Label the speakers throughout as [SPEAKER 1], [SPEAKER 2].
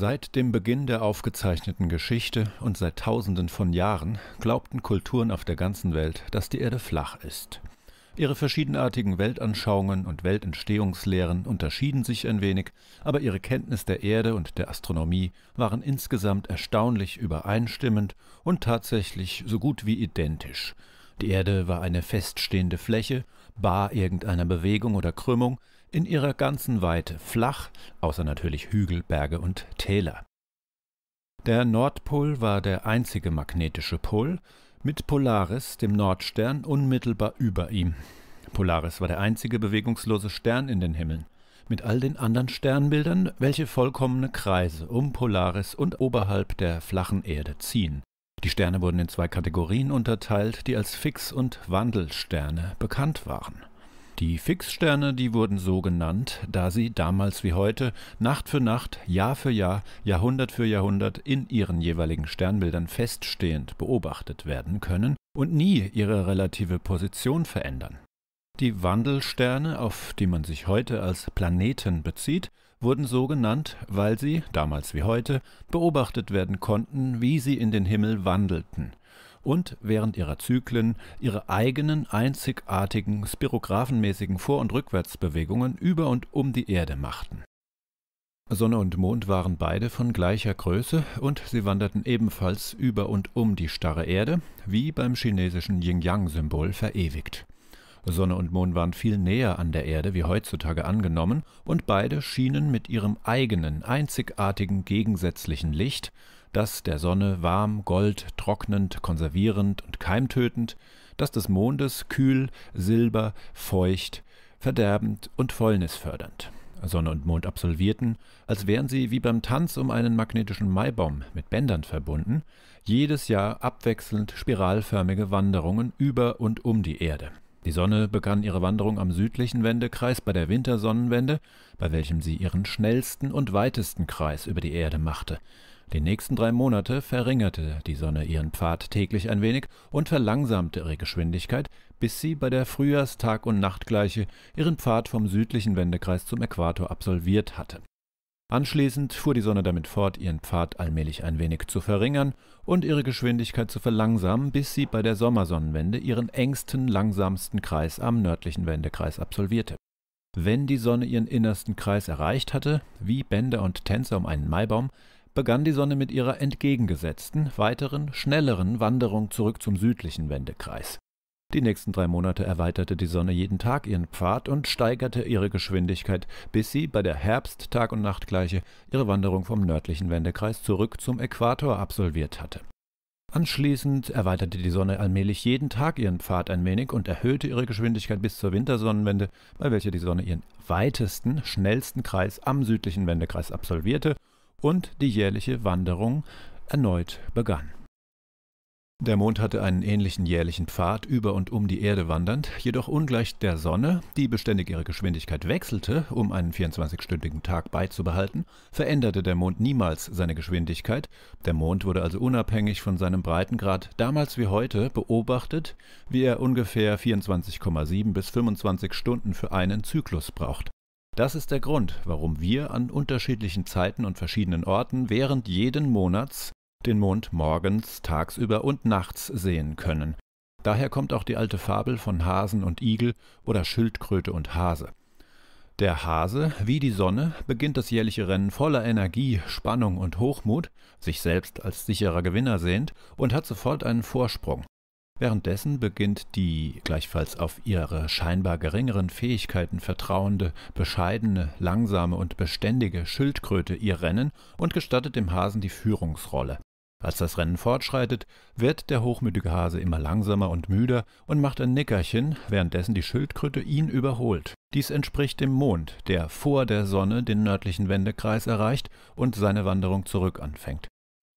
[SPEAKER 1] Seit dem Beginn der aufgezeichneten Geschichte und seit Tausenden von Jahren glaubten Kulturen auf der ganzen Welt, dass die Erde flach ist. Ihre verschiedenartigen Weltanschauungen und Weltentstehungslehren unterschieden sich ein wenig, aber ihre Kenntnis der Erde und der Astronomie waren insgesamt erstaunlich übereinstimmend und tatsächlich so gut wie identisch. Die Erde war eine feststehende Fläche, bar irgendeiner Bewegung oder Krümmung, in ihrer ganzen Weite flach, außer natürlich Hügel, Berge und Täler. Der Nordpol war der einzige magnetische Pol, mit Polaris, dem Nordstern, unmittelbar über ihm. Polaris war der einzige bewegungslose Stern in den Himmeln, mit all den anderen Sternbildern, welche vollkommene Kreise um Polaris und oberhalb der flachen Erde ziehen. Die Sterne wurden in zwei Kategorien unterteilt, die als Fix- und Wandelsterne bekannt waren. Die Fixsterne, die wurden so genannt, da sie damals wie heute Nacht für Nacht, Jahr für Jahr, Jahrhundert für Jahrhundert in ihren jeweiligen Sternbildern feststehend beobachtet werden können und nie ihre relative Position verändern. Die Wandelsterne, auf die man sich heute als Planeten bezieht, wurden so genannt, weil sie, damals wie heute, beobachtet werden konnten, wie sie in den Himmel wandelten und während ihrer Zyklen ihre eigenen einzigartigen spirographenmäßigen Vor- und Rückwärtsbewegungen über und um die Erde machten. Sonne und Mond waren beide von gleicher Größe und sie wanderten ebenfalls über und um die starre Erde, wie beim chinesischen Yin-Yang-Symbol verewigt. Sonne und Mond waren viel näher an der Erde wie heutzutage angenommen, und beide schienen mit ihrem eigenen, einzigartigen, gegensätzlichen Licht das der Sonne warm, gold, trocknend, konservierend und keimtötend, das des Mondes kühl, silber, feucht, verderbend und fäulnisfördernd. Sonne und Mond absolvierten, als wären sie wie beim Tanz um einen magnetischen Maibaum mit Bändern verbunden, jedes Jahr abwechselnd spiralförmige Wanderungen über und um die Erde. Die Sonne begann ihre Wanderung am südlichen Wendekreis bei der Wintersonnenwende, bei welchem sie ihren schnellsten und weitesten Kreis über die Erde machte. Die nächsten drei Monate verringerte die Sonne ihren Pfad täglich ein wenig und verlangsamte ihre Geschwindigkeit, bis sie bei der Frühjahrstag- und Nachtgleiche ihren Pfad vom südlichen Wendekreis zum Äquator absolviert hatte. Anschließend fuhr die Sonne damit fort, ihren Pfad allmählich ein wenig zu verringern und ihre Geschwindigkeit zu verlangsamen, bis sie bei der Sommersonnenwende ihren engsten, langsamsten Kreis am nördlichen Wendekreis absolvierte. Wenn die Sonne ihren innersten Kreis erreicht hatte, wie Bänder und Tänzer um einen Maibaum, begann die Sonne mit ihrer entgegengesetzten, weiteren, schnelleren Wanderung zurück zum südlichen Wendekreis. Die nächsten drei Monate erweiterte die Sonne jeden Tag ihren Pfad und steigerte ihre Geschwindigkeit, bis sie bei der Herbst-Tag- und Nachtgleiche ihre Wanderung vom nördlichen Wendekreis zurück zum Äquator absolviert hatte. Anschließend erweiterte die Sonne allmählich jeden Tag ihren Pfad ein wenig und erhöhte ihre Geschwindigkeit bis zur Wintersonnenwende, bei welcher die Sonne ihren weitesten, schnellsten Kreis am südlichen Wendekreis absolvierte und die jährliche Wanderung erneut begann. Der Mond hatte einen ähnlichen jährlichen Pfad über und um die Erde wandernd, jedoch ungleich der Sonne, die beständig ihre Geschwindigkeit wechselte, um einen 24-stündigen Tag beizubehalten, veränderte der Mond niemals seine Geschwindigkeit. Der Mond wurde also unabhängig von seinem Breitengrad damals wie heute beobachtet, wie er ungefähr 24,7 bis 25 Stunden für einen Zyklus braucht. Das ist der Grund, warum wir an unterschiedlichen Zeiten und verschiedenen Orten während jeden Monats den Mond morgens, tagsüber und nachts sehen können. Daher kommt auch die alte Fabel von Hasen und Igel oder Schildkröte und Hase. Der Hase, wie die Sonne, beginnt das jährliche Rennen voller Energie, Spannung und Hochmut, sich selbst als sicherer Gewinner sehend, und hat sofort einen Vorsprung. Währenddessen beginnt die, gleichfalls auf ihre scheinbar geringeren Fähigkeiten vertrauende, bescheidene, langsame und beständige Schildkröte ihr Rennen und gestattet dem Hasen die Führungsrolle. Als das Rennen fortschreitet, wird der hochmütige Hase immer langsamer und müder und macht ein Nickerchen, währenddessen die Schildkröte ihn überholt. Dies entspricht dem Mond, der vor der Sonne den nördlichen Wendekreis erreicht und seine Wanderung zurück anfängt.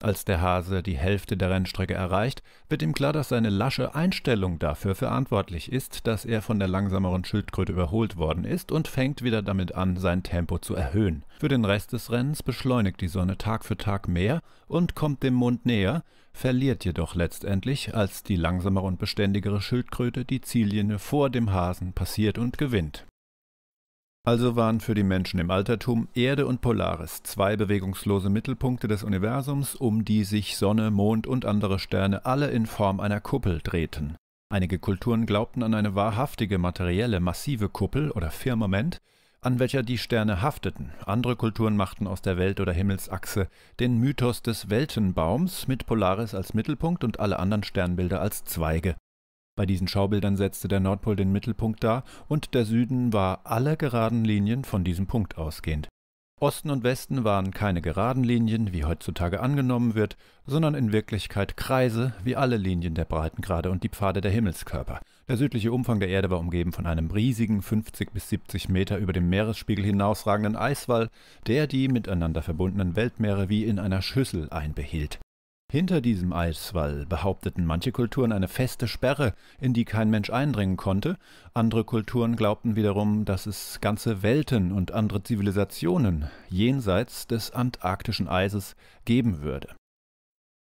[SPEAKER 1] Als der Hase die Hälfte der Rennstrecke erreicht, wird ihm klar, dass seine lasche Einstellung dafür verantwortlich ist, dass er von der langsameren Schildkröte überholt worden ist und fängt wieder damit an, sein Tempo zu erhöhen. Für den Rest des Rennens beschleunigt die Sonne Tag für Tag mehr und kommt dem Mond näher, verliert jedoch letztendlich, als die langsamere und beständigere Schildkröte die Ziellinie vor dem Hasen passiert und gewinnt. Also waren für die Menschen im Altertum Erde und Polaris zwei bewegungslose Mittelpunkte des Universums, um die sich Sonne, Mond und andere Sterne alle in Form einer Kuppel drehten. Einige Kulturen glaubten an eine wahrhaftige materielle massive Kuppel oder Firmament, an welcher die Sterne hafteten. Andere Kulturen machten aus der Welt- oder Himmelsachse den Mythos des Weltenbaums mit Polaris als Mittelpunkt und alle anderen Sternbilder als Zweige bei diesen Schaubildern setzte der Nordpol den Mittelpunkt dar und der Süden war aller geraden Linien von diesem Punkt ausgehend. Osten und Westen waren keine geraden Linien, wie heutzutage angenommen wird, sondern in Wirklichkeit Kreise, wie alle Linien der Breitengrade und die Pfade der Himmelskörper. Der südliche Umfang der Erde war umgeben von einem riesigen, 50 bis 70 Meter über dem Meeresspiegel hinausragenden Eiswall, der die miteinander verbundenen Weltmeere wie in einer Schüssel einbehielt hinter diesem Eiswall behaupteten manche Kulturen eine feste Sperre, in die kein Mensch eindringen konnte, andere Kulturen glaubten wiederum, dass es ganze Welten und andere Zivilisationen jenseits des antarktischen Eises geben würde.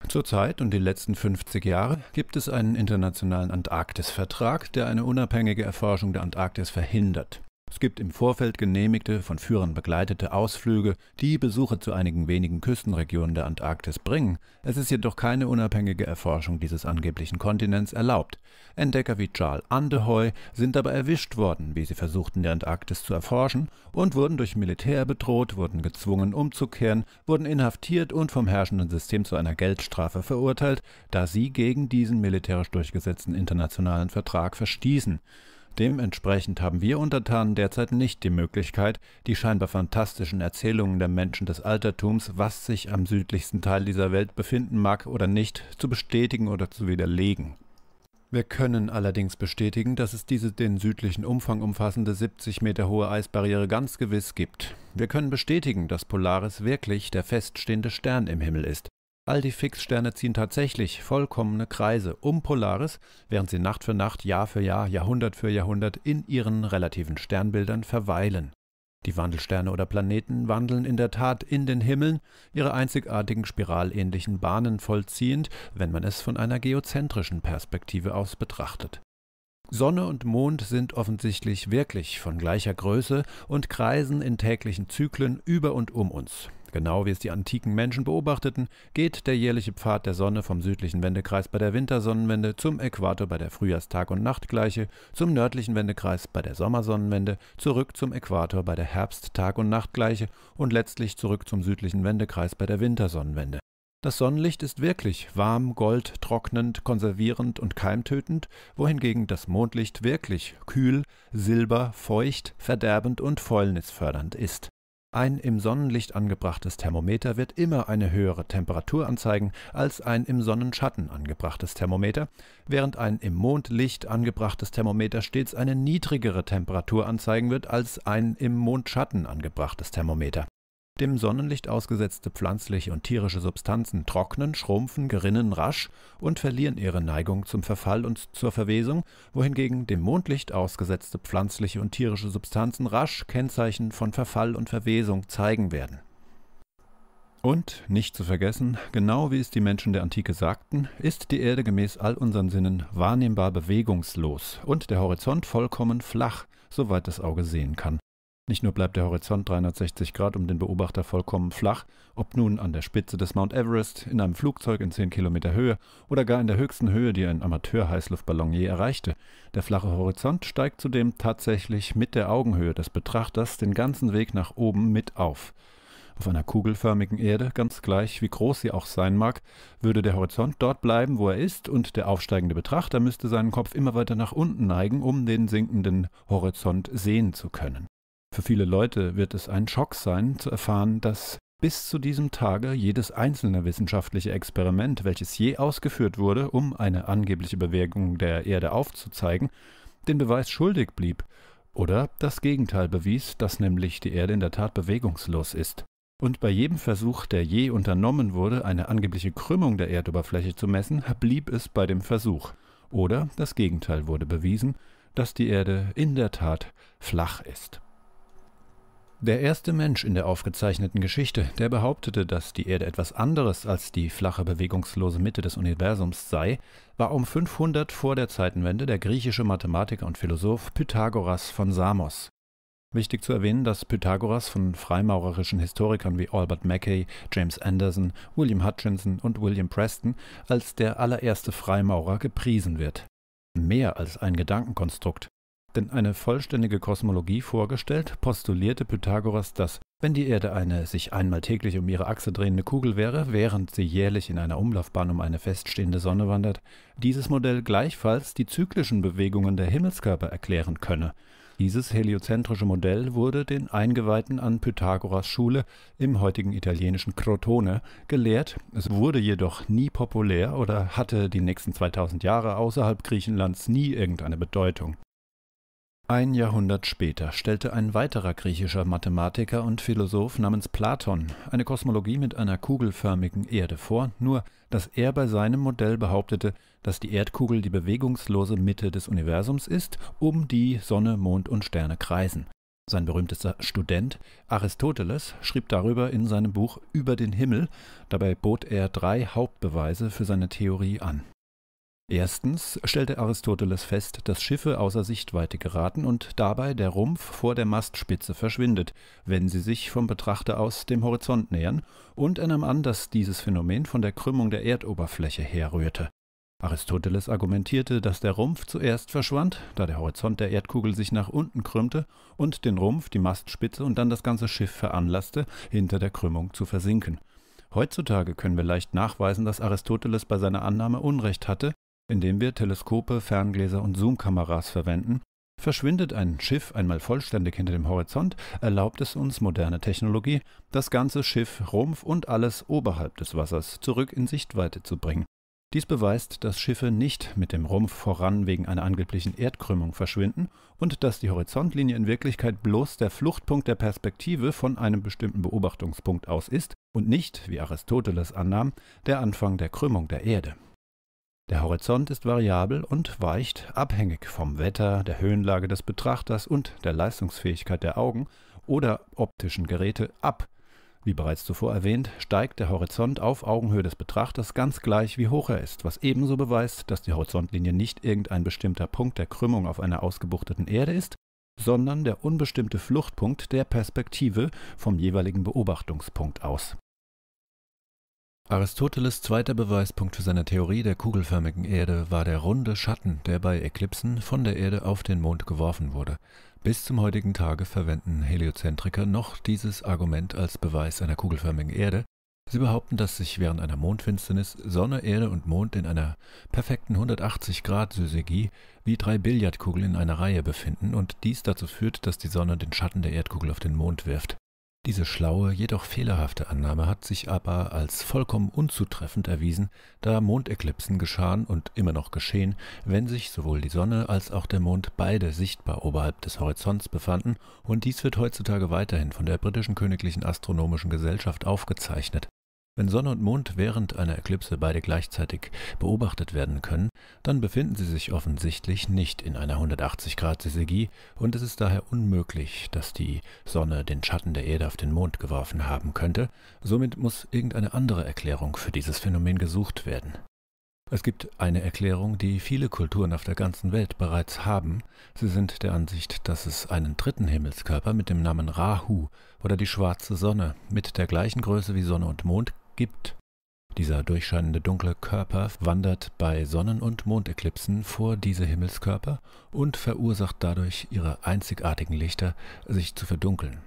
[SPEAKER 1] Zurzeit und in den letzten 50 Jahren gibt es einen internationalen Antarktisvertrag, der eine unabhängige Erforschung der Antarktis verhindert. Es gibt im Vorfeld genehmigte, von Führern begleitete Ausflüge, die Besuche zu einigen wenigen Küstenregionen der Antarktis bringen. Es ist jedoch keine unabhängige Erforschung dieses angeblichen Kontinents erlaubt. Entdecker wie Charles Andehoy sind aber erwischt worden, wie sie versuchten, die Antarktis zu erforschen, und wurden durch Militär bedroht, wurden gezwungen umzukehren, wurden inhaftiert und vom herrschenden System zu einer Geldstrafe verurteilt, da sie gegen diesen militärisch durchgesetzten internationalen Vertrag verstießen. Dementsprechend haben wir Untertanen derzeit nicht die Möglichkeit, die scheinbar fantastischen Erzählungen der Menschen des Altertums, was sich am südlichsten Teil dieser Welt befinden mag oder nicht, zu bestätigen oder zu widerlegen. Wir können allerdings bestätigen, dass es diese den südlichen Umfang umfassende 70 Meter hohe Eisbarriere ganz gewiss gibt. Wir können bestätigen, dass Polaris wirklich der feststehende Stern im Himmel ist, All die Fixsterne ziehen tatsächlich vollkommene Kreise um Polaris, während sie Nacht für Nacht, Jahr für Jahr, Jahrhundert für Jahrhundert in ihren relativen Sternbildern verweilen. Die Wandelsterne oder Planeten wandeln in der Tat in den Himmeln, ihre einzigartigen spiralähnlichen Bahnen vollziehend, wenn man es von einer geozentrischen Perspektive aus betrachtet. Sonne und Mond sind offensichtlich wirklich von gleicher Größe und kreisen in täglichen Zyklen über und um uns. Genau wie es die antiken Menschen beobachteten, geht der jährliche Pfad der Sonne vom südlichen Wendekreis bei der Wintersonnenwende zum Äquator bei der Frühjahrstag- und Nachtgleiche, zum nördlichen Wendekreis bei der Sommersonnenwende, zurück zum Äquator bei der Herbsttag- und Nachtgleiche und letztlich zurück zum südlichen Wendekreis bei der Wintersonnenwende. Das Sonnenlicht ist wirklich warm, gold, trocknend, konservierend und keimtötend, wohingegen das Mondlicht wirklich kühl, silber, feucht, verderbend und fäulnisfördernd ist. Ein im Sonnenlicht angebrachtes Thermometer wird immer eine höhere Temperatur anzeigen als ein im Sonnenschatten angebrachtes Thermometer, während ein im Mondlicht angebrachtes Thermometer stets eine niedrigere Temperatur anzeigen wird als ein im Mondschatten angebrachtes Thermometer dem Sonnenlicht ausgesetzte pflanzliche und tierische Substanzen trocknen, schrumpfen, gerinnen rasch und verlieren ihre Neigung zum Verfall und zur Verwesung, wohingegen dem Mondlicht ausgesetzte pflanzliche und tierische Substanzen rasch Kennzeichen von Verfall und Verwesung zeigen werden. Und, nicht zu vergessen, genau wie es die Menschen der Antike sagten, ist die Erde gemäß all unseren Sinnen wahrnehmbar bewegungslos und der Horizont vollkommen flach, soweit das Auge sehen kann. Nicht nur bleibt der Horizont 360 Grad um den Beobachter vollkommen flach, ob nun an der Spitze des Mount Everest, in einem Flugzeug in 10 Kilometer Höhe oder gar in der höchsten Höhe, die ein Amateur-Heißluftballon je erreichte. Der flache Horizont steigt zudem tatsächlich mit der Augenhöhe des Betrachters den ganzen Weg nach oben mit auf. Auf einer kugelförmigen Erde, ganz gleich wie groß sie auch sein mag, würde der Horizont dort bleiben, wo er ist, und der aufsteigende Betrachter müsste seinen Kopf immer weiter nach unten neigen, um den sinkenden Horizont sehen zu können. Für viele Leute wird es ein Schock sein, zu erfahren, dass bis zu diesem Tage jedes einzelne wissenschaftliche Experiment, welches je ausgeführt wurde, um eine angebliche Bewegung der Erde aufzuzeigen, den Beweis schuldig blieb oder das Gegenteil bewies, dass nämlich die Erde in der Tat bewegungslos ist. Und bei jedem Versuch, der je unternommen wurde, eine angebliche Krümmung der Erdoberfläche zu messen, blieb es bei dem Versuch. Oder das Gegenteil wurde bewiesen, dass die Erde in der Tat flach ist. Der erste Mensch in der aufgezeichneten Geschichte, der behauptete, dass die Erde etwas anderes als die flache bewegungslose Mitte des Universums sei, war um 500 vor der Zeitenwende der griechische Mathematiker und Philosoph Pythagoras von Samos. Wichtig zu erwähnen, dass Pythagoras von freimaurerischen Historikern wie Albert Mackay, James Anderson, William Hutchinson und William Preston als der allererste Freimaurer gepriesen wird. Mehr als ein Gedankenkonstrukt. Denn eine vollständige Kosmologie vorgestellt, postulierte Pythagoras, dass, wenn die Erde eine sich einmal täglich um ihre Achse drehende Kugel wäre, während sie jährlich in einer Umlaufbahn um eine feststehende Sonne wandert, dieses Modell gleichfalls die zyklischen Bewegungen der Himmelskörper erklären könne. Dieses heliozentrische Modell wurde den Eingeweihten an Pythagoras Schule im heutigen italienischen Crotone gelehrt. Es wurde jedoch nie populär oder hatte die nächsten 2000 Jahre außerhalb Griechenlands nie irgendeine Bedeutung. Ein Jahrhundert später stellte ein weiterer griechischer Mathematiker und Philosoph namens Platon eine Kosmologie mit einer kugelförmigen Erde vor, nur dass er bei seinem Modell behauptete, dass die Erdkugel die bewegungslose Mitte des Universums ist, um die Sonne, Mond und Sterne kreisen. Sein berühmtester Student Aristoteles schrieb darüber in seinem Buch Über den Himmel, dabei bot er drei Hauptbeweise für seine Theorie an. Erstens stellte Aristoteles fest, dass Schiffe außer Sichtweite geraten und dabei der Rumpf vor der Mastspitze verschwindet, wenn sie sich vom Betrachter aus dem Horizont nähern, und er nahm an, dass dieses Phänomen von der Krümmung der Erdoberfläche herrührte. Aristoteles argumentierte, dass der Rumpf zuerst verschwand, da der Horizont der Erdkugel sich nach unten krümmte und den Rumpf, die Mastspitze und dann das ganze Schiff veranlasste, hinter der Krümmung zu versinken. Heutzutage können wir leicht nachweisen, dass Aristoteles bei seiner Annahme Unrecht hatte, indem wir Teleskope, Ferngläser und Zoomkameras verwenden, Verschwindet ein Schiff einmal vollständig hinter dem Horizont, erlaubt es uns moderne Technologie, das ganze Schiff, Rumpf und alles oberhalb des Wassers zurück in Sichtweite zu bringen. Dies beweist, dass Schiffe nicht mit dem Rumpf voran wegen einer angeblichen Erdkrümmung verschwinden und dass die Horizontlinie in Wirklichkeit bloß der Fluchtpunkt der Perspektive von einem bestimmten Beobachtungspunkt aus ist und nicht, wie Aristoteles annahm, der Anfang der Krümmung der Erde. Der Horizont ist variabel und weicht abhängig vom Wetter, der Höhenlage des Betrachters und der Leistungsfähigkeit der Augen oder optischen Geräte ab. Wie bereits zuvor erwähnt, steigt der Horizont auf Augenhöhe des Betrachters ganz gleich, wie hoch er ist, was ebenso beweist, dass die Horizontlinie nicht irgendein bestimmter Punkt der Krümmung auf einer ausgebuchteten Erde ist, sondern der unbestimmte Fluchtpunkt der Perspektive vom jeweiligen Beobachtungspunkt aus Aristoteles zweiter Beweispunkt für seine Theorie der kugelförmigen Erde war der runde Schatten, der bei Eklipsen von der Erde auf den Mond geworfen wurde. Bis zum heutigen Tage verwenden Heliozentriker noch dieses Argument als Beweis einer kugelförmigen Erde. Sie behaupten, dass sich während einer Mondfinsternis Sonne, Erde und Mond in einer perfekten 180-Grad-Syzygie wie drei Billardkugeln in einer Reihe befinden und dies dazu führt, dass die Sonne den Schatten der Erdkugel auf den Mond wirft. Diese schlaue, jedoch fehlerhafte Annahme hat sich aber als vollkommen unzutreffend erwiesen, da Mondeklipsen geschahen und immer noch geschehen, wenn sich sowohl die Sonne als auch der Mond beide sichtbar oberhalb des Horizonts befanden, und dies wird heutzutage weiterhin von der britischen Königlichen Astronomischen Gesellschaft aufgezeichnet wenn Sonne und Mond während einer Eklipse beide gleichzeitig beobachtet werden können, dann befinden sie sich offensichtlich nicht in einer 180-Grad-Syzygie und es ist daher unmöglich, dass die Sonne den Schatten der Erde auf den Mond geworfen haben könnte. Somit muss irgendeine andere Erklärung für dieses Phänomen gesucht werden. Es gibt eine Erklärung, die viele Kulturen auf der ganzen Welt bereits haben. Sie sind der Ansicht, dass es einen dritten Himmelskörper mit dem Namen Rahu oder die schwarze Sonne mit der gleichen Größe wie Sonne und Mond gibt. Dieser durchscheinende dunkle Körper wandert bei Sonnen- und Mondeklipsen vor diese Himmelskörper und verursacht dadurch ihre einzigartigen Lichter, sich zu verdunkeln.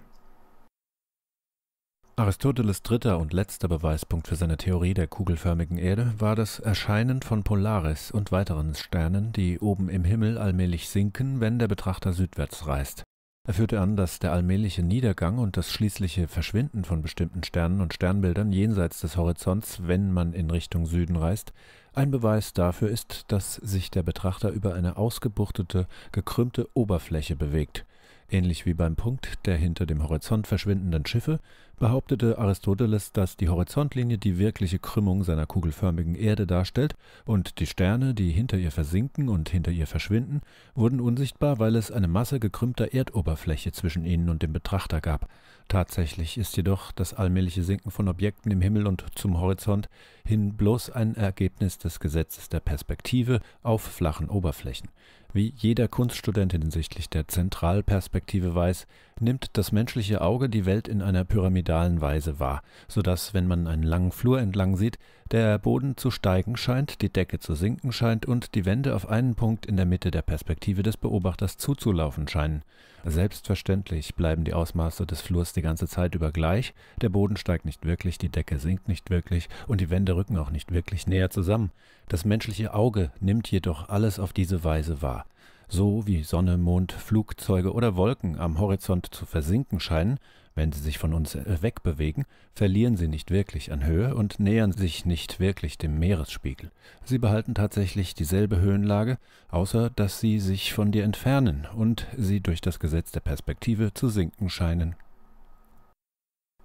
[SPEAKER 1] Aristoteles dritter und letzter Beweispunkt für seine Theorie der kugelförmigen Erde war das Erscheinen von Polaris und weiteren Sternen, die oben im Himmel allmählich sinken, wenn der Betrachter südwärts reist. Er führte an, dass der allmähliche Niedergang und das schließliche Verschwinden von bestimmten Sternen und Sternbildern jenseits des Horizonts, wenn man in Richtung Süden reist, ein Beweis dafür ist, dass sich der Betrachter über eine ausgebuchtete, gekrümmte Oberfläche bewegt, ähnlich wie beim Punkt der hinter dem Horizont verschwindenden Schiffe behauptete Aristoteles, dass die Horizontlinie die wirkliche Krümmung seiner kugelförmigen Erde darstellt und die Sterne, die hinter ihr versinken und hinter ihr verschwinden, wurden unsichtbar, weil es eine Masse gekrümmter Erdoberfläche zwischen ihnen und dem Betrachter gab Tatsächlich ist jedoch das allmähliche Sinken von Objekten im Himmel und zum Horizont hin bloß ein Ergebnis des Gesetzes der Perspektive auf flachen Oberflächen. Wie jeder Kunststudent hinsichtlich der Zentralperspektive weiß, nimmt das menschliche Auge die Welt in einer pyramidalen Weise wahr, so dass, wenn man einen langen Flur entlang sieht, der Boden zu steigen scheint, die Decke zu sinken scheint und die Wände auf einen Punkt in der Mitte der Perspektive des Beobachters zuzulaufen scheinen. Selbstverständlich bleiben die Ausmaße des Flurs die ganze Zeit über gleich, der Boden steigt nicht wirklich, die Decke sinkt nicht wirklich und die Wände rücken auch nicht wirklich näher zusammen. Das menschliche Auge nimmt jedoch alles auf diese Weise wahr. So wie Sonne, Mond, Flugzeuge oder Wolken am Horizont zu versinken scheinen, wenn sie sich von uns äh, wegbewegen, verlieren sie nicht wirklich an Höhe und nähern sich nicht wirklich dem Meeresspiegel. Sie behalten tatsächlich dieselbe Höhenlage, außer dass sie sich von dir entfernen und sie durch das Gesetz der Perspektive zu sinken scheinen.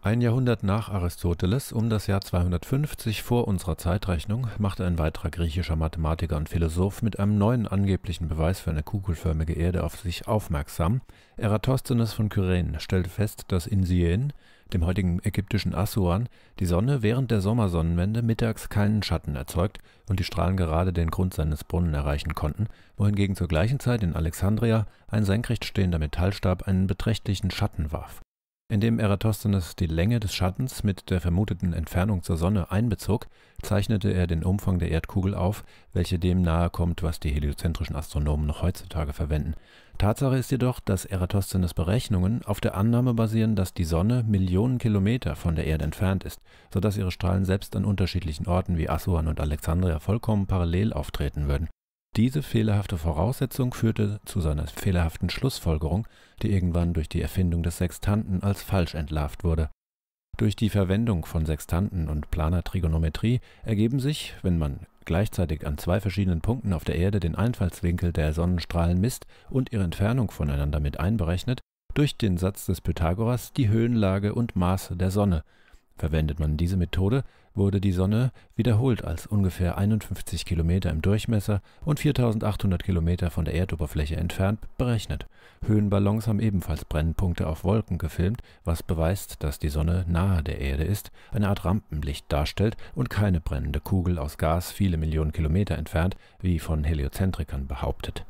[SPEAKER 1] Ein Jahrhundert nach Aristoteles, um das Jahr 250 vor unserer Zeitrechnung, machte ein weiterer griechischer Mathematiker und Philosoph mit einem neuen angeblichen Beweis für eine kugelförmige Erde auf sich aufmerksam. Eratosthenes von Kyrene stellte fest, dass in Sien, dem heutigen ägyptischen Assuan, die Sonne während der Sommersonnenwende mittags keinen Schatten erzeugt und die Strahlen gerade den Grund seines Brunnen erreichen konnten, wohingegen zur gleichen Zeit in Alexandria ein senkrecht stehender Metallstab einen beträchtlichen Schatten warf indem Eratosthenes die Länge des Schattens mit der vermuteten Entfernung zur Sonne einbezog, zeichnete er den Umfang der Erdkugel auf, welche dem nahe kommt, was die heliozentrischen Astronomen noch heutzutage verwenden. Tatsache ist jedoch, dass Eratosthenes Berechnungen auf der Annahme basieren, dass die Sonne Millionen Kilometer von der Erde entfernt ist, sodass ihre Strahlen selbst an unterschiedlichen Orten wie Assuan und Alexandria vollkommen parallel auftreten würden diese fehlerhafte Voraussetzung führte zu seiner fehlerhaften Schlussfolgerung, die irgendwann durch die Erfindung des Sextanten als falsch entlarvt wurde. Durch die Verwendung von Sextanten und Planertrigonometrie ergeben sich, wenn man gleichzeitig an zwei verschiedenen Punkten auf der Erde den Einfallswinkel der Sonnenstrahlen misst und ihre Entfernung voneinander mit einberechnet, durch den Satz des Pythagoras die Höhenlage und Maße der Sonne, Verwendet man diese Methode, wurde die Sonne wiederholt als ungefähr 51 Kilometer im Durchmesser und 4800 Kilometer von der Erdoberfläche entfernt berechnet. Höhenballons haben ebenfalls Brennpunkte auf Wolken gefilmt, was beweist, dass die Sonne nahe der Erde ist, eine Art Rampenlicht darstellt und keine brennende Kugel aus Gas viele Millionen Kilometer entfernt, wie von Heliozentrikern behauptet.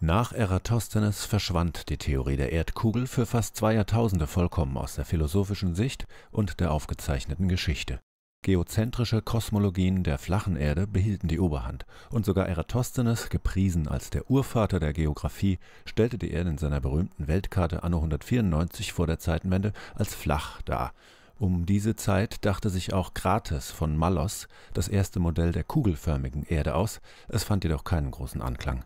[SPEAKER 1] Nach Eratosthenes verschwand die Theorie der Erdkugel für fast zwei Jahrtausende vollkommen aus der philosophischen Sicht und der aufgezeichneten Geschichte. Geozentrische Kosmologien der flachen Erde behielten die Oberhand, und sogar Eratosthenes, gepriesen als der Urvater der Geographie, stellte die Erde in seiner berühmten Weltkarte anno 194 vor der Zeitenwende als flach dar. Um diese Zeit dachte sich auch Krates von Malos das erste Modell der kugelförmigen Erde aus, es fand jedoch keinen großen Anklang.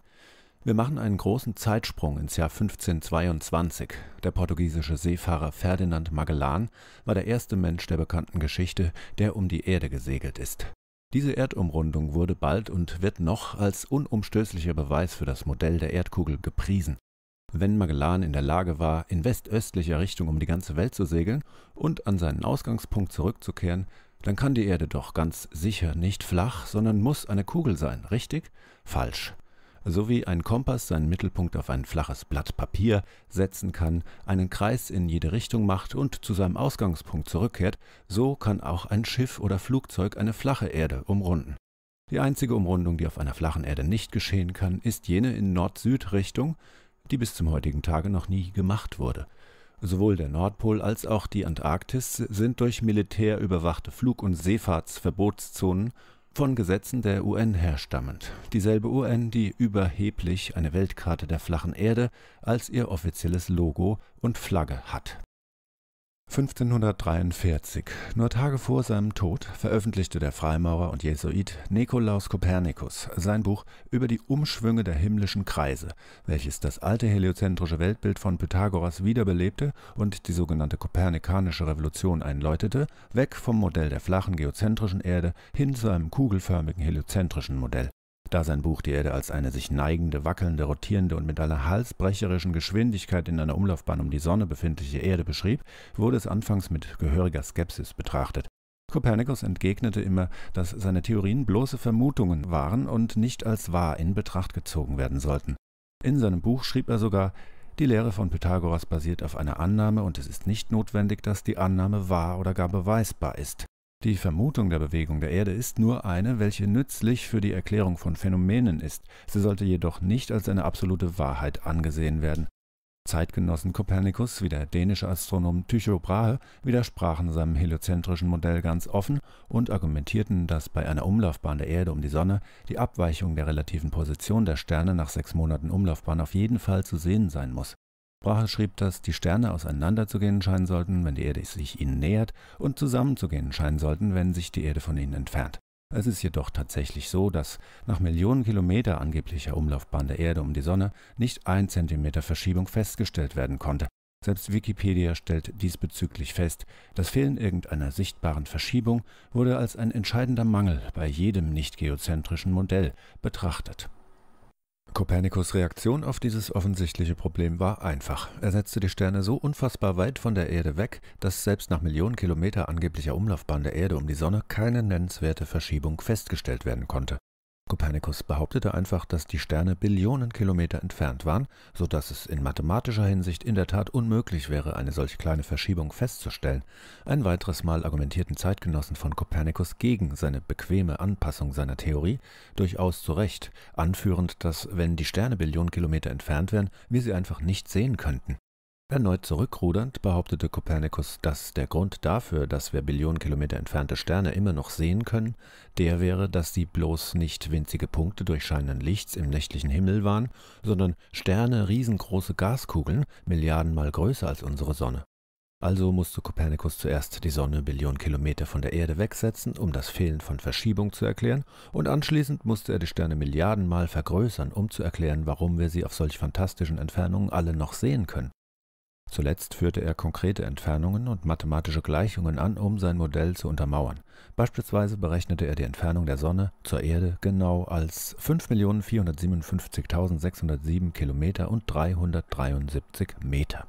[SPEAKER 1] Wir machen einen großen Zeitsprung ins Jahr 1522. Der portugiesische Seefahrer Ferdinand Magellan war der erste Mensch der bekannten Geschichte, der um die Erde gesegelt ist. Diese Erdumrundung wurde bald und wird noch als unumstößlicher Beweis für das Modell der Erdkugel gepriesen. Wenn Magellan in der Lage war, in westöstlicher Richtung um die ganze Welt zu segeln und an seinen Ausgangspunkt zurückzukehren, dann kann die Erde doch ganz sicher nicht flach, sondern muss eine Kugel sein, richtig? Falsch so wie ein Kompass seinen Mittelpunkt auf ein flaches Blatt Papier setzen kann, einen Kreis in jede Richtung macht und zu seinem Ausgangspunkt zurückkehrt, so kann auch ein Schiff oder Flugzeug eine flache Erde umrunden. Die einzige Umrundung, die auf einer flachen Erde nicht geschehen kann, ist jene in Nord-Süd-Richtung, die bis zum heutigen Tage noch nie gemacht wurde. Sowohl der Nordpol als auch die Antarktis sind durch militärüberwachte Flug- und Seefahrtsverbotszonen von Gesetzen der UN herstammend, dieselbe UN, die überheblich eine Weltkarte der flachen Erde als ihr offizielles Logo und Flagge hat 1543, nur Tage vor seinem Tod, veröffentlichte der Freimaurer und Jesuit Nikolaus Kopernikus sein Buch über die Umschwünge der himmlischen Kreise, welches das alte heliozentrische Weltbild von Pythagoras wiederbelebte und die sogenannte kopernikanische Revolution einläutete, weg vom Modell der flachen geozentrischen Erde hin zu einem kugelförmigen heliozentrischen Modell da sein Buch die Erde als eine sich neigende, wackelnde, rotierende und mit einer halsbrecherischen Geschwindigkeit in einer Umlaufbahn um die Sonne befindliche Erde beschrieb, wurde es anfangs mit gehöriger Skepsis betrachtet. Kopernikus entgegnete immer, dass seine Theorien bloße Vermutungen waren und nicht als wahr in Betracht gezogen werden sollten. In seinem Buch schrieb er sogar, die Lehre von Pythagoras basiert auf einer Annahme und es ist nicht notwendig, dass die Annahme wahr oder gar beweisbar ist. Die Vermutung der Bewegung der Erde ist nur eine, welche nützlich für die Erklärung von Phänomenen ist. Sie sollte jedoch nicht als eine absolute Wahrheit angesehen werden. Zeitgenossen Kopernikus wie der dänische Astronom Tycho Brahe widersprachen seinem heliozentrischen Modell ganz offen und argumentierten, dass bei einer Umlaufbahn der Erde um die Sonne die Abweichung der relativen Position der Sterne nach sechs Monaten Umlaufbahn auf jeden Fall zu sehen sein muss Brahe schrieb, dass die Sterne auseinanderzugehen scheinen sollten, wenn die Erde sich ihnen nähert, und zusammenzugehen scheinen sollten, wenn sich die Erde von ihnen entfernt. Es ist jedoch tatsächlich so, dass nach Millionen Kilometer angeblicher Umlaufbahn der Erde um die Sonne nicht ein Zentimeter Verschiebung festgestellt werden konnte. Selbst Wikipedia stellt diesbezüglich fest, das Fehlen irgendeiner sichtbaren Verschiebung wurde als ein entscheidender Mangel bei jedem nicht geozentrischen Modell betrachtet. Kopernikus' Reaktion auf dieses offensichtliche Problem war einfach. Er setzte die Sterne so unfassbar weit von der Erde weg, dass selbst nach Millionen Kilometer angeblicher Umlaufbahn der Erde um die Sonne keine nennenswerte Verschiebung festgestellt werden konnte. Kopernikus behauptete einfach, dass die Sterne Billionen Kilometer entfernt waren, so dass es in mathematischer Hinsicht in der Tat unmöglich wäre, eine solch kleine Verschiebung festzustellen. Ein weiteres Mal argumentierten Zeitgenossen von Kopernikus gegen seine bequeme Anpassung seiner Theorie, durchaus zu Recht, anführend, dass wenn die Sterne Billionen Kilometer entfernt wären, wir sie einfach nicht sehen könnten. Erneut zurückrudernd behauptete Kopernikus, dass der Grund dafür, dass wir Billionen Kilometer entfernte Sterne immer noch sehen können, der wäre, dass sie bloß nicht winzige Punkte durchscheinenden Lichts im nächtlichen Himmel waren, sondern Sterne riesengroße Gaskugeln, Milliardenmal größer als unsere Sonne. Also musste Kopernikus zuerst die Sonne Billionen Kilometer von der Erde wegsetzen, um das Fehlen von Verschiebung zu erklären, und anschließend musste er die Sterne Milliardenmal vergrößern, um zu erklären, warum wir sie auf solch fantastischen Entfernungen alle noch sehen können. Zuletzt führte er konkrete Entfernungen und mathematische Gleichungen an, um sein Modell zu untermauern. Beispielsweise berechnete er die Entfernung der Sonne zur Erde genau als 5.457.607 Kilometer und 373 Meter.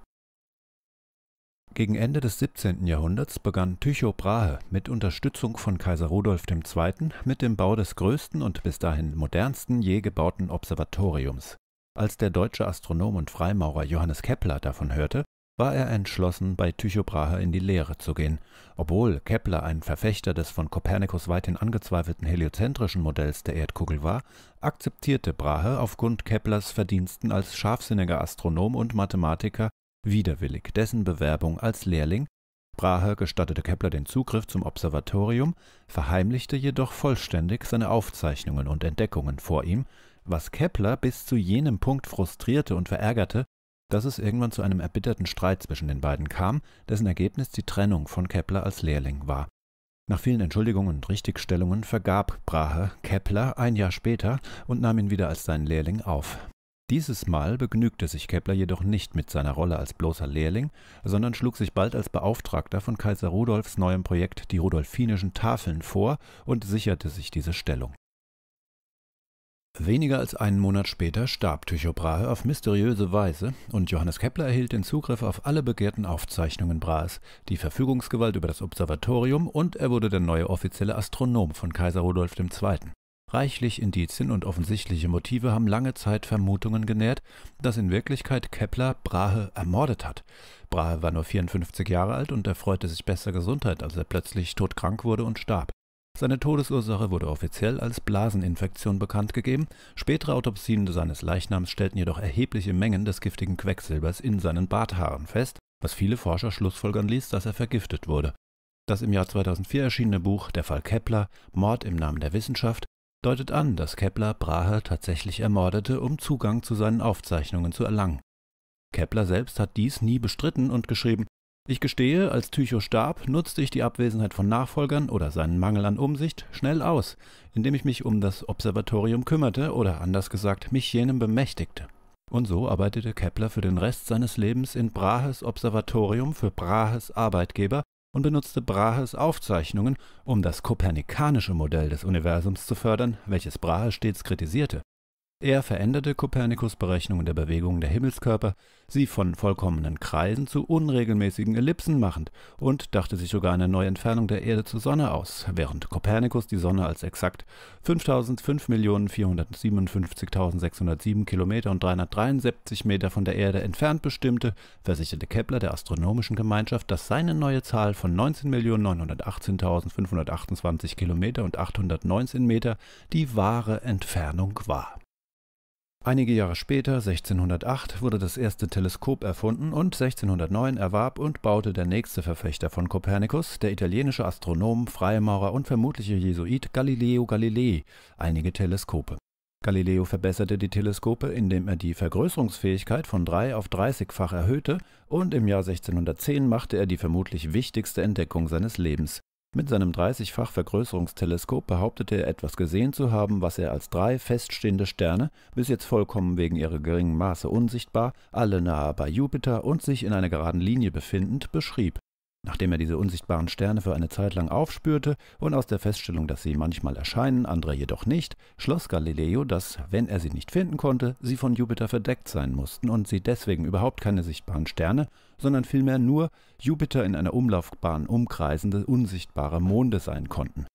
[SPEAKER 1] Gegen Ende des 17. Jahrhunderts begann Tycho Brahe mit Unterstützung von Kaiser Rudolf II. mit dem Bau des größten und bis dahin modernsten je gebauten Observatoriums. Als der deutsche Astronom und Freimaurer Johannes Kepler davon hörte, war er entschlossen, bei Tycho Brahe in die Lehre zu gehen. Obwohl Kepler ein Verfechter des von Kopernikus weithin angezweifelten heliozentrischen Modells der Erdkugel war, akzeptierte Brahe aufgrund Keplers Verdiensten als scharfsinniger Astronom und Mathematiker widerwillig dessen Bewerbung als Lehrling Brahe gestattete Kepler den Zugriff zum Observatorium, verheimlichte jedoch vollständig seine Aufzeichnungen und Entdeckungen vor ihm, was Kepler bis zu jenem Punkt frustrierte und verärgerte, dass es irgendwann zu einem erbitterten Streit zwischen den beiden kam, dessen Ergebnis die Trennung von Kepler als Lehrling war. Nach vielen Entschuldigungen und Richtigstellungen vergab Brahe Kepler ein Jahr später und nahm ihn wieder als seinen Lehrling auf. Dieses Mal begnügte sich Kepler jedoch nicht mit seiner Rolle als bloßer Lehrling, sondern schlug sich bald als Beauftragter von Kaiser Rudolfs neuem Projekt die Rudolfinischen Tafeln vor und sicherte sich diese Stellung. Weniger als einen Monat später starb Tycho Brahe auf mysteriöse Weise und Johannes Kepler erhielt den Zugriff auf alle begehrten Aufzeichnungen Brahes, die Verfügungsgewalt über das Observatorium und er wurde der neue offizielle Astronom von Kaiser Rudolf II. Reichlich Indizien und offensichtliche Motive haben lange Zeit Vermutungen genährt, dass in Wirklichkeit Kepler Brahe ermordet hat. Brahe war nur 54 Jahre alt und erfreute sich besser Gesundheit, als er plötzlich todkrank wurde und starb. Seine Todesursache wurde offiziell als Blaseninfektion bekannt gegeben, spätere Autopsien seines Leichnams stellten jedoch erhebliche Mengen des giftigen Quecksilbers in seinen Barthaaren fest, was viele Forscher schlussfolgern ließ, dass er vergiftet wurde. Das im Jahr 2004 erschienene Buch Der Fall Kepler – Mord im Namen der Wissenschaft deutet an, dass Kepler Brahe tatsächlich ermordete, um Zugang zu seinen Aufzeichnungen zu erlangen. Kepler selbst hat dies nie bestritten und geschrieben, ich gestehe, als Tycho starb, nutzte ich die Abwesenheit von Nachfolgern oder seinen Mangel an Umsicht schnell aus, indem ich mich um das Observatorium kümmerte oder anders gesagt mich jenem bemächtigte. Und so arbeitete Kepler für den Rest seines Lebens in Brahes Observatorium für Brahes Arbeitgeber und benutzte Brahes Aufzeichnungen, um das kopernikanische Modell des Universums zu fördern, welches Brahe stets kritisierte. Er veränderte Kopernikus' Berechnungen der Bewegungen der Himmelskörper, sie von vollkommenen Kreisen zu unregelmäßigen Ellipsen machend, und dachte sich sogar eine neue Entfernung der Erde zur Sonne aus, während Kopernikus die Sonne als exakt 5005.457.607 Kilometer und 373 Meter von der Erde entfernt bestimmte, versicherte Kepler der Astronomischen Gemeinschaft, dass seine neue Zahl von 19.918.528 Kilometer und 819 Meter die wahre Entfernung war Einige Jahre später, 1608, wurde das erste Teleskop erfunden und 1609 erwarb und baute der nächste Verfechter von Kopernikus, der italienische Astronom, Freimaurer und vermutliche Jesuit Galileo Galilei, einige Teleskope. Galileo verbesserte die Teleskope, indem er die Vergrößerungsfähigkeit von 3 auf 30-fach erhöhte und im Jahr 1610 machte er die vermutlich wichtigste Entdeckung seines Lebens, mit seinem 30-fach Vergrößerungsteleskop behauptete er etwas gesehen zu haben, was er als drei feststehende Sterne, bis jetzt vollkommen wegen ihrer geringen Maße unsichtbar, alle nahe bei Jupiter und sich in einer geraden Linie befindend, beschrieb. Nachdem er diese unsichtbaren Sterne für eine Zeit lang aufspürte und aus der Feststellung, dass sie manchmal erscheinen, andere jedoch nicht, schloss Galileo, dass, wenn er sie nicht finden konnte, sie von Jupiter verdeckt sein mussten und sie deswegen überhaupt keine sichtbaren Sterne, sondern vielmehr nur Jupiter in einer Umlaufbahn umkreisende unsichtbare Monde sein konnten.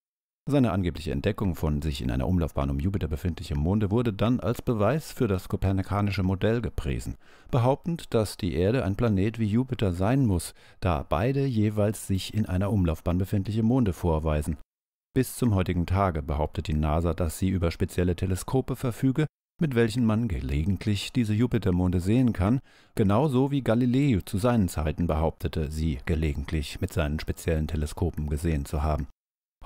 [SPEAKER 1] Seine angebliche Entdeckung von sich in einer Umlaufbahn um Jupiter befindlichem Monde wurde dann als Beweis für das kopernikanische Modell gepriesen, behauptend, dass die Erde ein Planet wie Jupiter sein muss, da beide jeweils sich in einer Umlaufbahn befindliche Monde vorweisen. Bis zum heutigen Tage behauptet die NASA, dass sie über spezielle Teleskope verfüge, mit welchen man gelegentlich diese Jupitermonde sehen kann, genauso wie Galileo zu seinen Zeiten behauptete, sie gelegentlich mit seinen speziellen Teleskopen gesehen zu haben.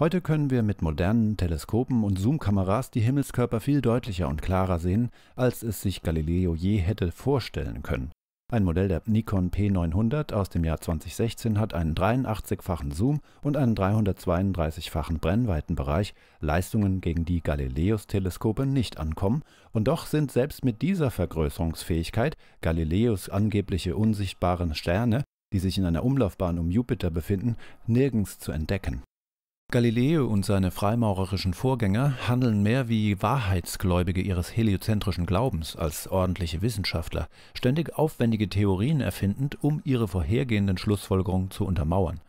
[SPEAKER 1] Heute können wir mit modernen Teleskopen und Zoomkameras die Himmelskörper viel deutlicher und klarer sehen, als es sich Galileo je hätte vorstellen können. Ein Modell der Nikon P900 aus dem Jahr 2016 hat einen 83-fachen Zoom und einen 332-fachen Brennweitenbereich, Leistungen gegen die Galileus-Teleskope nicht ankommen, und doch sind selbst mit dieser Vergrößerungsfähigkeit Galileos angebliche unsichtbaren Sterne, die sich in einer Umlaufbahn um Jupiter befinden, nirgends zu entdecken. Galileo und seine freimaurerischen Vorgänger handeln mehr wie Wahrheitsgläubige ihres heliozentrischen Glaubens als ordentliche Wissenschaftler, ständig aufwendige Theorien erfindend, um ihre vorhergehenden Schlussfolgerungen zu untermauern.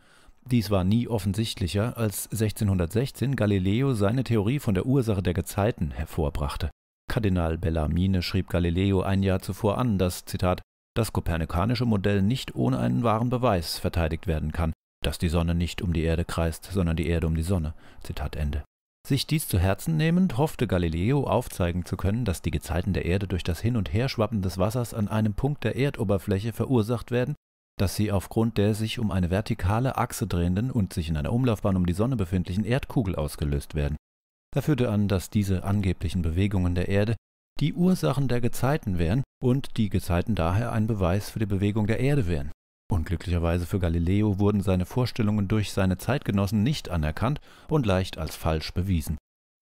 [SPEAKER 1] Dies war nie offensichtlicher, als 1616 Galileo seine Theorie von der Ursache der Gezeiten hervorbrachte. Kardinal Bellarmine schrieb Galileo ein Jahr zuvor an, dass, Zitat, das kopernikanische Modell nicht ohne einen wahren Beweis verteidigt werden kann, dass die Sonne nicht um die Erde kreist, sondern die Erde um die Sonne. Zitat Ende. Sich dies zu Herzen nehmend, hoffte Galileo aufzeigen zu können, dass die Gezeiten der Erde durch das Hin- und Herschwappen des Wassers an einem Punkt der Erdoberfläche verursacht werden, dass sie aufgrund der sich um eine vertikale Achse drehenden und sich in einer Umlaufbahn um die Sonne befindlichen Erdkugel ausgelöst werden. Er führte an, dass diese angeblichen Bewegungen der Erde die Ursachen der Gezeiten wären und die Gezeiten daher ein Beweis für die Bewegung der Erde wären. Unglücklicherweise für Galileo wurden seine Vorstellungen durch seine Zeitgenossen nicht anerkannt und leicht als falsch bewiesen.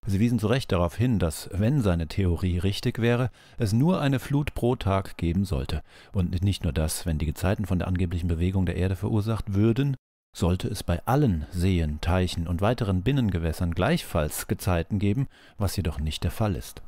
[SPEAKER 1] Sie wiesen zu Recht darauf hin, dass, wenn seine Theorie richtig wäre, es nur eine Flut pro Tag geben sollte. Und nicht nur das, wenn die Gezeiten von der angeblichen Bewegung der Erde verursacht würden, sollte es bei allen Seen, Teichen und weiteren Binnengewässern gleichfalls Gezeiten geben, was jedoch nicht der Fall ist.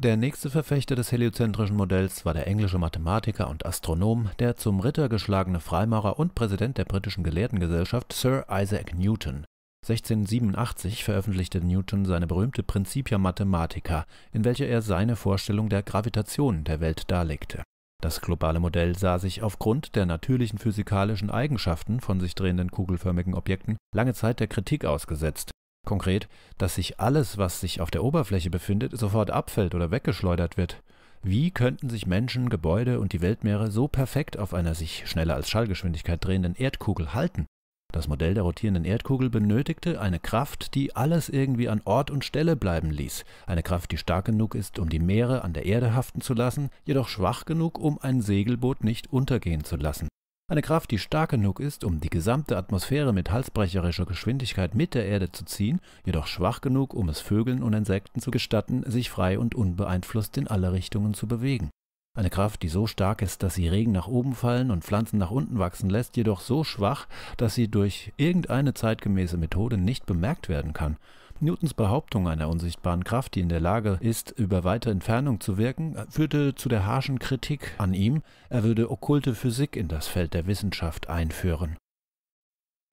[SPEAKER 1] Der nächste Verfechter des heliozentrischen Modells war der englische Mathematiker und Astronom, der zum Ritter geschlagene Freimaurer und Präsident der britischen Gelehrtengesellschaft Sir Isaac Newton. 1687 veröffentlichte Newton seine berühmte Principia Mathematica, in welcher er seine Vorstellung der Gravitation der Welt darlegte. Das globale Modell sah sich aufgrund der natürlichen physikalischen Eigenschaften von sich drehenden kugelförmigen Objekten lange Zeit der Kritik ausgesetzt, Konkret, dass sich alles, was sich auf der Oberfläche befindet, sofort abfällt oder weggeschleudert wird. Wie könnten sich Menschen, Gebäude und die Weltmeere so perfekt auf einer sich schneller als Schallgeschwindigkeit drehenden Erdkugel halten? Das Modell der rotierenden Erdkugel benötigte eine Kraft, die alles irgendwie an Ort und Stelle bleiben ließ. Eine Kraft, die stark genug ist, um die Meere an der Erde haften zu lassen, jedoch schwach genug, um ein Segelboot nicht untergehen zu lassen. Eine Kraft, die stark genug ist, um die gesamte Atmosphäre mit halsbrecherischer Geschwindigkeit mit der Erde zu ziehen, jedoch schwach genug, um es Vögeln und Insekten zu gestatten, sich frei und unbeeinflusst in alle Richtungen zu bewegen. Eine Kraft, die so stark ist, dass sie Regen nach oben fallen und Pflanzen nach unten wachsen lässt, jedoch so schwach, dass sie durch irgendeine zeitgemäße Methode nicht bemerkt werden kann. Newtons Behauptung einer unsichtbaren Kraft, die in der Lage ist, über weite Entfernung zu wirken, führte zu der harschen Kritik an ihm, er würde okkulte Physik in das Feld der Wissenschaft einführen.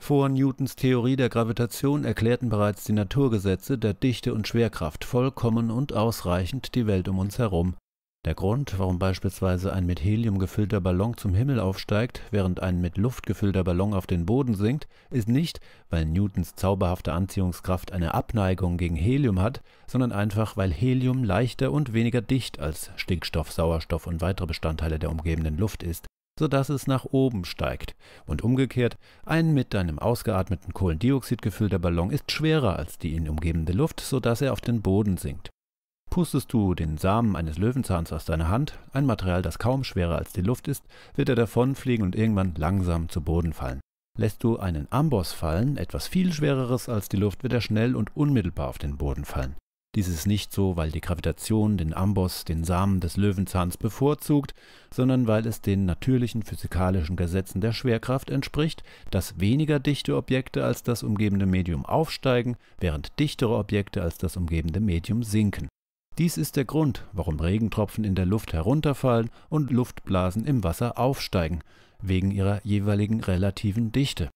[SPEAKER 1] Vor Newtons Theorie der Gravitation erklärten bereits die Naturgesetze der Dichte und Schwerkraft vollkommen und ausreichend die Welt um uns herum. Der Grund, warum beispielsweise ein mit Helium gefüllter Ballon zum Himmel aufsteigt, während ein mit Luft gefüllter Ballon auf den Boden sinkt, ist nicht, weil Newtons zauberhafte Anziehungskraft eine Abneigung gegen Helium hat, sondern einfach, weil Helium leichter und weniger dicht als Stickstoff, Sauerstoff und weitere Bestandteile der umgebenden Luft ist, sodass es nach oben steigt. Und umgekehrt, ein mit einem ausgeatmeten Kohlendioxid gefüllter Ballon ist schwerer als die ihn umgebende Luft, sodass er auf den Boden sinkt. Pustest du den Samen eines Löwenzahns aus deiner Hand, ein Material, das kaum schwerer als die Luft ist, wird er davonfliegen und irgendwann langsam zu Boden fallen. Lässt du einen Amboss fallen, etwas viel schwereres als die Luft, wird er schnell und unmittelbar auf den Boden fallen. Dies ist nicht so, weil die Gravitation den Amboss, den Samen des Löwenzahns bevorzugt, sondern weil es den natürlichen physikalischen Gesetzen der Schwerkraft entspricht, dass weniger dichte Objekte als das umgebende Medium aufsteigen, während dichtere Objekte als das umgebende Medium sinken. Dies ist der Grund, warum Regentropfen in der Luft herunterfallen und Luftblasen im Wasser aufsteigen, wegen ihrer jeweiligen relativen Dichte.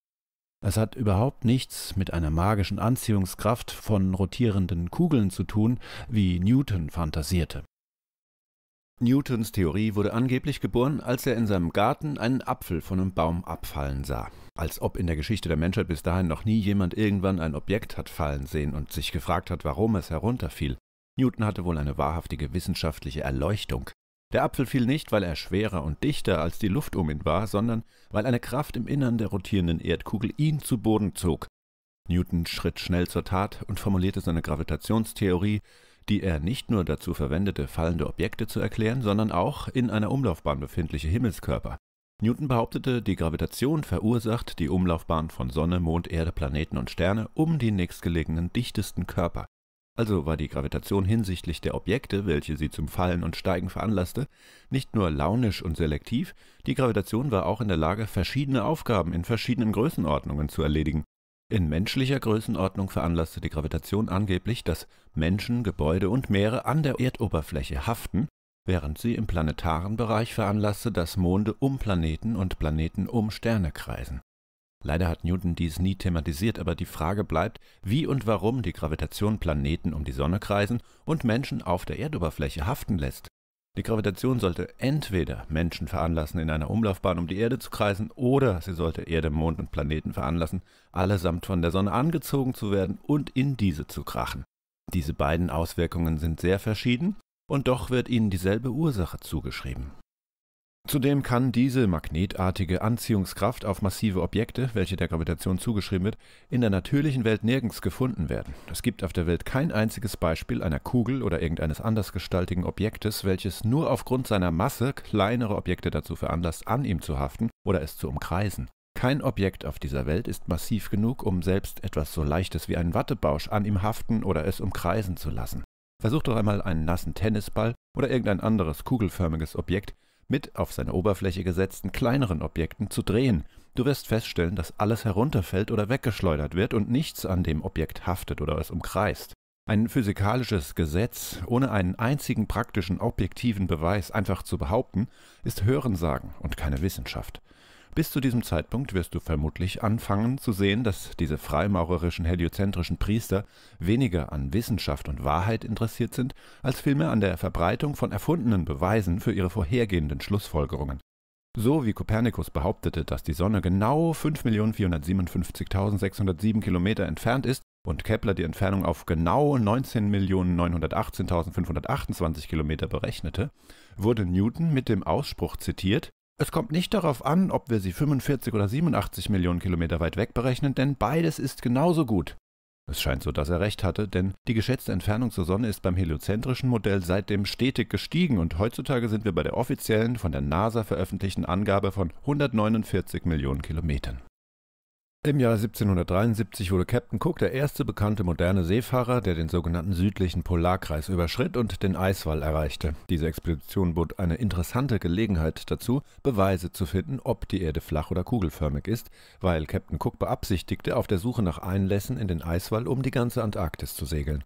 [SPEAKER 1] Es hat überhaupt nichts mit einer magischen Anziehungskraft von rotierenden Kugeln zu tun, wie Newton fantasierte. Newtons Theorie wurde angeblich geboren, als er in seinem Garten einen Apfel von einem Baum abfallen sah. Als ob in der Geschichte der Menschheit bis dahin noch nie jemand irgendwann ein Objekt hat fallen sehen und sich gefragt hat, warum es herunterfiel. Newton hatte wohl eine wahrhaftige wissenschaftliche Erleuchtung. Der Apfel fiel nicht, weil er schwerer und dichter als die Luft um ihn war, sondern weil eine Kraft im Innern der rotierenden Erdkugel ihn zu Boden zog. Newton schritt schnell zur Tat und formulierte seine Gravitationstheorie, die er nicht nur dazu verwendete, fallende Objekte zu erklären, sondern auch in einer Umlaufbahn befindliche Himmelskörper. Newton behauptete, die Gravitation verursacht die Umlaufbahn von Sonne, Mond, Erde, Planeten und Sterne um die nächstgelegenen dichtesten Körper. Also war die Gravitation hinsichtlich der Objekte, welche sie zum Fallen und Steigen veranlasste, nicht nur launisch und selektiv, die Gravitation war auch in der Lage, verschiedene Aufgaben in verschiedenen Größenordnungen zu erledigen. In menschlicher Größenordnung veranlasste die Gravitation angeblich, dass Menschen, Gebäude und Meere an der Erdoberfläche haften, während sie im planetaren Bereich veranlasste, dass Monde um Planeten und Planeten um Sterne kreisen. Leider hat Newton dies nie thematisiert, aber die Frage bleibt, wie und warum die Gravitation Planeten um die Sonne kreisen und Menschen auf der Erdoberfläche haften lässt. Die Gravitation sollte entweder Menschen veranlassen, in einer Umlaufbahn um die Erde zu kreisen, oder sie sollte Erde, Mond und Planeten veranlassen, allesamt von der Sonne angezogen zu werden und in diese zu krachen. Diese beiden Auswirkungen sind sehr verschieden, und doch wird ihnen dieselbe Ursache zugeschrieben. Zudem kann diese magnetartige Anziehungskraft auf massive Objekte, welche der Gravitation zugeschrieben wird, in der natürlichen Welt nirgends gefunden werden. Es gibt auf der Welt kein einziges Beispiel einer Kugel oder irgendeines andersgestaltigen Objektes, welches nur aufgrund seiner Masse kleinere Objekte dazu veranlasst, an ihm zu haften oder es zu umkreisen. Kein Objekt auf dieser Welt ist massiv genug, um selbst etwas so Leichtes wie einen Wattebausch an ihm haften oder es umkreisen zu lassen. Versucht doch einmal einen nassen Tennisball oder irgendein anderes kugelförmiges Objekt, mit auf seine Oberfläche gesetzten kleineren Objekten zu drehen. Du wirst feststellen, dass alles herunterfällt oder weggeschleudert wird und nichts an dem Objekt haftet oder es umkreist. Ein physikalisches Gesetz ohne einen einzigen praktischen objektiven Beweis einfach zu behaupten, ist Hörensagen und keine Wissenschaft. Bis zu diesem Zeitpunkt wirst du vermutlich anfangen zu sehen, dass diese freimaurerischen heliozentrischen Priester weniger an Wissenschaft und Wahrheit interessiert sind, als vielmehr an der Verbreitung von erfundenen Beweisen für ihre vorhergehenden Schlussfolgerungen. So wie Kopernikus behauptete, dass die Sonne genau 5.457.607 Kilometer entfernt ist und Kepler die Entfernung auf genau 19.918.528 Kilometer berechnete, wurde Newton mit dem Ausspruch zitiert, es kommt nicht darauf an, ob wir sie 45 oder 87 Millionen Kilometer weit weg berechnen, denn beides ist genauso gut. Es scheint so, dass er recht hatte, denn die geschätzte Entfernung zur Sonne ist beim heliozentrischen Modell seitdem stetig gestiegen und heutzutage sind wir bei der offiziellen, von der NASA veröffentlichten Angabe von 149 Millionen Kilometern. Im Jahr 1773 wurde Captain Cook der erste bekannte moderne Seefahrer, der den sogenannten südlichen Polarkreis überschritt und den Eiswall erreichte. Diese Expedition bot eine interessante Gelegenheit dazu, Beweise zu finden, ob die Erde flach oder kugelförmig ist, weil Captain Cook beabsichtigte, auf der Suche nach Einlässen in den Eiswall um die ganze Antarktis zu segeln.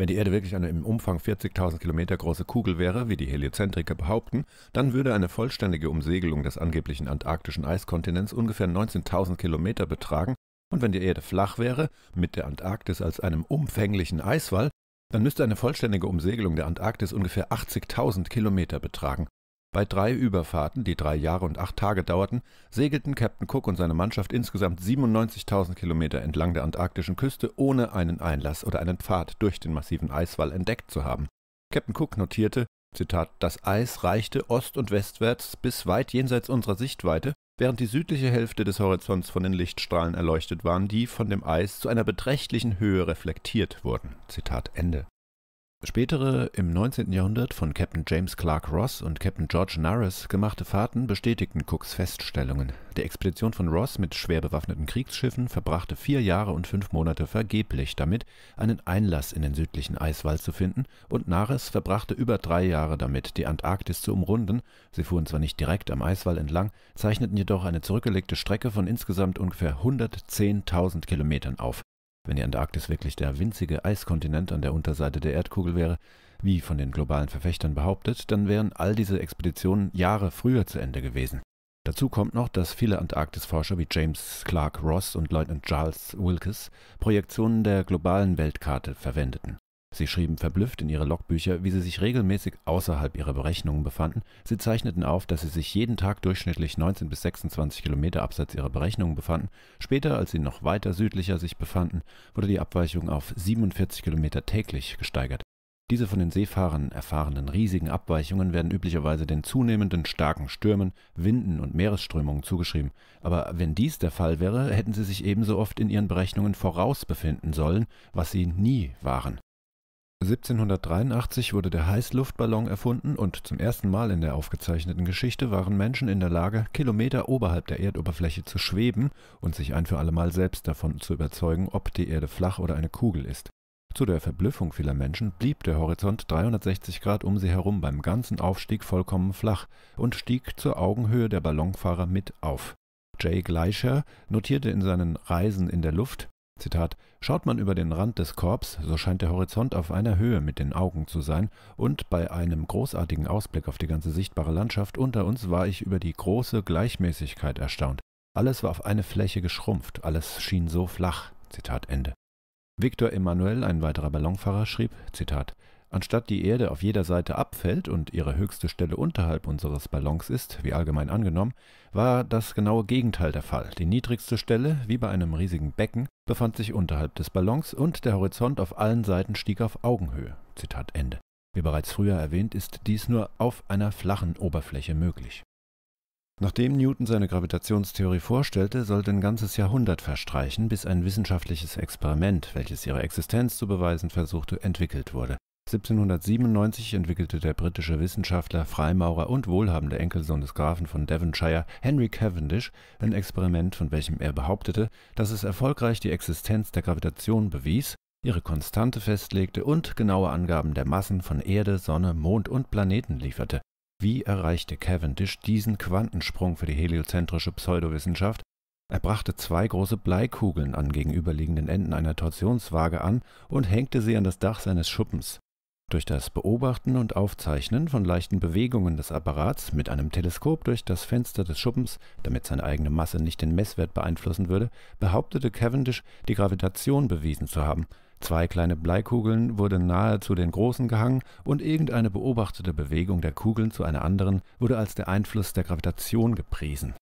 [SPEAKER 1] Wenn die Erde wirklich eine im Umfang 40.000 Kilometer große Kugel wäre, wie die Heliozentriker behaupten, dann würde eine vollständige Umsegelung des angeblichen antarktischen Eiskontinents ungefähr 19.000 Kilometer betragen und wenn die Erde flach wäre, mit der Antarktis als einem umfänglichen Eiswall, dann müsste eine vollständige Umsegelung der Antarktis ungefähr 80.000 Kilometer betragen bei drei Überfahrten, die drei Jahre und acht Tage dauerten, segelten Captain Cook und seine Mannschaft insgesamt 97.000 Kilometer entlang der antarktischen Küste, ohne einen Einlass oder einen Pfad durch den massiven Eiswall entdeckt zu haben. Captain Cook notierte, Zitat, das Eis reichte ost- und westwärts bis weit jenseits unserer Sichtweite, während die südliche Hälfte des Horizonts von den Lichtstrahlen erleuchtet waren, die von dem Eis zu einer beträchtlichen Höhe reflektiert wurden. Zitat Ende Spätere, im 19. Jahrhundert von Captain James Clark Ross und Captain George Nares gemachte Fahrten bestätigten Cooks Feststellungen. Die Expedition von Ross mit schwer bewaffneten Kriegsschiffen verbrachte vier Jahre und fünf Monate vergeblich damit, einen Einlass in den südlichen Eiswall zu finden, und Nares verbrachte über drei Jahre damit, die Antarktis zu umrunden. Sie fuhren zwar nicht direkt am Eiswall entlang, zeichneten jedoch eine zurückgelegte Strecke von insgesamt ungefähr 110.000 Kilometern auf. Wenn die Antarktis wirklich der winzige Eiskontinent an der Unterseite der Erdkugel wäre, wie von den globalen Verfechtern behauptet, dann wären all diese Expeditionen Jahre früher zu Ende gewesen. Dazu kommt noch, dass viele Antarktisforscher wie James Clark Ross und Leutnant Charles Wilkes Projektionen der globalen Weltkarte verwendeten Sie schrieben verblüfft in ihre Logbücher, wie sie sich regelmäßig außerhalb ihrer Berechnungen befanden, sie zeichneten auf, dass sie sich jeden Tag durchschnittlich 19 bis 26 Kilometer abseits ihrer Berechnungen befanden, später, als sie noch weiter südlicher sich befanden, wurde die Abweichung auf 47 Kilometer täglich gesteigert. Diese von den Seefahrern erfahrenen riesigen Abweichungen werden üblicherweise den zunehmenden starken Stürmen, Winden und Meeresströmungen zugeschrieben. Aber wenn dies der Fall wäre, hätten sie sich ebenso oft in ihren Berechnungen vorausbefinden sollen, was sie nie waren. 1783 wurde der Heißluftballon erfunden und zum ersten Mal in der aufgezeichneten Geschichte waren Menschen in der Lage, Kilometer oberhalb der Erdoberfläche zu schweben und sich ein für allemal selbst davon zu überzeugen, ob die Erde flach oder eine Kugel ist. Zu der Verblüffung vieler Menschen blieb der Horizont 360 Grad um sie herum beim ganzen Aufstieg vollkommen flach und stieg zur Augenhöhe der Ballonfahrer mit auf. Jay Gleicher notierte in seinen Reisen in der Luft Zitat, schaut man über den Rand des Korbs, so scheint der Horizont auf einer Höhe mit den Augen zu sein, und bei einem großartigen Ausblick auf die ganze sichtbare Landschaft unter uns war ich über die große Gleichmäßigkeit erstaunt. Alles war auf eine Fläche geschrumpft, alles schien so flach. Zitat Ende. Victor Emanuel, ein weiterer Ballonfahrer, schrieb, Zitat, Anstatt die Erde auf jeder Seite abfällt und ihre höchste Stelle unterhalb unseres Ballons ist, wie allgemein angenommen, war das genaue Gegenteil der Fall. Die niedrigste Stelle, wie bei einem riesigen Becken, befand sich unterhalb des Ballons und der Horizont auf allen Seiten stieg auf Augenhöhe. Zitat Ende. Wie bereits früher erwähnt, ist dies nur auf einer flachen Oberfläche möglich. Nachdem Newton seine Gravitationstheorie vorstellte, sollte ein ganzes Jahrhundert verstreichen, bis ein wissenschaftliches Experiment, welches ihre Existenz zu beweisen versuchte, entwickelt wurde. 1797 entwickelte der britische Wissenschaftler, Freimaurer und wohlhabende Enkelsohn des Grafen von Devonshire, Henry Cavendish, ein Experiment, von welchem er behauptete, dass es erfolgreich die Existenz der Gravitation bewies, ihre Konstante festlegte und genaue Angaben der Massen von Erde, Sonne, Mond und Planeten lieferte. Wie erreichte Cavendish diesen Quantensprung für die heliozentrische Pseudowissenschaft? Er brachte zwei große Bleikugeln an gegenüberliegenden Enden einer Torsionswaage an und hängte sie an das Dach seines Schuppens. Durch das Beobachten und Aufzeichnen von leichten Bewegungen des Apparats mit einem Teleskop durch das Fenster des Schuppens, damit seine eigene Masse nicht den Messwert beeinflussen würde, behauptete Cavendish, die Gravitation bewiesen zu haben. Zwei kleine Bleikugeln wurden nahe zu den großen gehangen und irgendeine beobachtete Bewegung der Kugeln zu einer anderen wurde als der Einfluss der Gravitation gepriesen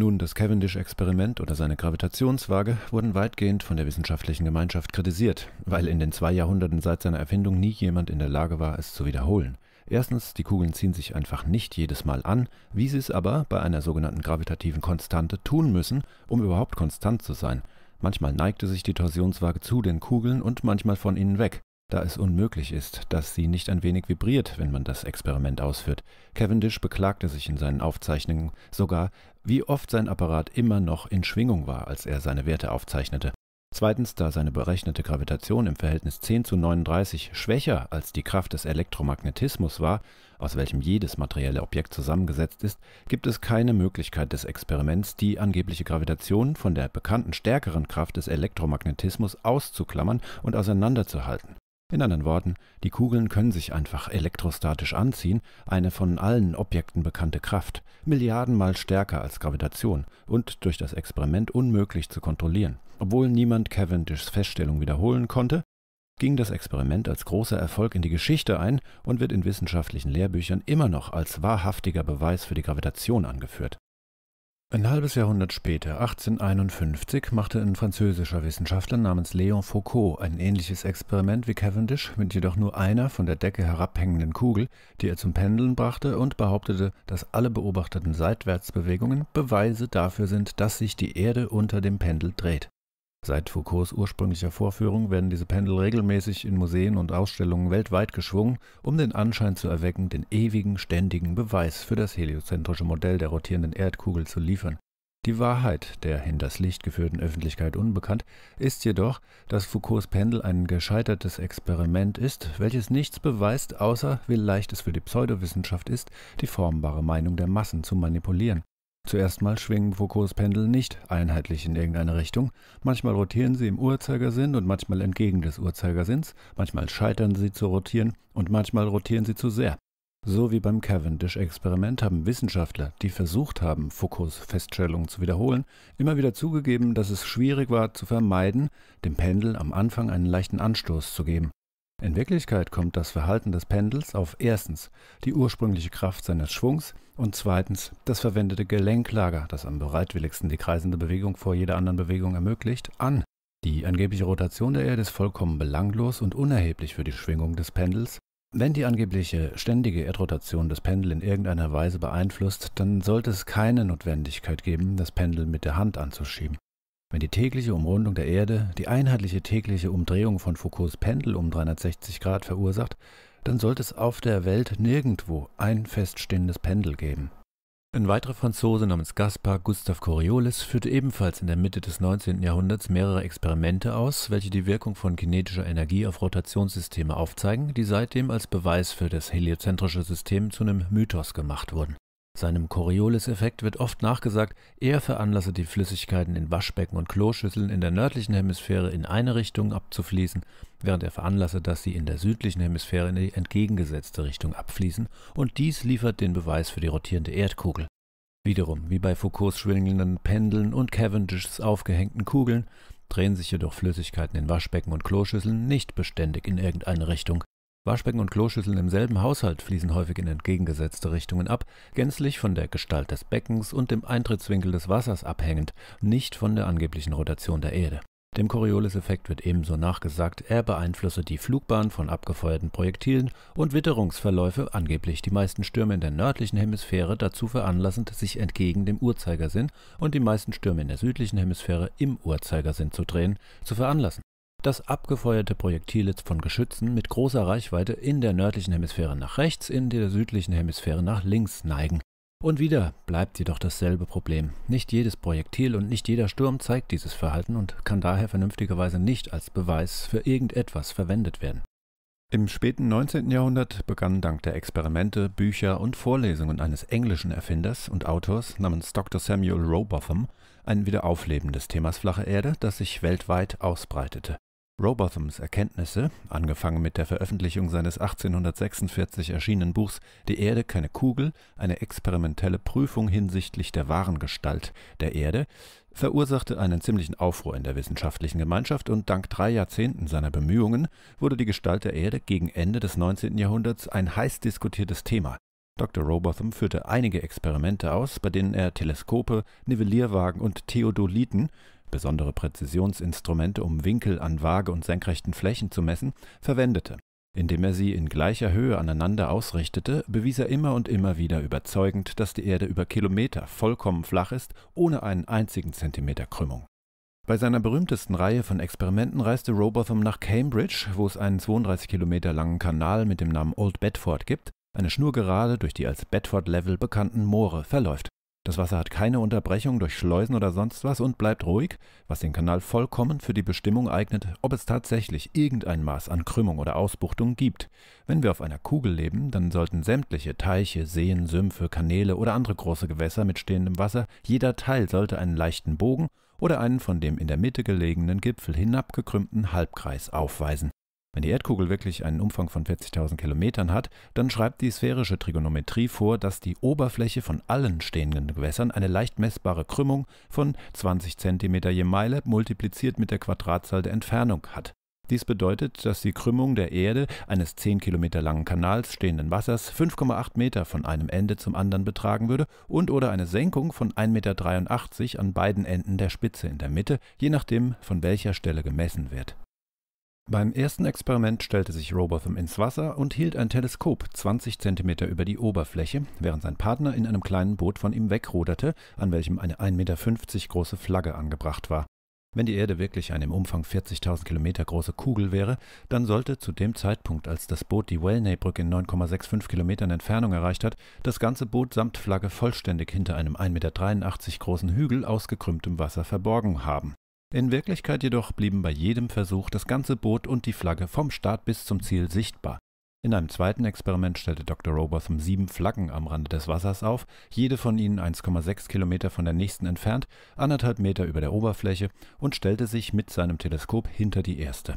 [SPEAKER 1] nun, das Cavendish-Experiment oder seine Gravitationswaage wurden weitgehend von der wissenschaftlichen Gemeinschaft kritisiert, weil in den zwei Jahrhunderten seit seiner Erfindung nie jemand in der Lage war, es zu wiederholen. Erstens, die Kugeln ziehen sich einfach nicht jedes Mal an, wie sie es aber bei einer sogenannten gravitativen Konstante tun müssen, um überhaupt konstant zu sein. Manchmal neigte sich die Torsionswaage zu den Kugeln und manchmal von ihnen weg da es unmöglich ist, dass sie nicht ein wenig vibriert, wenn man das Experiment ausführt. Cavendish beklagte sich in seinen Aufzeichnungen sogar, wie oft sein Apparat immer noch in Schwingung war, als er seine Werte aufzeichnete. Zweitens, da seine berechnete Gravitation im Verhältnis 10 zu 39 schwächer als die Kraft des Elektromagnetismus war, aus welchem jedes materielle Objekt zusammengesetzt ist, gibt es keine Möglichkeit des Experiments, die angebliche Gravitation von der bekannten stärkeren Kraft des Elektromagnetismus auszuklammern und auseinanderzuhalten. In anderen Worten, die Kugeln können sich einfach elektrostatisch anziehen, eine von allen Objekten bekannte Kraft, Milliardenmal stärker als Gravitation und durch das Experiment unmöglich zu kontrollieren. Obwohl niemand Cavendishs Feststellung wiederholen konnte, ging das Experiment als großer Erfolg in die Geschichte ein und wird in wissenschaftlichen Lehrbüchern immer noch als wahrhaftiger Beweis für die Gravitation angeführt ein halbes Jahrhundert später, 1851, machte ein französischer Wissenschaftler namens Léon Foucault ein ähnliches Experiment wie Cavendish mit jedoch nur einer von der Decke herabhängenden Kugel, die er zum Pendeln brachte und behauptete, dass alle beobachteten Seitwärtsbewegungen Beweise dafür sind, dass sich die Erde unter dem Pendel dreht Seit Foucaults ursprünglicher Vorführung werden diese Pendel regelmäßig in Museen und Ausstellungen weltweit geschwungen, um den Anschein zu erwecken, den ewigen, ständigen Beweis für das heliozentrische Modell der rotierenden Erdkugel zu liefern. Die Wahrheit, der hinters Licht geführten Öffentlichkeit unbekannt, ist jedoch, dass Foucaults Pendel ein gescheitertes Experiment ist, welches nichts beweist, außer wie leicht es für die Pseudowissenschaft ist, die formbare Meinung der Massen zu manipulieren. Zuerst mal schwingen Foucaults Pendel nicht einheitlich in irgendeine Richtung. Manchmal rotieren sie im Uhrzeigersinn und manchmal entgegen des Uhrzeigersinns, manchmal scheitern sie zu rotieren und manchmal rotieren sie zu sehr. So wie beim Cavendish-Experiment haben Wissenschaftler, die versucht haben, Foucaults Feststellungen zu wiederholen, immer wieder zugegeben, dass es schwierig war zu vermeiden, dem Pendel am Anfang einen leichten Anstoß zu geben. In Wirklichkeit kommt das Verhalten des Pendels auf erstens die ursprüngliche Kraft seines Schwungs und zweitens das verwendete Gelenklager, das am bereitwilligsten die kreisende Bewegung vor jeder anderen Bewegung ermöglicht, an. Die angebliche Rotation der Erde ist vollkommen belanglos und unerheblich für die Schwingung des Pendels. Wenn die angebliche ständige Erdrotation des Pendel in irgendeiner Weise beeinflusst, dann sollte es keine Notwendigkeit geben, das Pendel mit der Hand anzuschieben. Wenn die tägliche Umrundung der Erde die einheitliche tägliche Umdrehung von Foucaults Pendel um 360 Grad verursacht, dann sollte es auf der Welt nirgendwo ein feststehendes Pendel geben. Ein weiterer Franzose namens Gaspar Gustav Coriolis führte ebenfalls in der Mitte des 19. Jahrhunderts mehrere Experimente aus, welche die Wirkung von kinetischer Energie auf Rotationssysteme aufzeigen, die seitdem als Beweis für das heliozentrische System zu einem Mythos gemacht wurden seinem Coriolis-Effekt wird oft nachgesagt, er veranlasse die Flüssigkeiten in Waschbecken und Kloschüsseln in der nördlichen Hemisphäre in eine Richtung abzufließen, während er veranlasse, dass sie in der südlichen Hemisphäre in die entgegengesetzte Richtung abfließen, und dies liefert den Beweis für die rotierende Erdkugel. Wiederum, wie bei Foucaults schwingenden Pendeln und Cavendishs aufgehängten Kugeln, drehen sich jedoch Flüssigkeiten in Waschbecken und Kloschüsseln nicht beständig in irgendeine Richtung, Waschbecken und Kloschüsseln im selben Haushalt fließen häufig in entgegengesetzte Richtungen ab, gänzlich von der Gestalt des Beckens und dem Eintrittswinkel des Wassers abhängend, nicht von der angeblichen Rotation der Erde. Dem Coriolis-Effekt wird ebenso nachgesagt, er beeinflusse die Flugbahn von abgefeuerten Projektilen und Witterungsverläufe, angeblich die meisten Stürme in der nördlichen Hemisphäre dazu veranlassend, sich entgegen dem Uhrzeigersinn und die meisten Stürme in der südlichen Hemisphäre im Uhrzeigersinn zu drehen, zu veranlassen dass abgefeuerte Projektile von Geschützen mit großer Reichweite in der nördlichen Hemisphäre nach rechts, in der südlichen Hemisphäre nach links neigen. Und wieder bleibt jedoch dasselbe Problem. Nicht jedes Projektil und nicht jeder Sturm zeigt dieses Verhalten und kann daher vernünftigerweise nicht als Beweis für irgendetwas verwendet werden. Im späten 19. Jahrhundert begann dank der Experimente, Bücher und Vorlesungen eines englischen Erfinders und Autors namens Dr. Samuel Robotham ein Wiederaufleben des Themas flache Erde, das sich weltweit ausbreitete. Robothams Erkenntnisse, angefangen mit der Veröffentlichung seines 1846 erschienenen Buchs Die Erde keine Kugel, eine experimentelle Prüfung hinsichtlich der wahren Gestalt der Erde, verursachte einen ziemlichen Aufruhr in der wissenschaftlichen Gemeinschaft und dank drei Jahrzehnten seiner Bemühungen wurde die Gestalt der Erde gegen Ende des 19. Jahrhunderts ein heiß diskutiertes Thema. Dr. Robotham führte einige Experimente aus, bei denen er Teleskope, Nivellierwagen und Theodoliten besondere Präzisionsinstrumente, um Winkel an Waage und senkrechten Flächen zu messen, verwendete. Indem er sie in gleicher Höhe aneinander ausrichtete, bewies er immer und immer wieder überzeugend, dass die Erde über Kilometer vollkommen flach ist, ohne einen einzigen Zentimeter Krümmung. Bei seiner berühmtesten Reihe von Experimenten reiste Robotham nach Cambridge, wo es einen 32 Kilometer langen Kanal mit dem Namen Old Bedford gibt, eine Schnurgerade durch die als Bedford Level bekannten Moore verläuft. Das Wasser hat keine Unterbrechung durch Schleusen oder sonst was und bleibt ruhig, was den Kanal vollkommen für die Bestimmung eignet, ob es tatsächlich irgendein Maß an Krümmung oder Ausbuchtung gibt. Wenn wir auf einer Kugel leben, dann sollten sämtliche Teiche, Seen, Sümpfe, Kanäle oder andere große Gewässer mit stehendem Wasser, jeder Teil sollte einen leichten Bogen oder einen von dem in der Mitte gelegenen Gipfel hinabgekrümmten Halbkreis aufweisen. Wenn die Erdkugel wirklich einen Umfang von 40.000 Kilometern hat, dann schreibt die sphärische Trigonometrie vor, dass die Oberfläche von allen stehenden Gewässern eine leicht messbare Krümmung von 20 cm je Meile multipliziert mit der Quadratzahl der Entfernung hat. Dies bedeutet, dass die Krümmung der Erde eines 10 Kilometer langen Kanals stehenden Wassers 5,8 Meter von einem Ende zum anderen betragen würde und oder eine Senkung von 1,83 Meter an beiden Enden der Spitze in der Mitte, je nachdem von welcher Stelle gemessen wird. Beim ersten Experiment stellte sich Robotham ins Wasser und hielt ein Teleskop 20 cm über die Oberfläche, während sein Partner in einem kleinen Boot von ihm wegruderte, an welchem eine 1,50 Meter große Flagge angebracht war. Wenn die Erde wirklich eine im Umfang 40.000 Kilometer große Kugel wäre, dann sollte zu dem Zeitpunkt, als das Boot die wellnay brücke in 9,65 Kilometern Entfernung erreicht hat, das ganze Boot samt Flagge vollständig hinter einem 1,83 Meter großen Hügel aus gekrümmtem Wasser verborgen haben. In Wirklichkeit jedoch blieben bei jedem Versuch das ganze Boot und die Flagge vom Start bis zum Ziel sichtbar. In einem zweiten Experiment stellte Dr. Robotham sieben Flaggen am Rande des Wassers auf, jede von ihnen 1,6 Kilometer von der nächsten entfernt, anderthalb Meter über der Oberfläche und stellte sich mit seinem Teleskop hinter die erste.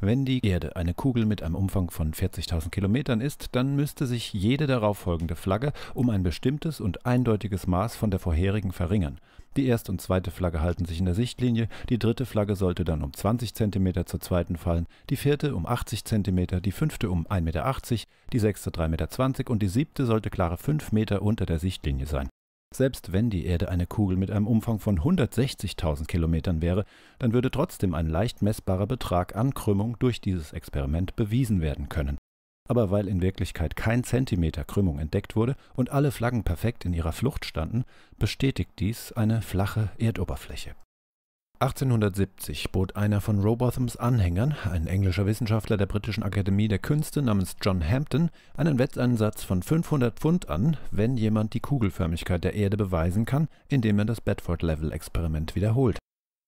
[SPEAKER 1] Wenn die Erde eine Kugel mit einem Umfang von 40.000 Kilometern ist, dann müsste sich jede darauf folgende Flagge um ein bestimmtes und eindeutiges Maß von der vorherigen verringern. Die erste und zweite Flagge halten sich in der Sichtlinie, die dritte Flagge sollte dann um 20 cm zur zweiten fallen, die vierte um 80 cm, die fünfte um 1,80 m, die sechste 3,20 m und die siebte sollte klare 5 m unter der Sichtlinie sein. Selbst wenn die Erde eine Kugel mit einem Umfang von 160.000 Kilometern wäre, dann würde trotzdem ein leicht messbarer Betrag an Krümmung durch dieses Experiment bewiesen werden können. Aber weil in Wirklichkeit kein Zentimeter Krümmung entdeckt wurde und alle Flaggen perfekt in ihrer Flucht standen, bestätigt dies eine flache Erdoberfläche. 1870 bot einer von Robothams Anhängern, ein englischer Wissenschaftler der Britischen Akademie der Künste namens John Hampton, einen Wetteinsatz von 500 Pfund an, wenn jemand die Kugelförmigkeit der Erde beweisen kann, indem er das Bedford-Level-Experiment wiederholt.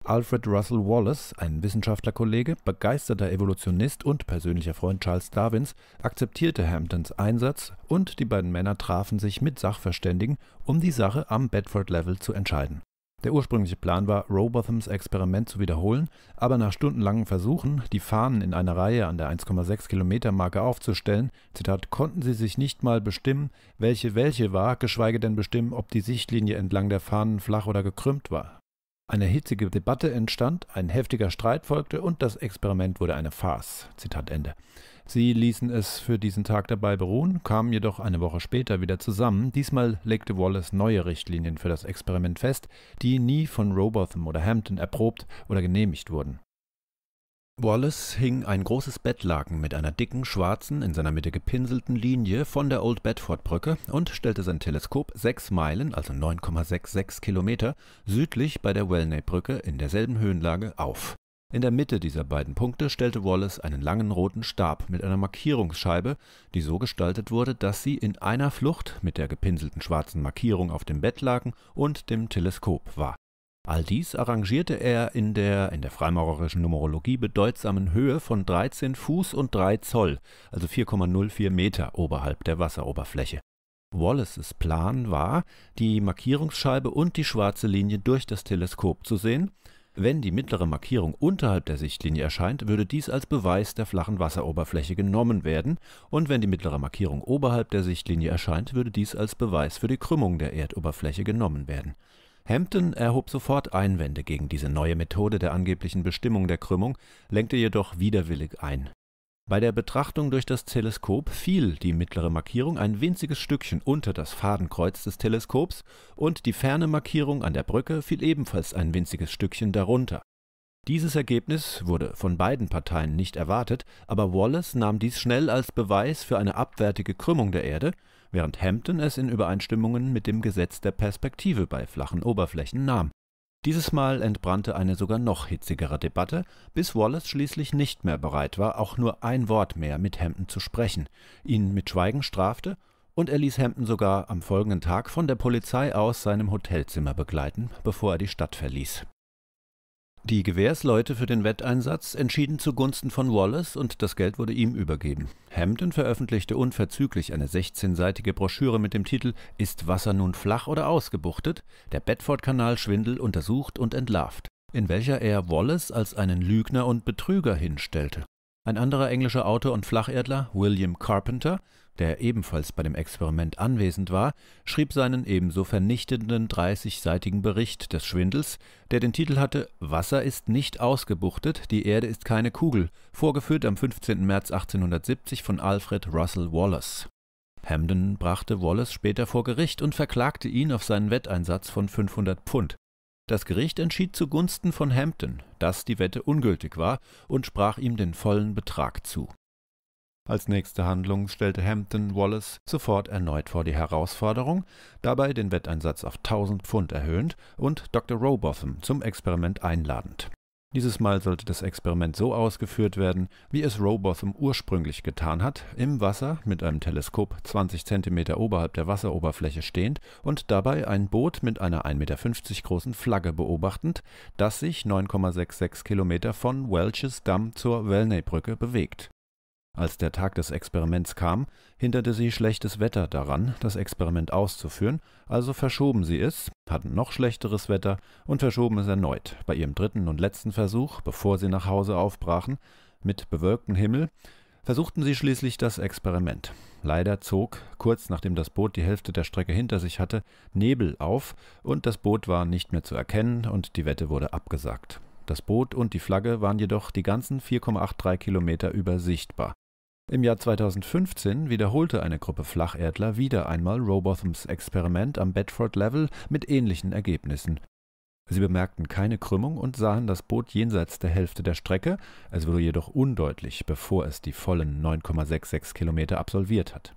[SPEAKER 1] Alfred Russell Wallace, ein Wissenschaftlerkollege, begeisterter Evolutionist und persönlicher Freund Charles Darwins, akzeptierte Hamptons Einsatz und die beiden Männer trafen sich mit Sachverständigen, um die Sache am Bedford Level zu entscheiden. Der ursprüngliche Plan war, Robothams Experiment zu wiederholen, aber nach stundenlangen Versuchen, die Fahnen in einer Reihe an der 1,6 Kilometer Marke aufzustellen, Zitat, konnten sie sich nicht mal bestimmen, welche welche war, geschweige denn bestimmen, ob die Sichtlinie entlang der Fahnen flach oder gekrümmt war. Eine hitzige Debatte entstand, ein heftiger Streit folgte und das Experiment wurde eine Farce. Zitat Ende. Sie ließen es für diesen Tag dabei beruhen, kamen jedoch eine Woche später wieder zusammen. Diesmal legte Wallace neue Richtlinien für das Experiment fest, die nie von Robotham oder Hampton erprobt oder genehmigt wurden. Wallace hing ein großes Bettlaken mit einer dicken, schwarzen, in seiner Mitte gepinselten Linie von der Old Bedford Brücke und stellte sein Teleskop sechs Meilen, also 9,66 Kilometer, südlich bei der Wellney Brücke in derselben Höhenlage auf. In der Mitte dieser beiden Punkte stellte Wallace einen langen roten Stab mit einer Markierungsscheibe, die so gestaltet wurde, dass sie in einer Flucht mit der gepinselten schwarzen Markierung auf dem Bettlaken und dem Teleskop war. All dies arrangierte er in der in der freimaurerischen Numerologie bedeutsamen Höhe von 13 Fuß und 3 Zoll, also 4,04 Meter oberhalb der Wasseroberfläche. Wallaces Plan war, die Markierungsscheibe und die schwarze Linie durch das Teleskop zu sehen. Wenn die mittlere Markierung unterhalb der Sichtlinie erscheint, würde dies als Beweis der flachen Wasseroberfläche genommen werden, und wenn die mittlere Markierung oberhalb der Sichtlinie erscheint, würde dies als Beweis für die Krümmung der Erdoberfläche genommen werden. Hampton erhob sofort Einwände gegen diese neue Methode der angeblichen Bestimmung der Krümmung, lenkte jedoch widerwillig ein. Bei der Betrachtung durch das Teleskop fiel die mittlere Markierung ein winziges Stückchen unter das Fadenkreuz des Teleskops und die ferne Markierung an der Brücke fiel ebenfalls ein winziges Stückchen darunter. Dieses Ergebnis wurde von beiden Parteien nicht erwartet, aber Wallace nahm dies schnell als Beweis für eine abwärtige Krümmung der Erde während Hampton es in Übereinstimmungen mit dem Gesetz der Perspektive bei flachen Oberflächen nahm. Dieses Mal entbrannte eine sogar noch hitzigere Debatte, bis Wallace schließlich nicht mehr bereit war, auch nur ein Wort mehr mit Hampton zu sprechen, ihn mit Schweigen strafte und er ließ Hampton sogar am folgenden Tag von der Polizei aus seinem Hotelzimmer begleiten, bevor er die Stadt verließ. Die Gewehrsleute für den Wetteinsatz entschieden zugunsten von Wallace und das Geld wurde ihm übergeben. Hampton veröffentlichte unverzüglich eine 16-seitige Broschüre mit dem Titel Ist Wasser nun flach oder ausgebuchtet? Der Bedford-Kanal Schwindel untersucht und entlarvt, in welcher er Wallace als einen Lügner und Betrüger hinstellte. Ein anderer englischer Autor und Flacherdler, William Carpenter, der ebenfalls bei dem Experiment anwesend war, schrieb seinen ebenso vernichtenden 30-seitigen Bericht des Schwindels, der den Titel hatte Wasser ist nicht ausgebuchtet, die Erde ist keine Kugel, vorgeführt am 15. März 1870 von Alfred Russell Wallace. Hamden brachte Wallace später vor Gericht und verklagte ihn auf seinen Wetteinsatz von 500 Pfund. Das Gericht entschied zugunsten von Hampton, dass die Wette ungültig war und sprach ihm den vollen Betrag zu. Als nächste Handlung stellte Hampton Wallace sofort erneut vor die Herausforderung, dabei den Wetteinsatz auf 1000 Pfund erhöhend und Dr. Robotham zum Experiment einladend. Dieses Mal sollte das Experiment so ausgeführt werden, wie es Robotham ursprünglich getan hat, im Wasser mit einem Teleskop 20 cm oberhalb der Wasseroberfläche stehend und dabei ein Boot mit einer 1,50 Meter großen Flagge beobachtend, das sich 9,66 Kilometer von Welches Damm zur Wellney-Brücke bewegt als der Tag des Experiments kam, hinderte sie schlechtes Wetter daran, das Experiment auszuführen, also verschoben sie es, hatten noch schlechteres Wetter und verschoben es erneut, bei ihrem dritten und letzten Versuch, bevor sie nach Hause aufbrachen, mit bewölktem Himmel, versuchten sie schließlich das Experiment. Leider zog, kurz nachdem das Boot die Hälfte der Strecke hinter sich hatte, Nebel auf und das Boot war nicht mehr zu erkennen und die Wette wurde abgesagt. Das Boot und die Flagge waren jedoch die ganzen 4,83 Kilometer über sichtbar. Im Jahr 2015 wiederholte eine Gruppe Flacherdler wieder einmal Robothams Experiment am Bedford Level mit ähnlichen Ergebnissen. Sie bemerkten keine Krümmung und sahen das Boot jenseits der Hälfte der Strecke, es wurde jedoch undeutlich, bevor es die vollen 9,66 Kilometer absolviert hat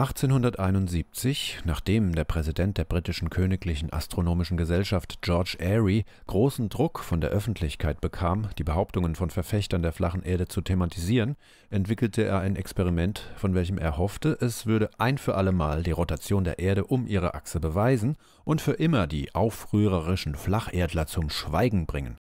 [SPEAKER 1] 1871, nachdem der Präsident der britischen Königlichen Astronomischen Gesellschaft George Airy großen Druck von der Öffentlichkeit bekam, die Behauptungen von Verfechtern der flachen Erde zu thematisieren, entwickelte er ein Experiment, von welchem er hoffte, es würde ein für allemal die Rotation der Erde um ihre Achse beweisen und für immer die aufrührerischen Flacherdler zum Schweigen bringen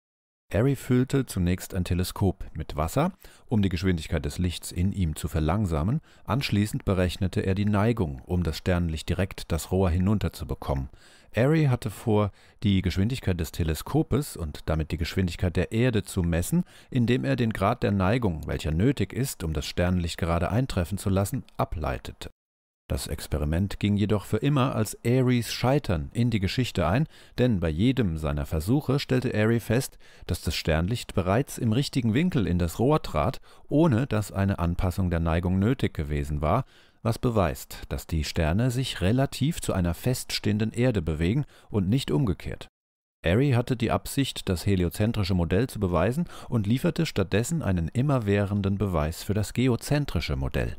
[SPEAKER 1] Airy füllte zunächst ein Teleskop mit Wasser, um die Geschwindigkeit des Lichts in ihm zu verlangsamen, anschließend berechnete er die Neigung, um das Sternenlicht direkt das Rohr hinunterzubekommen. zu hatte vor, die Geschwindigkeit des Teleskopes und damit die Geschwindigkeit der Erde zu messen, indem er den Grad der Neigung, welcher nötig ist, um das Sternenlicht gerade eintreffen zu lassen, ableitete das Experiment ging jedoch für immer als Aries Scheitern in die Geschichte ein, denn bei jedem seiner Versuche stellte Airy fest, dass das Sternlicht bereits im richtigen Winkel in das Rohr trat, ohne dass eine Anpassung der Neigung nötig gewesen war, was beweist, dass die Sterne sich relativ zu einer feststehenden Erde bewegen und nicht umgekehrt. Airy hatte die Absicht, das heliozentrische Modell zu beweisen und lieferte stattdessen einen immerwährenden Beweis für das geozentrische Modell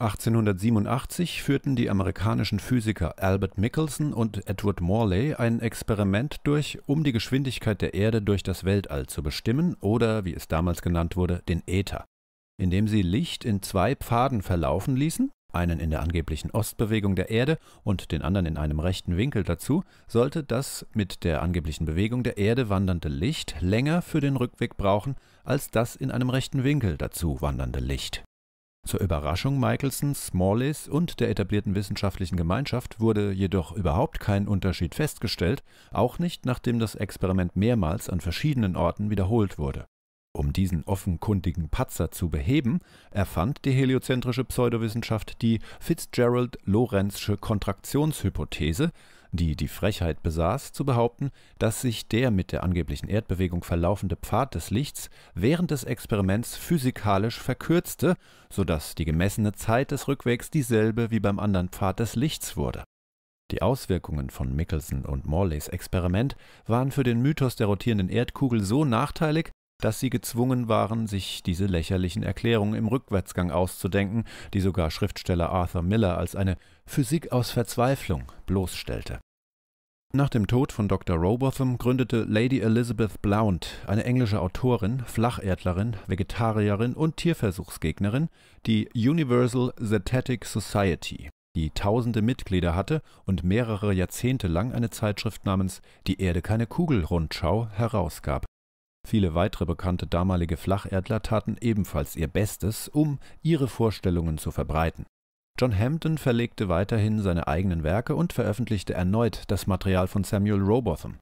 [SPEAKER 1] 1887 führten die amerikanischen Physiker Albert Michelson und Edward Morley ein Experiment durch, um die Geschwindigkeit der Erde durch das Weltall zu bestimmen oder, wie es damals genannt wurde, den Äther, indem sie Licht in zwei Pfaden verlaufen ließen, einen in der angeblichen Ostbewegung der Erde und den anderen in einem rechten Winkel dazu, sollte das mit der angeblichen Bewegung der Erde wandernde Licht länger für den Rückweg brauchen als das in einem rechten Winkel dazu wandernde Licht zur Überraschung Michelsons, Morleys und der etablierten wissenschaftlichen Gemeinschaft wurde jedoch überhaupt kein Unterschied festgestellt, auch nicht nachdem das Experiment mehrmals an verschiedenen Orten wiederholt wurde. Um diesen offenkundigen Patzer zu beheben, erfand die heliozentrische Pseudowissenschaft die fitzgerald lorenzsche Kontraktionshypothese, die die Frechheit besaß, zu behaupten, dass sich der mit der angeblichen Erdbewegung verlaufende Pfad des Lichts während des Experiments physikalisch verkürzte, sodass die gemessene Zeit des Rückwegs dieselbe wie beim anderen Pfad des Lichts wurde. Die Auswirkungen von Mickelson und Morleys Experiment waren für den Mythos der rotierenden Erdkugel so nachteilig, dass sie gezwungen waren, sich diese lächerlichen Erklärungen im Rückwärtsgang auszudenken, die sogar Schriftsteller Arthur Miller als eine Physik aus Verzweiflung bloßstellte. Nach dem Tod von Dr. Robotham gründete Lady Elizabeth Blount, eine englische Autorin, Flacherdlerin, Vegetarierin und Tierversuchsgegnerin, die Universal Zetetic Society, die tausende Mitglieder hatte und mehrere Jahrzehnte lang eine Zeitschrift namens Die Erde keine Kugel-Rundschau herausgab. Viele weitere bekannte damalige Flacherdler taten ebenfalls ihr Bestes, um ihre Vorstellungen zu verbreiten John Hampton verlegte weiterhin seine eigenen Werke und veröffentlichte erneut das Material von Samuel Robotham.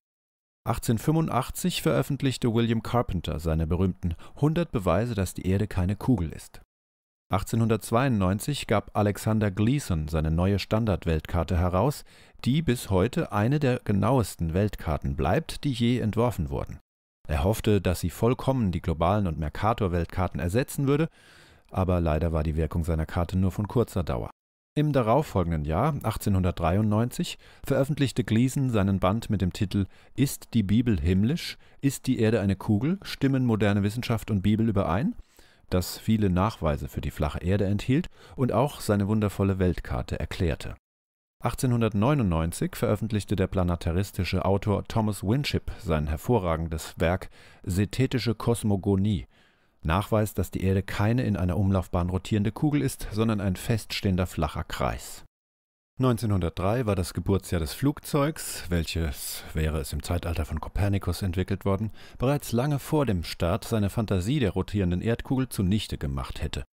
[SPEAKER 1] 1885 veröffentlichte William Carpenter seine berühmten 100 Beweise, dass die Erde keine Kugel ist. 1892 gab Alexander Gleason seine neue Standardweltkarte heraus, die bis heute eine der genauesten Weltkarten bleibt, die je entworfen wurden. Er hoffte, dass sie vollkommen die globalen und Mercator-Weltkarten ersetzen würde, aber leider war die Wirkung seiner Karte nur von kurzer Dauer. Im darauffolgenden Jahr, 1893, veröffentlichte Gleason seinen Band mit dem Titel Ist die Bibel himmlisch? Ist die Erde eine Kugel? Stimmen moderne Wissenschaft und Bibel überein? das viele Nachweise für die flache Erde enthielt und auch seine wundervolle Weltkarte erklärte. 1899 veröffentlichte der planetaristische Autor Thomas Winship sein hervorragendes Werk Sethetische Kosmogonie, Nachweis, dass die Erde keine in einer Umlaufbahn rotierende Kugel ist, sondern ein feststehender flacher Kreis. 1903 war das Geburtsjahr des Flugzeugs, welches, wäre es im Zeitalter von Kopernikus entwickelt worden, bereits lange vor dem Start seine Fantasie der rotierenden Erdkugel zunichte gemacht hätte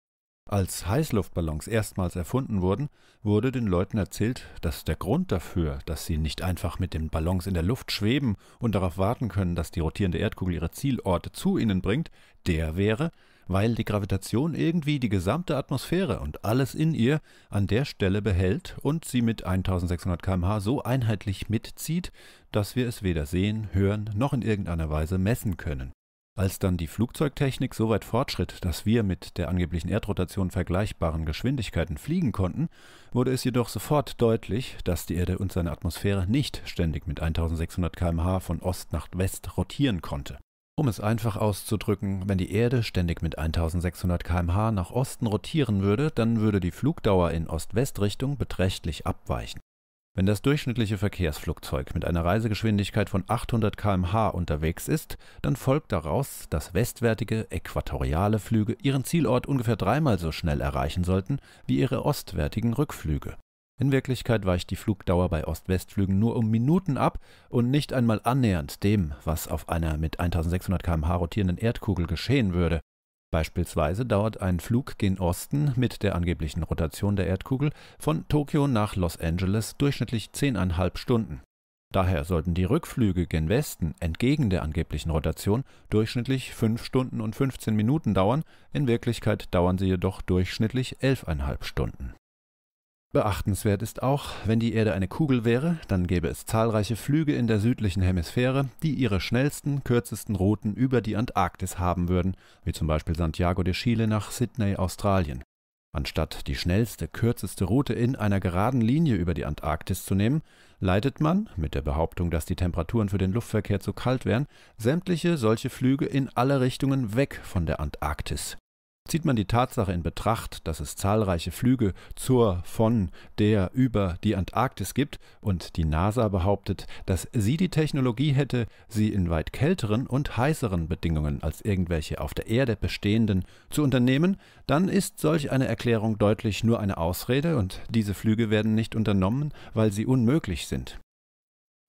[SPEAKER 1] als Heißluftballons erstmals erfunden wurden, wurde den Leuten erzählt, dass der Grund dafür, dass sie nicht einfach mit den Ballons in der Luft schweben und darauf warten können, dass die rotierende Erdkugel ihre Zielorte zu ihnen bringt, der wäre, weil die Gravitation irgendwie die gesamte Atmosphäre und alles in ihr an der Stelle behält und sie mit 1600 km/h so einheitlich mitzieht, dass wir es weder sehen, hören noch in irgendeiner Weise messen können als dann die Flugzeugtechnik so weit fortschritt, dass wir mit der angeblichen Erdrotation vergleichbaren Geschwindigkeiten fliegen konnten, wurde es jedoch sofort deutlich, dass die Erde und seine Atmosphäre nicht ständig mit 1600 km/h von Ost nach West rotieren konnte. Um es einfach auszudrücken, wenn die Erde ständig mit 1600 km/h nach Osten rotieren würde, dann würde die Flugdauer in Ost-West-Richtung beträchtlich abweichen. Wenn das durchschnittliche Verkehrsflugzeug mit einer Reisegeschwindigkeit von 800 km/h unterwegs ist, dann folgt daraus, dass westwärtige äquatoriale Flüge ihren Zielort ungefähr dreimal so schnell erreichen sollten wie ihre ostwärtigen Rückflüge. In Wirklichkeit weicht die Flugdauer bei Ost-West-Flügen nur um Minuten ab und nicht einmal annähernd dem, was auf einer mit 1600 km/h rotierenden Erdkugel geschehen würde. Beispielsweise dauert ein Flug gen Osten mit der angeblichen Rotation der Erdkugel von Tokio nach Los Angeles durchschnittlich 10,5 Stunden. Daher sollten die Rückflüge gen Westen entgegen der angeblichen Rotation durchschnittlich 5 Stunden und 15 Minuten dauern, in Wirklichkeit dauern sie jedoch durchschnittlich 11,5 Stunden Beachtenswert ist auch, wenn die Erde eine Kugel wäre, dann gäbe es zahlreiche Flüge in der südlichen Hemisphäre, die ihre schnellsten, kürzesten Routen über die Antarktis haben würden, wie zum Beispiel Santiago de Chile nach Sydney, Australien. Anstatt die schnellste, kürzeste Route in einer geraden Linie über die Antarktis zu nehmen, leitet man, mit der Behauptung, dass die Temperaturen für den Luftverkehr zu kalt wären, sämtliche solche Flüge in alle Richtungen weg von der Antarktis. Zieht man die Tatsache in Betracht, dass es zahlreiche Flüge zur, von, der, über die Antarktis gibt und die NASA behauptet, dass sie die Technologie hätte, sie in weit kälteren und heißeren Bedingungen als irgendwelche auf der Erde bestehenden zu unternehmen, dann ist solch eine Erklärung deutlich nur eine Ausrede und diese Flüge werden nicht unternommen, weil sie unmöglich sind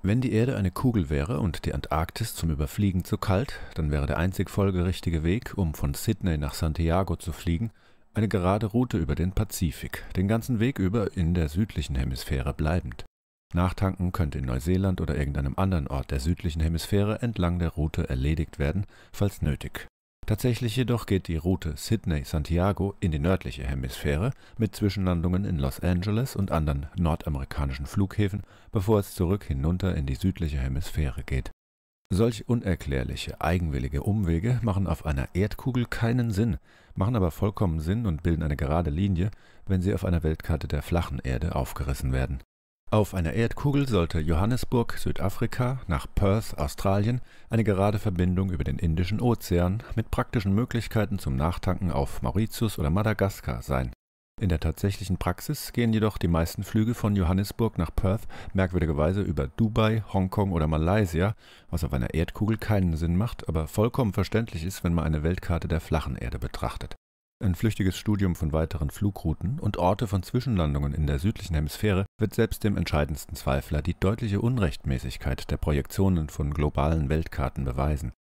[SPEAKER 1] wenn die Erde eine Kugel wäre und die Antarktis zum Überfliegen zu kalt, dann wäre der einzig folgerichtige Weg, um von Sydney nach Santiago zu fliegen, eine gerade Route über den Pazifik, den ganzen Weg über in der südlichen Hemisphäre bleibend. Nachtanken könnte in Neuseeland oder irgendeinem anderen Ort der südlichen Hemisphäre entlang der Route erledigt werden, falls nötig. Tatsächlich jedoch geht die Route Sydney–Santiago in die nördliche Hemisphäre mit Zwischenlandungen in Los Angeles und anderen nordamerikanischen Flughäfen, bevor es zurück hinunter in die südliche Hemisphäre geht. Solch unerklärliche, eigenwillige Umwege machen auf einer Erdkugel keinen Sinn, machen aber vollkommen Sinn und bilden eine gerade Linie, wenn sie auf einer Weltkarte der flachen Erde aufgerissen werden auf einer Erdkugel sollte Johannesburg (Südafrika) nach Perth (Australien) eine gerade Verbindung über den Indischen Ozean mit praktischen Möglichkeiten zum Nachtanken auf Mauritius oder Madagaskar sein. In der tatsächlichen Praxis gehen jedoch die meisten Flüge von Johannesburg nach Perth merkwürdigerweise über Dubai, Hongkong oder Malaysia, was auf einer Erdkugel keinen Sinn macht, aber vollkommen verständlich ist, wenn man eine Weltkarte der flachen Erde betrachtet ein flüchtiges Studium von weiteren Flugrouten und Orte von Zwischenlandungen in der südlichen Hemisphäre wird selbst dem entscheidendsten Zweifler die deutliche Unrechtmäßigkeit der Projektionen von globalen Weltkarten beweisen.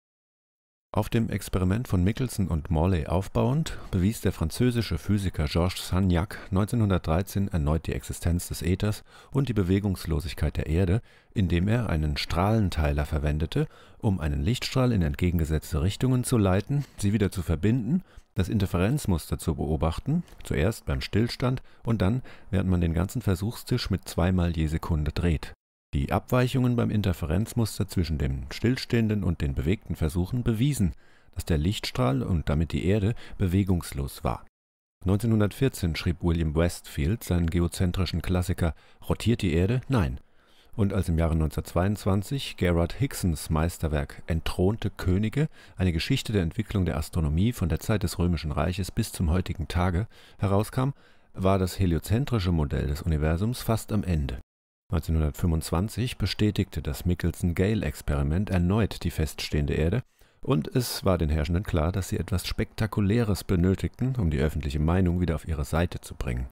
[SPEAKER 1] Auf dem Experiment von Michelson und Morley aufbauend, bewies der französische Physiker Georges Sagnac 1913 erneut die Existenz des Äthers und die Bewegungslosigkeit der Erde, indem er einen Strahlenteiler verwendete, um einen Lichtstrahl in entgegengesetzte Richtungen zu leiten, sie wieder zu verbinden das Interferenzmuster zu beobachten, zuerst beim Stillstand und dann, während man den ganzen Versuchstisch mit zweimal je Sekunde dreht. Die Abweichungen beim Interferenzmuster zwischen den stillstehenden und den bewegten Versuchen bewiesen, dass der Lichtstrahl und damit die Erde bewegungslos war. 1914 schrieb William Westfield seinen geozentrischen Klassiker Rotiert die Erde? Nein, und als im Jahre 1922 Gerard Hicksons Meisterwerk Entthronte Könige, eine Geschichte der Entwicklung der Astronomie von der Zeit des Römischen Reiches bis zum heutigen Tage, herauskam, war das heliozentrische Modell des Universums fast am Ende. 1925 bestätigte das Michelson-Gale-Experiment erneut die feststehende Erde und es war den Herrschenden klar, dass sie etwas Spektakuläres benötigten, um die öffentliche Meinung wieder auf ihre Seite zu bringen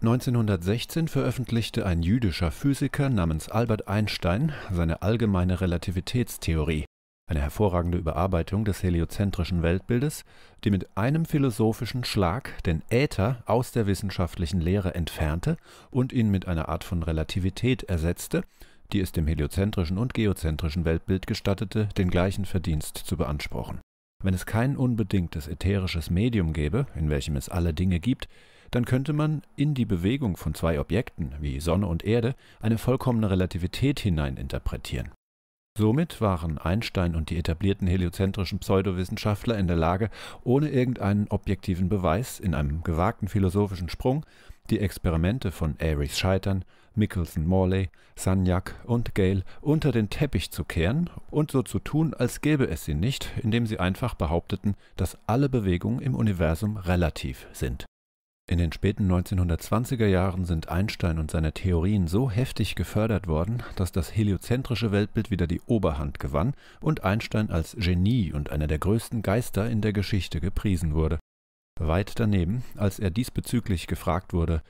[SPEAKER 1] 1916 veröffentlichte ein jüdischer Physiker namens Albert Einstein seine allgemeine Relativitätstheorie, eine hervorragende Überarbeitung des heliozentrischen Weltbildes, die mit einem philosophischen Schlag den Äther aus der wissenschaftlichen Lehre entfernte und ihn mit einer Art von Relativität ersetzte, die es dem heliozentrischen und geozentrischen Weltbild gestattete, den gleichen Verdienst zu beanspruchen. Wenn es kein unbedingtes ätherisches Medium gäbe, in welchem es alle Dinge gibt, dann könnte man in die Bewegung von zwei Objekten wie Sonne und Erde eine vollkommene Relativität hineininterpretieren. Somit waren Einstein und die etablierten heliozentrischen Pseudowissenschaftler in der Lage, ohne irgendeinen objektiven Beweis in einem gewagten philosophischen Sprung die Experimente von Aries Scheitern, Michelson Morley, Sagnac und Gale unter den Teppich zu kehren und so zu tun, als gäbe es sie nicht, indem sie einfach behaupteten, dass alle Bewegungen im Universum relativ sind. In den späten 1920er Jahren sind Einstein und seine Theorien so heftig gefördert worden, dass das heliozentrische Weltbild wieder die Oberhand gewann und Einstein als Genie und einer der größten Geister in der Geschichte gepriesen wurde. Weit daneben, als er diesbezüglich gefragt wurde,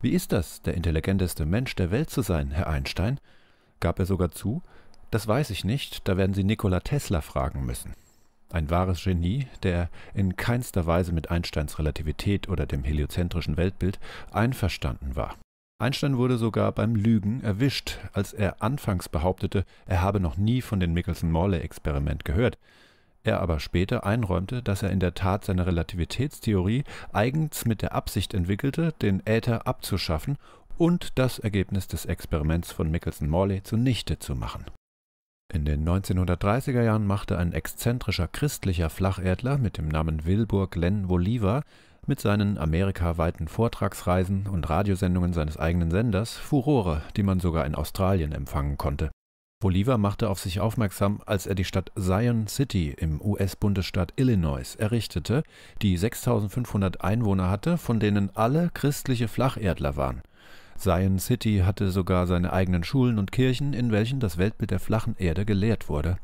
[SPEAKER 1] wie ist das, der intelligenteste Mensch der Welt zu sein, Herr Einstein? gab er sogar zu, das weiß ich nicht, da werden Sie Nikola Tesla fragen müssen. Ein wahres Genie, der in keinster Weise mit Einsteins Relativität oder dem heliozentrischen Weltbild einverstanden war. Einstein wurde sogar beim Lügen erwischt, als er anfangs behauptete, er habe noch nie von dem Michelson-Morley-Experiment gehört. Er aber später einräumte, dass er in der Tat seine Relativitätstheorie eigens mit der Absicht entwickelte, den Äther abzuschaffen und das Ergebnis des Experiments von Michelson-Morley zunichte zu machen. In den 1930er Jahren machte ein exzentrischer christlicher Flacherdler mit dem Namen Wilbur Glenn Bolivar mit seinen amerikaweiten Vortragsreisen und Radiosendungen seines eigenen Senders Furore, die man sogar in Australien empfangen konnte. Bolivar machte auf sich aufmerksam, als er die Stadt Zion City im US-Bundesstaat Illinois errichtete, die 6500 Einwohner hatte, von denen alle christliche Flacherdler waren. Zion City hatte sogar seine eigenen Schulen und Kirchen, in welchen das Weltbild der flachen Erde gelehrt wurde.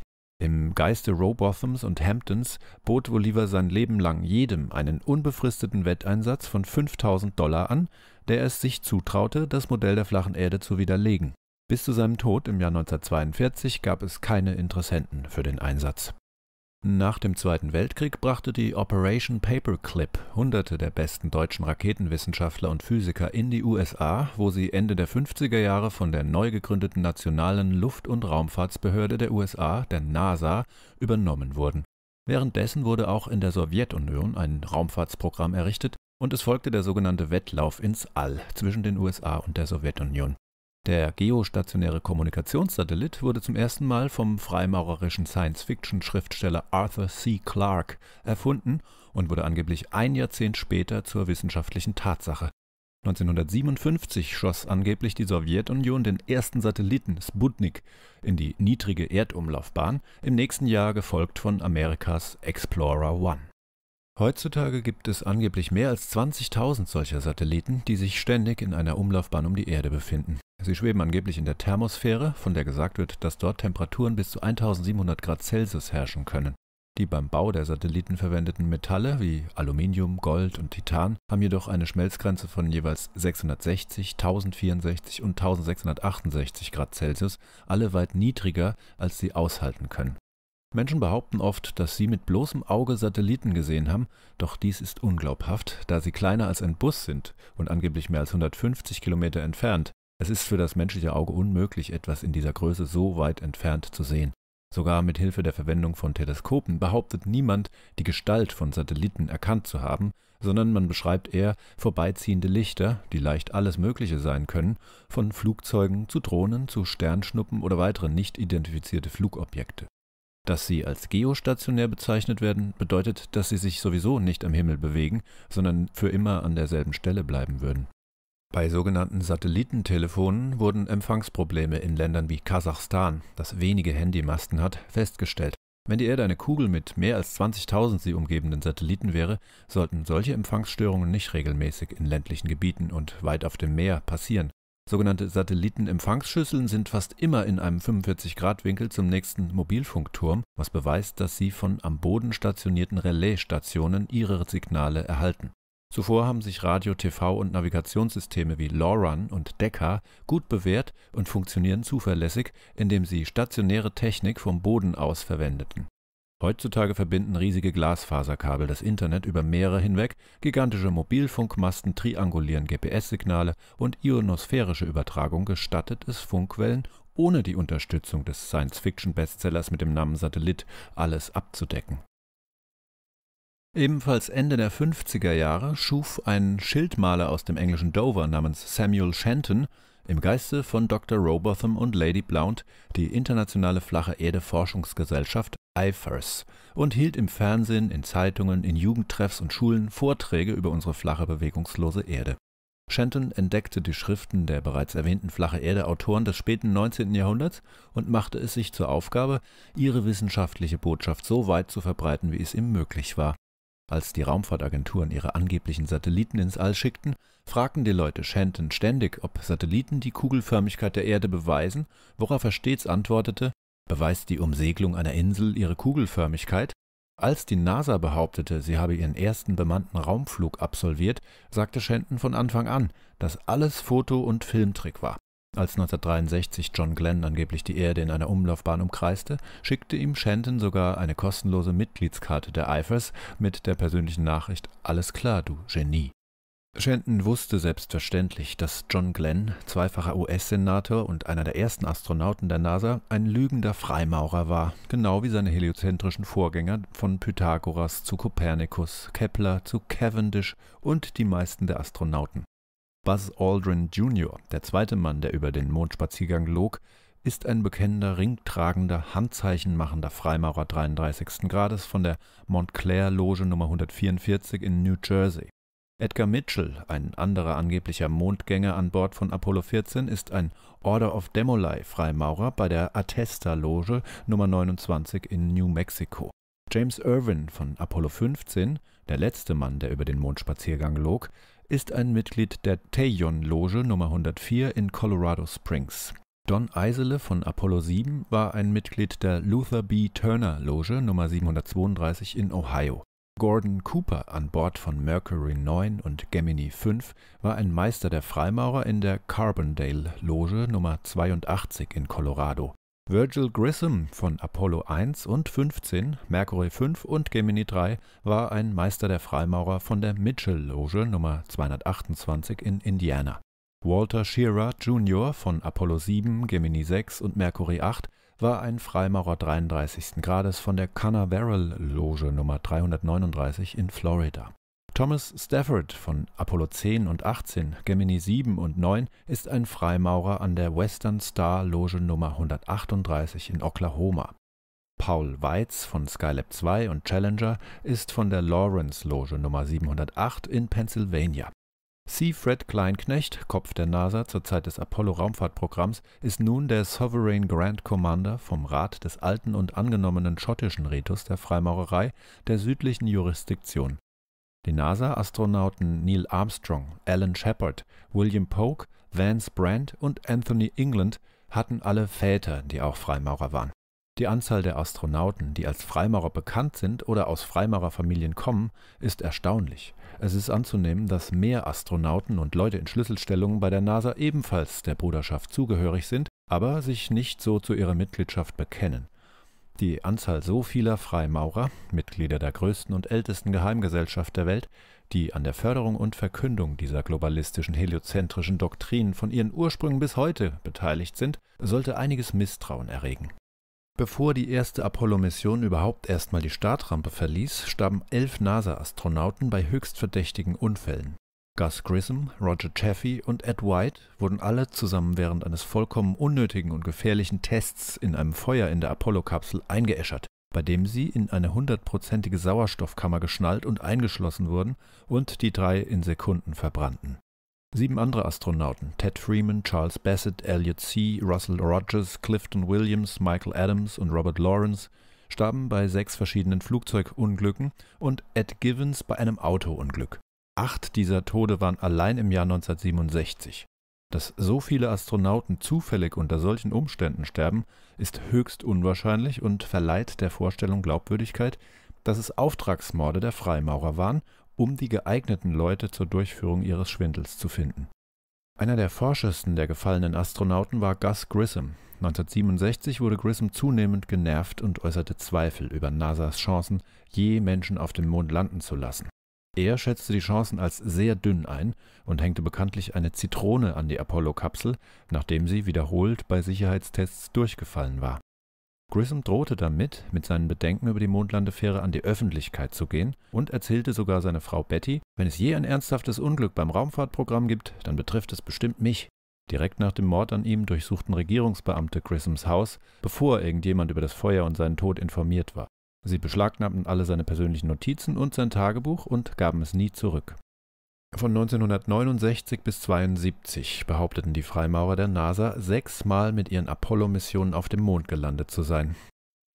[SPEAKER 1] Im Geiste Rowbothams und Hamptons bot Bolivar sein Leben lang jedem einen unbefristeten Wetteinsatz von 5000 Dollar an, der es sich zutraute, das Modell der flachen Erde zu widerlegen. Bis zu seinem Tod im Jahr 1942 gab es keine Interessenten für den Einsatz nach dem Zweiten Weltkrieg brachte die Operation Paperclip hunderte der besten deutschen Raketenwissenschaftler und Physiker in die USA, wo sie Ende der 50er Jahre von der neu gegründeten Nationalen Luft- und Raumfahrtsbehörde der USA, der NASA, übernommen wurden. Währenddessen wurde auch in der Sowjetunion ein Raumfahrtsprogramm errichtet und es folgte der sogenannte Wettlauf ins All zwischen den USA und der Sowjetunion. Der geostationäre Kommunikationssatellit wurde zum ersten Mal vom freimaurerischen Science-Fiction-Schriftsteller Arthur C. Clarke erfunden und wurde angeblich ein Jahrzehnt später zur wissenschaftlichen Tatsache. 1957 schoss angeblich die Sowjetunion den ersten Satelliten Sputnik in die niedrige Erdumlaufbahn, im nächsten Jahr gefolgt von Amerikas Explorer One Heutzutage gibt es angeblich mehr als 20.000 solcher Satelliten, die sich ständig in einer Umlaufbahn um die Erde befinden. Sie schweben angeblich in der Thermosphäre, von der gesagt wird, dass dort Temperaturen bis zu 1700 Grad Celsius herrschen können. Die beim Bau der Satelliten verwendeten Metalle wie Aluminium, Gold und Titan haben jedoch eine Schmelzgrenze von jeweils 660, 1064 und 1668 Grad Celsius, alle weit niedriger, als sie aushalten können. Menschen behaupten oft, dass sie mit bloßem Auge Satelliten gesehen haben, doch dies ist unglaubhaft, da sie kleiner als ein Bus sind und angeblich mehr als 150 Kilometer entfernt. Es ist für das menschliche Auge unmöglich, etwas in dieser Größe so weit entfernt zu sehen. Sogar mit Hilfe der Verwendung von Teleskopen behauptet niemand, die Gestalt von Satelliten erkannt zu haben, sondern man beschreibt eher vorbeiziehende Lichter, die leicht alles Mögliche sein können, von Flugzeugen zu Drohnen zu Sternschnuppen oder weitere nicht identifizierte Flugobjekte. Dass sie als geostationär bezeichnet werden, bedeutet, dass sie sich sowieso nicht am Himmel bewegen, sondern für immer an derselben Stelle bleiben würden. Bei sogenannten Satellitentelefonen wurden Empfangsprobleme in Ländern wie Kasachstan, das wenige Handymasten hat, festgestellt. Wenn die Erde eine Kugel mit mehr als 20.000 sie umgebenden Satelliten wäre, sollten solche Empfangsstörungen nicht regelmäßig in ländlichen Gebieten und weit auf dem Meer passieren. Sogenannte Satellitenempfangsschüsseln sind fast immer in einem 45-Grad-Winkel zum nächsten Mobilfunkturm, was beweist, dass sie von am Boden stationierten Relaisstationen ihre Signale erhalten. Zuvor haben sich Radio-, TV- und Navigationssysteme wie LoRaN und DECA gut bewährt und funktionieren zuverlässig, indem sie stationäre Technik vom Boden aus verwendeten Heutzutage verbinden riesige Glasfaserkabel das Internet über Meere hinweg, gigantische Mobilfunkmasten triangulieren GPS-Signale und ionosphärische Übertragung gestattet es Funkwellen ohne die Unterstützung des Science-Fiction-Bestsellers mit dem Namen Satellit alles abzudecken. Ebenfalls Ende der 50er Jahre schuf ein Schildmaler aus dem englischen Dover namens Samuel Shenton im Geiste von Dr. Robotham und Lady Blount die internationale Flache Erde Forschungsgesellschaft IFERS und hielt im Fernsehen, in Zeitungen, in Jugendtreffs und Schulen Vorträge über unsere flache bewegungslose Erde. Shenton entdeckte die Schriften der bereits erwähnten Flache Erde-Autoren des späten 19. Jahrhunderts und machte es sich zur Aufgabe, ihre wissenschaftliche Botschaft so weit zu verbreiten, wie es ihm möglich war. Als die Raumfahrtagenturen ihre angeblichen Satelliten ins All schickten, fragten die Leute Shenton ständig, ob Satelliten die Kugelförmigkeit der Erde beweisen, worauf er stets antwortete, beweist die Umsegelung einer Insel ihre Kugelförmigkeit? Als die NASA behauptete, sie habe ihren ersten bemannten Raumflug absolviert, sagte Shenton von Anfang an, dass alles Foto- und Filmtrick war. Als 1963 John Glenn angeblich die Erde in einer Umlaufbahn umkreiste, schickte ihm Shenton sogar eine kostenlose Mitgliedskarte der IFES mit der persönlichen Nachricht »Alles klar, du Genie«. Shenton wusste selbstverständlich, dass John Glenn, zweifacher US-Senator und einer der ersten Astronauten der NASA, ein lügender Freimaurer war, genau wie seine heliozentrischen Vorgänger von Pythagoras zu Kopernikus, Kepler zu Cavendish und die meisten der Astronauten. Buzz Aldrin Jr., der zweite Mann, der über den Mondspaziergang log, ist ein bekennender, ringtragender, handzeichenmachender Freimaurer 33. Grades von der Montclair Loge Nummer 144 in New Jersey. Edgar Mitchell, ein anderer angeblicher Mondgänger an Bord von Apollo 14, ist ein Order of Demolay Freimaurer bei der Attesta Loge Nummer 29 in New Mexico. James Irwin von Apollo 15, der letzte Mann, der über den Mondspaziergang log, ist ein Mitglied der Taeyon-Loge Nummer 104 in Colorado Springs. Don Eisele von Apollo 7 war ein Mitglied der Luther B. Turner Loge Nummer 732 in Ohio. Gordon Cooper an Bord von Mercury 9 und Gemini 5 war ein Meister der Freimaurer in der Carbondale Loge Nummer 82 in Colorado Virgil Grissom von Apollo 1 und 15, Mercury 5 und Gemini 3 war ein Meister der Freimaurer von der Mitchell-Loge Nummer 228 in Indiana. Walter Shearer Jr. von Apollo 7, Gemini 6 und Mercury 8 war ein Freimaurer 33. Grades von der Canaveral-Loge Nummer 339 in Florida Thomas Stafford von Apollo 10 und 18, Gemini 7 und 9 ist ein Freimaurer an der Western Star Loge Nummer 138 in Oklahoma. Paul Weitz von Skylab 2 und Challenger ist von der Lawrence Loge Nummer 708 in Pennsylvania. C. Fred Kleinknecht, Kopf der NASA zur Zeit des Apollo-Raumfahrtprogramms, ist nun der Sovereign Grand Commander vom Rat des alten und angenommenen schottischen Ritus der Freimaurerei der südlichen Jurisdiktion die NASA-Astronauten Neil Armstrong, Alan Shepard, William Polk, Vance Brandt und Anthony England hatten alle Väter, die auch Freimaurer waren. Die Anzahl der Astronauten, die als Freimaurer bekannt sind oder aus Freimaurerfamilien kommen, ist erstaunlich. Es ist anzunehmen, dass mehr Astronauten und Leute in Schlüsselstellungen bei der NASA ebenfalls der Bruderschaft zugehörig sind, aber sich nicht so zu ihrer Mitgliedschaft bekennen. Die Anzahl so vieler Freimaurer, Mitglieder der größten und ältesten Geheimgesellschaft der Welt, die an der Förderung und Verkündung dieser globalistischen heliozentrischen Doktrinen von ihren Ursprüngen bis heute beteiligt sind, sollte einiges Misstrauen erregen. Bevor die erste Apollo-Mission überhaupt erstmal die Startrampe verließ, starben elf NASA-Astronauten bei höchst verdächtigen Unfällen Gus Grissom, Roger Chaffee und Ed White wurden alle zusammen während eines vollkommen unnötigen und gefährlichen Tests in einem Feuer in der Apollo-Kapsel eingeäschert, bei dem sie in eine hundertprozentige Sauerstoffkammer geschnallt und eingeschlossen wurden und die drei in Sekunden verbrannten. Sieben andere Astronauten, Ted Freeman, Charles Bassett, Elliot C., Russell Rogers, Clifton Williams, Michael Adams und Robert Lawrence, starben bei sechs verschiedenen Flugzeugunglücken und Ed Givens bei einem Autounglück. Acht dieser Tode waren allein im Jahr 1967. Dass so viele Astronauten zufällig unter solchen Umständen sterben, ist höchst unwahrscheinlich und verleiht der Vorstellung Glaubwürdigkeit, dass es Auftragsmorde der Freimaurer waren, um die geeigneten Leute zur Durchführung ihres Schwindels zu finden. Einer der forschesten der gefallenen Astronauten war Gus Grissom. 1967 wurde Grissom zunehmend genervt und äußerte Zweifel über NASAs Chancen, je Menschen auf dem Mond landen zu lassen. Er schätzte die Chancen als sehr dünn ein und hängte bekanntlich eine Zitrone an die Apollo-Kapsel, nachdem sie wiederholt bei Sicherheitstests durchgefallen war. Grissom drohte damit, mit seinen Bedenken über die Mondlandefähre an die Öffentlichkeit zu gehen und erzählte sogar seiner Frau Betty, wenn es je ein ernsthaftes Unglück beim Raumfahrtprogramm gibt, dann betrifft es bestimmt mich. Direkt nach dem Mord an ihm durchsuchten Regierungsbeamte Grissoms Haus, bevor irgendjemand über das Feuer und seinen Tod informiert war. Sie beschlagnahmten alle seine persönlichen Notizen und sein Tagebuch und gaben es nie zurück. Von 1969 bis 1972 behaupteten die Freimaurer der NASA, sechsmal mit ihren Apollo-Missionen auf dem Mond gelandet zu sein.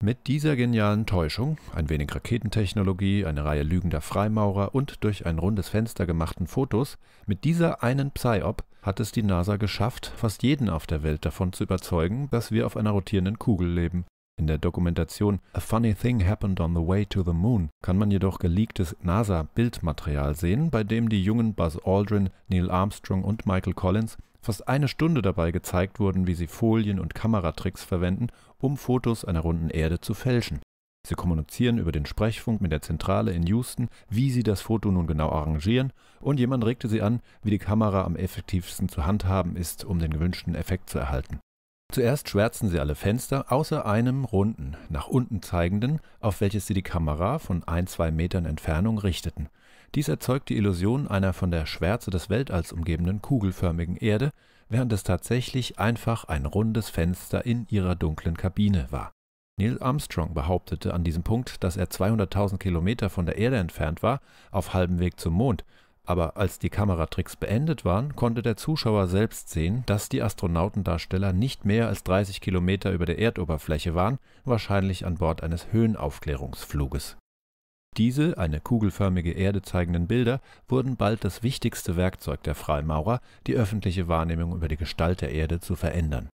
[SPEAKER 1] Mit dieser genialen Täuschung, ein wenig Raketentechnologie, eine Reihe lügender Freimaurer und durch ein rundes Fenster gemachten Fotos, mit dieser einen Psyop hat es die NASA geschafft, fast jeden auf der Welt davon zu überzeugen, dass wir auf einer rotierenden Kugel leben. In der Dokumentation A Funny Thing Happened on the Way to the Moon kann man jedoch geleaktes NASA-Bildmaterial sehen, bei dem die jungen Buzz Aldrin, Neil Armstrong und Michael Collins fast eine Stunde dabei gezeigt wurden, wie sie Folien und Kameratricks verwenden, um Fotos einer runden Erde zu fälschen. Sie kommunizieren über den Sprechfunk mit der Zentrale in Houston, wie sie das Foto nun genau arrangieren, und jemand regte sie an, wie die Kamera am effektivsten zu handhaben ist, um den gewünschten Effekt zu erhalten. Zuerst schwärzen sie alle Fenster außer einem runden, nach unten zeigenden, auf welches sie die Kamera von ein, zwei Metern Entfernung richteten. Dies erzeugt die Illusion einer von der Schwärze des Weltalls umgebenen kugelförmigen Erde, während es tatsächlich einfach ein rundes Fenster in ihrer dunklen Kabine war. Neil Armstrong behauptete an diesem Punkt, dass er 200.000 Kilometer von der Erde entfernt war, auf halbem Weg zum Mond, aber als die Kameratricks beendet waren, konnte der Zuschauer selbst sehen, dass die Astronautendarsteller nicht mehr als 30 Kilometer über der Erdoberfläche waren, wahrscheinlich an Bord eines Höhenaufklärungsfluges. Diese, eine kugelförmige Erde zeigenden Bilder wurden bald das wichtigste Werkzeug der Freimaurer, die öffentliche Wahrnehmung über die Gestalt der Erde zu verändern.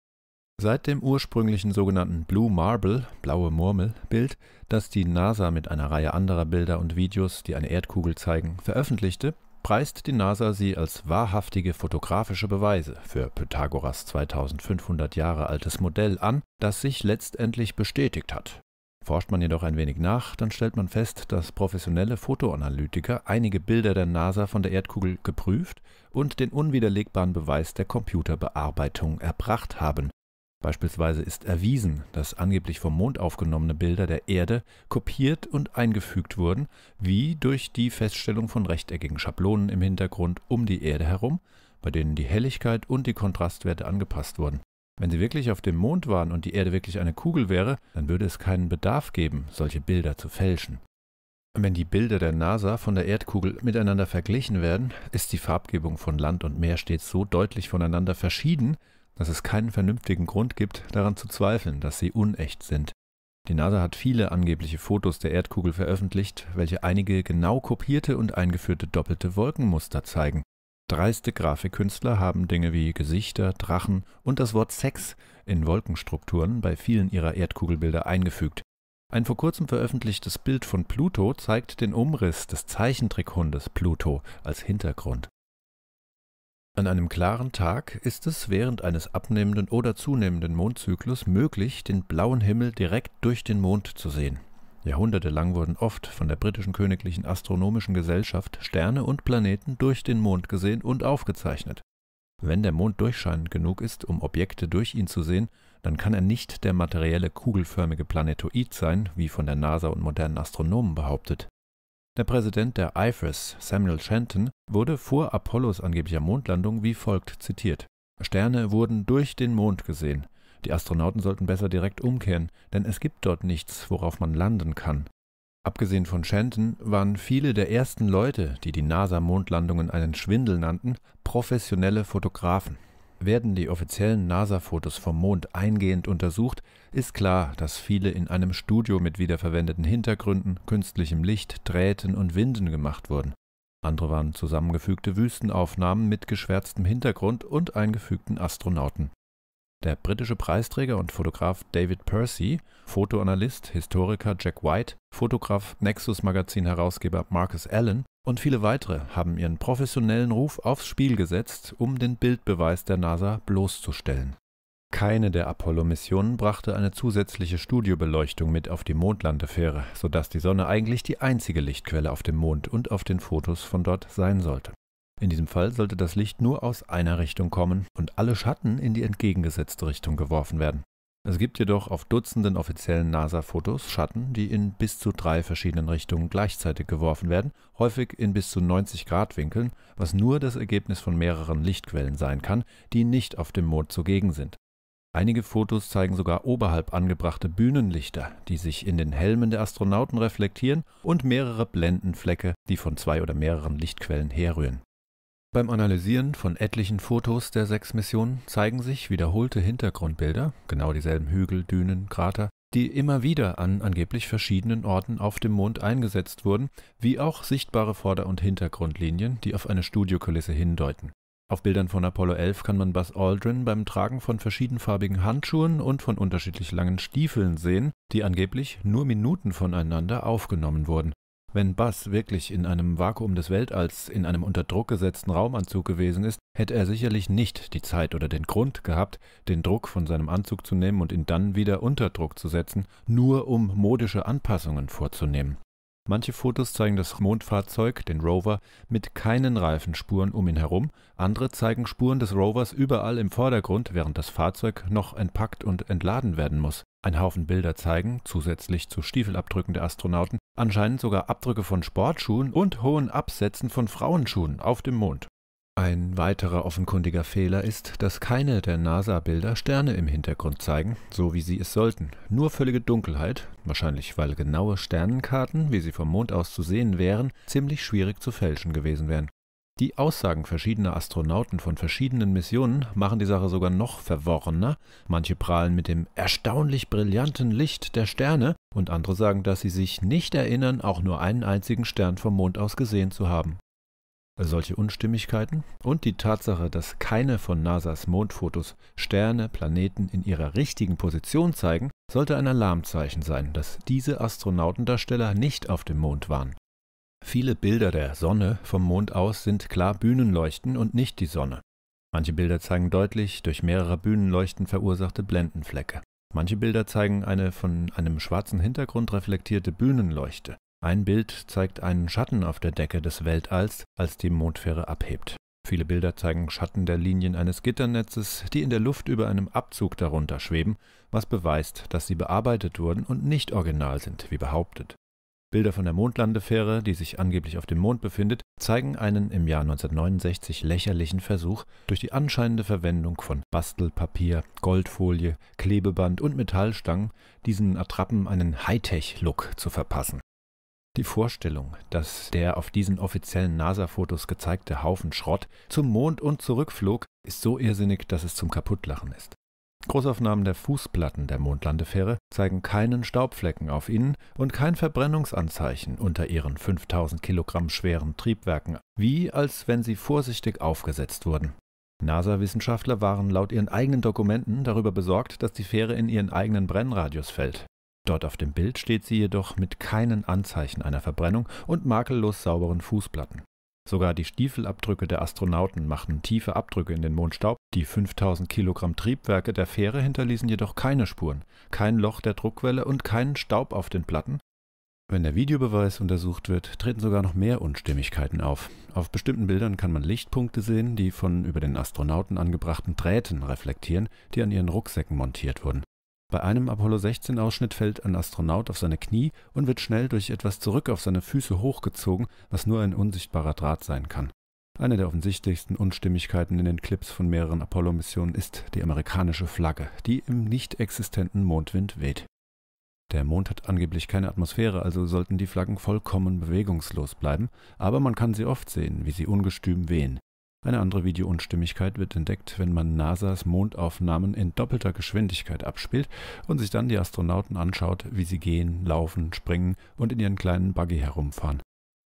[SPEAKER 1] Seit dem ursprünglichen sogenannten Blue Marble, blaue Murmel-Bild, das die NASA mit einer Reihe anderer Bilder und Videos, die eine Erdkugel zeigen, veröffentlichte, preist die NASA sie als wahrhaftige fotografische Beweise für Pythagoras 2500 Jahre altes Modell an, das sich letztendlich bestätigt hat. Forscht man jedoch ein wenig nach, dann stellt man fest, dass professionelle Fotoanalytiker einige Bilder der NASA von der Erdkugel geprüft und den unwiderlegbaren Beweis der Computerbearbeitung erbracht haben, Beispielsweise ist erwiesen, dass angeblich vom Mond aufgenommene Bilder der Erde kopiert und eingefügt wurden, wie durch die Feststellung von rechteckigen Schablonen im Hintergrund um die Erde herum, bei denen die Helligkeit und die Kontrastwerte angepasst wurden. Wenn sie wirklich auf dem Mond waren und die Erde wirklich eine Kugel wäre, dann würde es keinen Bedarf geben, solche Bilder zu fälschen. Wenn die Bilder der NASA von der Erdkugel miteinander verglichen werden, ist die Farbgebung von Land und Meer stets so deutlich voneinander verschieden, dass es keinen vernünftigen Grund gibt, daran zu zweifeln, dass sie unecht sind. Die NASA hat viele angebliche Fotos der Erdkugel veröffentlicht, welche einige genau kopierte und eingeführte doppelte Wolkenmuster zeigen. Dreiste Grafikkünstler haben Dinge wie Gesichter, Drachen und das Wort Sex in Wolkenstrukturen bei vielen ihrer Erdkugelbilder eingefügt. Ein vor kurzem veröffentlichtes Bild von Pluto zeigt den Umriss des Zeichentrickhundes Pluto als Hintergrund. An einem klaren Tag ist es während eines abnehmenden oder zunehmenden Mondzyklus möglich, den blauen Himmel direkt durch den Mond zu sehen. Jahrhundertelang wurden oft von der britischen Königlichen Astronomischen Gesellschaft Sterne und Planeten durch den Mond gesehen und aufgezeichnet. Wenn der Mond durchscheinend genug ist, um Objekte durch ihn zu sehen, dann kann er nicht der materielle kugelförmige Planetoid sein, wie von der NASA und modernen Astronomen behauptet. Der Präsident der IFRS, Samuel Shenton, wurde vor Apollos angeblicher Mondlandung wie folgt zitiert: Sterne wurden durch den Mond gesehen. Die Astronauten sollten besser direkt umkehren, denn es gibt dort nichts, worauf man landen kann. Abgesehen von Shenton waren viele der ersten Leute, die die NASA-Mondlandungen einen Schwindel nannten, professionelle Fotografen. Werden die offiziellen NASA-Fotos vom Mond eingehend untersucht, ist klar, dass viele in einem Studio mit wiederverwendeten Hintergründen, künstlichem Licht, Drähten und Winden gemacht wurden. Andere waren zusammengefügte Wüstenaufnahmen mit geschwärztem Hintergrund und eingefügten Astronauten. Der britische Preisträger und Fotograf David Percy, Fotoanalyst, Historiker Jack White, Fotograf, Nexus Magazin Herausgeber Marcus Allen und viele weitere haben ihren professionellen Ruf aufs Spiel gesetzt, um den Bildbeweis der NASA bloßzustellen. Keine der Apollo-Missionen brachte eine zusätzliche Studiobeleuchtung mit auf die Mondlandefähre, sodass die Sonne eigentlich die einzige Lichtquelle auf dem Mond und auf den Fotos von dort sein sollte. In diesem Fall sollte das Licht nur aus einer Richtung kommen und alle Schatten in die entgegengesetzte Richtung geworfen werden. Es gibt jedoch auf Dutzenden offiziellen NASA-Fotos Schatten, die in bis zu drei verschiedenen Richtungen gleichzeitig geworfen werden, häufig in bis zu 90 Grad Winkeln, was nur das Ergebnis von mehreren Lichtquellen sein kann, die nicht auf dem Mond zugegen sind. Einige Fotos zeigen sogar oberhalb angebrachte Bühnenlichter, die sich in den Helmen der Astronauten reflektieren und mehrere Blendenflecke, die von zwei oder mehreren Lichtquellen herrühren. Beim Analysieren von etlichen Fotos der sechs Missionen zeigen sich wiederholte Hintergrundbilder, genau dieselben Hügel, Dünen, Krater, die immer wieder an angeblich verschiedenen Orten auf dem Mond eingesetzt wurden, wie auch sichtbare Vorder- und Hintergrundlinien, die auf eine Studiokulisse hindeuten. Auf Bildern von Apollo 11 kann man Buzz Aldrin beim Tragen von verschiedenfarbigen Handschuhen und von unterschiedlich langen Stiefeln sehen, die angeblich nur Minuten voneinander aufgenommen wurden. Wenn Buzz wirklich in einem Vakuum des Weltalls in einem unter Druck gesetzten Raumanzug gewesen ist, hätte er sicherlich nicht die Zeit oder den Grund gehabt, den Druck von seinem Anzug zu nehmen und ihn dann wieder unter Druck zu setzen, nur um modische Anpassungen vorzunehmen. Manche Fotos zeigen das Mondfahrzeug, den Rover, mit keinen Reifenspuren um ihn herum, andere zeigen Spuren des Rovers überall im Vordergrund, während das Fahrzeug noch entpackt und entladen werden muss. Ein Haufen Bilder zeigen, zusätzlich zu Stiefelabdrücken der Astronauten, anscheinend sogar Abdrücke von Sportschuhen und hohen Absätzen von Frauenschuhen auf dem Mond ein weiterer offenkundiger Fehler ist, dass keine der NASA-Bilder Sterne im Hintergrund zeigen, so wie sie es sollten. Nur völlige Dunkelheit, wahrscheinlich weil genaue Sternenkarten, wie sie vom Mond aus zu sehen wären, ziemlich schwierig zu fälschen gewesen wären. Die Aussagen verschiedener Astronauten von verschiedenen Missionen machen die Sache sogar noch verworrener. Manche prahlen mit dem erstaunlich brillanten Licht der Sterne und andere sagen, dass sie sich nicht erinnern, auch nur einen einzigen Stern vom Mond aus gesehen zu haben. Solche Unstimmigkeiten und die Tatsache, dass keine von NASAs Mondfotos Sterne, Planeten in ihrer richtigen Position zeigen, sollte ein Alarmzeichen sein, dass diese Astronautendarsteller nicht auf dem Mond waren. Viele Bilder der Sonne vom Mond aus sind klar Bühnenleuchten und nicht die Sonne. Manche Bilder zeigen deutlich durch mehrere Bühnenleuchten verursachte Blendenflecke. Manche Bilder zeigen eine von einem schwarzen Hintergrund reflektierte Bühnenleuchte. Ein Bild zeigt einen Schatten auf der Decke des Weltalls, als die Mondfähre abhebt. Viele Bilder zeigen Schatten der Linien eines Gitternetzes, die in der Luft über einem Abzug darunter schweben, was beweist, dass sie bearbeitet wurden und nicht original sind, wie behauptet. Bilder von der Mondlandefähre, die sich angeblich auf dem Mond befindet, zeigen einen im Jahr 1969 lächerlichen Versuch, durch die anscheinende Verwendung von Bastelpapier, Goldfolie, Klebeband und Metallstangen diesen Attrappen einen Hightech-Look zu verpassen. Die Vorstellung, dass der auf diesen offiziellen NASA-Fotos gezeigte Haufen Schrott zum Mond und zurückflog, ist so irrsinnig, dass es zum Kaputtlachen ist. Großaufnahmen der Fußplatten der Mondlandefähre zeigen keinen Staubflecken auf ihnen und kein Verbrennungsanzeichen unter ihren 5000 Kilogramm schweren Triebwerken, wie als wenn sie vorsichtig aufgesetzt wurden. NASA-Wissenschaftler waren laut ihren eigenen Dokumenten darüber besorgt, dass die Fähre in ihren eigenen Brennradius fällt. Dort auf dem Bild steht sie jedoch mit keinen Anzeichen einer Verbrennung und makellos sauberen Fußplatten. Sogar die Stiefelabdrücke der Astronauten machten tiefe Abdrücke in den Mondstaub, die 5000 Kilogramm Triebwerke der Fähre hinterließen jedoch keine Spuren, kein Loch der Druckwelle und keinen Staub auf den Platten. Wenn der Videobeweis untersucht wird, treten sogar noch mehr Unstimmigkeiten auf. Auf bestimmten Bildern kann man Lichtpunkte sehen, die von über den Astronauten angebrachten Drähten reflektieren, die an ihren Rucksäcken montiert wurden. Bei einem Apollo-16-Ausschnitt fällt ein Astronaut auf seine Knie und wird schnell durch etwas zurück auf seine Füße hochgezogen, was nur ein unsichtbarer Draht sein kann. Eine der offensichtlichsten Unstimmigkeiten in den Clips von mehreren Apollo-Missionen ist die amerikanische Flagge, die im nicht existenten Mondwind weht. Der Mond hat angeblich keine Atmosphäre, also sollten die Flaggen vollkommen bewegungslos bleiben, aber man kann sie oft sehen, wie sie ungestüm wehen. Eine andere Videounstimmigkeit wird entdeckt, wenn man NASAs Mondaufnahmen in doppelter Geschwindigkeit abspielt und sich dann die Astronauten anschaut, wie sie gehen, laufen, springen und in ihren kleinen Buggy herumfahren.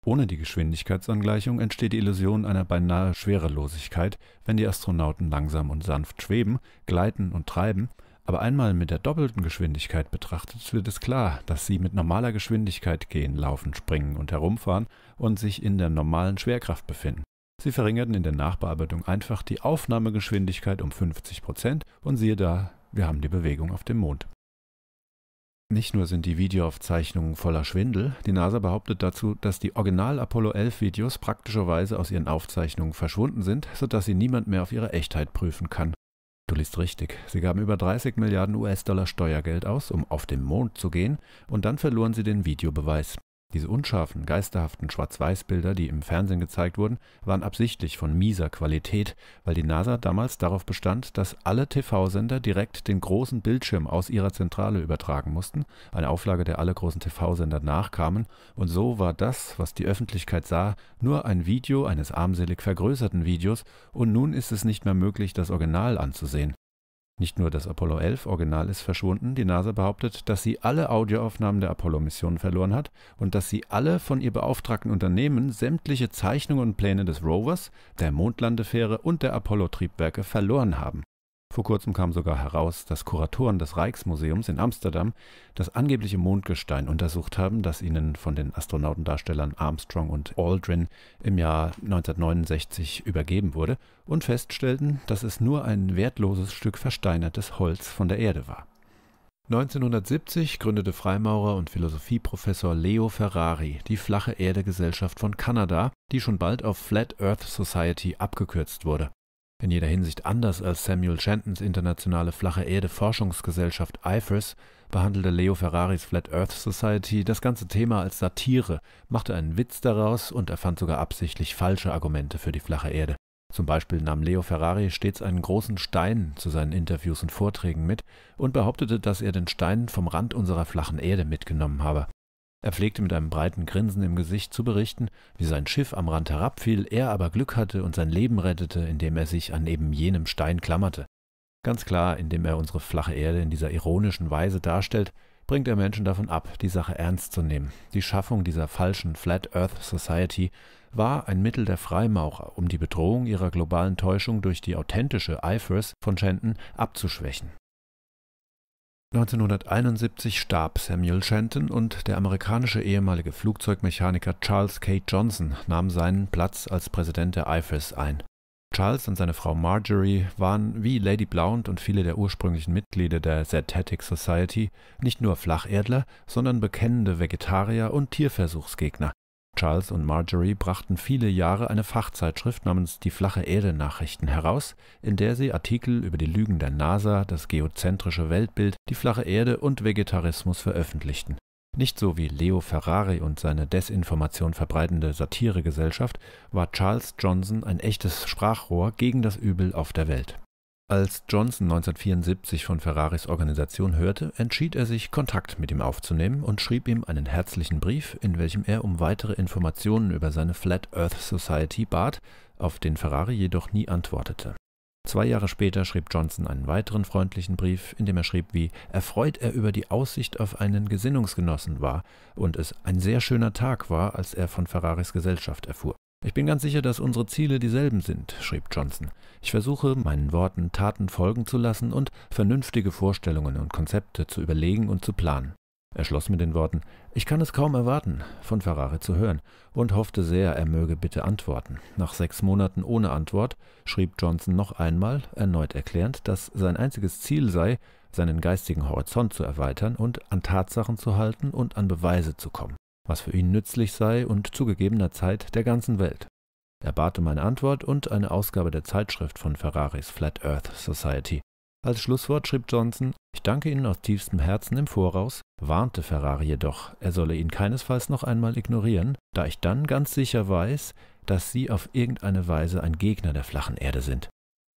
[SPEAKER 1] Ohne die Geschwindigkeitsangleichung entsteht die Illusion einer beinahe Schwerelosigkeit, wenn die Astronauten langsam und sanft schweben, gleiten und treiben, aber einmal mit der doppelten Geschwindigkeit betrachtet wird es klar, dass sie mit normaler Geschwindigkeit gehen, laufen, springen und herumfahren und sich in der normalen Schwerkraft befinden. Sie verringerten in der Nachbearbeitung einfach die Aufnahmegeschwindigkeit um 50% Prozent und siehe da, wir haben die Bewegung auf dem Mond. Nicht nur sind die Videoaufzeichnungen voller Schwindel, die NASA behauptet dazu, dass die Original Apollo 11 Videos praktischerweise aus ihren Aufzeichnungen verschwunden sind, sodass sie niemand mehr auf ihre Echtheit prüfen kann. Du liest richtig, sie gaben über 30 Milliarden US-Dollar Steuergeld aus, um auf den Mond zu gehen, und dann verloren sie den Videobeweis. Diese unscharfen, geisterhaften Schwarz-Weiß-Bilder, die im Fernsehen gezeigt wurden, waren absichtlich von mieser Qualität, weil die NASA damals darauf bestand, dass alle TV-Sender direkt den großen Bildschirm aus ihrer Zentrale übertragen mussten, eine Auflage, der alle großen TV-Sender nachkamen, und so war das, was die Öffentlichkeit sah, nur ein Video eines armselig vergrößerten Videos, und nun ist es nicht mehr möglich, das Original anzusehen nicht nur das Apollo 11 Original ist verschwunden, die NASA behauptet, dass sie alle Audioaufnahmen der Apollo-Missionen verloren hat und dass sie alle von ihr beauftragten Unternehmen sämtliche Zeichnungen und Pläne des Rovers, der Mondlandefähre und der Apollo-Triebwerke verloren haben. Vor kurzem kam sogar heraus, dass Kuratoren des Rijksmuseums in Amsterdam das angebliche Mondgestein untersucht haben, das ihnen von den Astronautendarstellern Armstrong und Aldrin im Jahr 1969 übergeben wurde und feststellten, dass es nur ein wertloses Stück versteinertes Holz von der Erde war. 1970 gründete Freimaurer und Philosophieprofessor Leo Ferrari die Flache Erde Gesellschaft von Kanada, die schon bald auf Flat Earth Society abgekürzt wurde in jeder Hinsicht anders als Samuel Shantons internationale Flache-Erde-Forschungsgesellschaft IFRS, behandelte Leo Ferraris Flat Earth Society das ganze Thema als Satire, machte einen Witz daraus und erfand sogar absichtlich falsche Argumente für die flache Erde. Zum Beispiel nahm Leo Ferrari stets einen großen Stein zu seinen Interviews und Vorträgen mit und behauptete, dass er den Stein vom Rand unserer flachen Erde mitgenommen habe. Er pflegte mit einem breiten Grinsen im Gesicht zu berichten, wie sein Schiff am Rand herabfiel, er aber Glück hatte und sein Leben rettete, indem er sich an eben jenem Stein klammerte. Ganz klar, indem er unsere flache Erde in dieser ironischen Weise darstellt, bringt er Menschen davon ab, die Sache ernst zu nehmen. Die Schaffung dieser falschen Flat Earth Society war ein Mittel der Freimaurer, um die Bedrohung ihrer globalen Täuschung durch die authentische Eifers von Shenton abzuschwächen. 1971 starb Samuel Shenton und der amerikanische ehemalige Flugzeugmechaniker Charles K. Johnson nahm seinen Platz als Präsident der IFRS ein. Charles und seine Frau Marjorie waren, wie Lady Blount und viele der ursprünglichen Mitglieder der Zetetic Society, nicht nur Flacherdler, sondern bekennende Vegetarier und Tierversuchsgegner Charles und Marjorie brachten viele Jahre eine Fachzeitschrift namens Die flache Erde Nachrichten heraus, in der sie Artikel über die Lügen der NASA, das geozentrische Weltbild, die flache Erde und Vegetarismus veröffentlichten. Nicht so wie Leo Ferrari und seine Desinformation verbreitende Satiregesellschaft war Charles Johnson ein echtes Sprachrohr gegen das Übel auf der Welt als Johnson 1974 von Ferraris Organisation hörte, entschied er sich, Kontakt mit ihm aufzunehmen und schrieb ihm einen herzlichen Brief, in welchem er um weitere Informationen über seine Flat Earth Society bat, auf den Ferrari jedoch nie antwortete. Zwei Jahre später schrieb Johnson einen weiteren freundlichen Brief, in dem er schrieb, wie erfreut er über die Aussicht auf einen Gesinnungsgenossen war und es ein sehr schöner Tag war, als er von Ferraris Gesellschaft erfuhr. Ich bin ganz sicher, dass unsere Ziele dieselben sind, schrieb Johnson. Ich versuche, meinen Worten Taten folgen zu lassen und vernünftige Vorstellungen und Konzepte zu überlegen und zu planen. Er schloss mit den Worten Ich kann es kaum erwarten, von Ferrari zu hören, und hoffte sehr, er möge bitte antworten. Nach sechs Monaten ohne Antwort schrieb Johnson noch einmal, erneut erklärend, dass sein einziges Ziel sei, seinen geistigen Horizont zu erweitern und an Tatsachen zu halten und an Beweise zu kommen was für ihn nützlich sei und zu gegebener Zeit der ganzen Welt. Er bat um eine Antwort und eine Ausgabe der Zeitschrift von Ferraris Flat Earth Society. Als Schlusswort schrieb Johnson, ich danke Ihnen aus tiefstem Herzen im Voraus, warnte Ferrari jedoch, er solle ihn keinesfalls noch einmal ignorieren, da ich dann ganz sicher weiß, dass Sie auf irgendeine Weise ein Gegner der flachen Erde sind.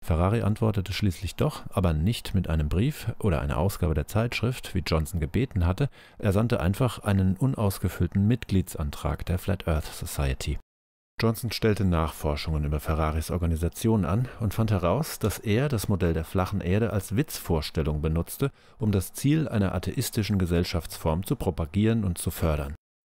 [SPEAKER 1] Ferrari antwortete schließlich doch, aber nicht mit einem Brief oder einer Ausgabe der Zeitschrift, wie Johnson gebeten hatte, er sandte einfach einen unausgefüllten Mitgliedsantrag der Flat Earth Society. Johnson stellte Nachforschungen über Ferraris Organisation an und fand heraus, dass er das Modell der flachen Erde als Witzvorstellung benutzte, um das Ziel einer atheistischen Gesellschaftsform zu propagieren und zu fördern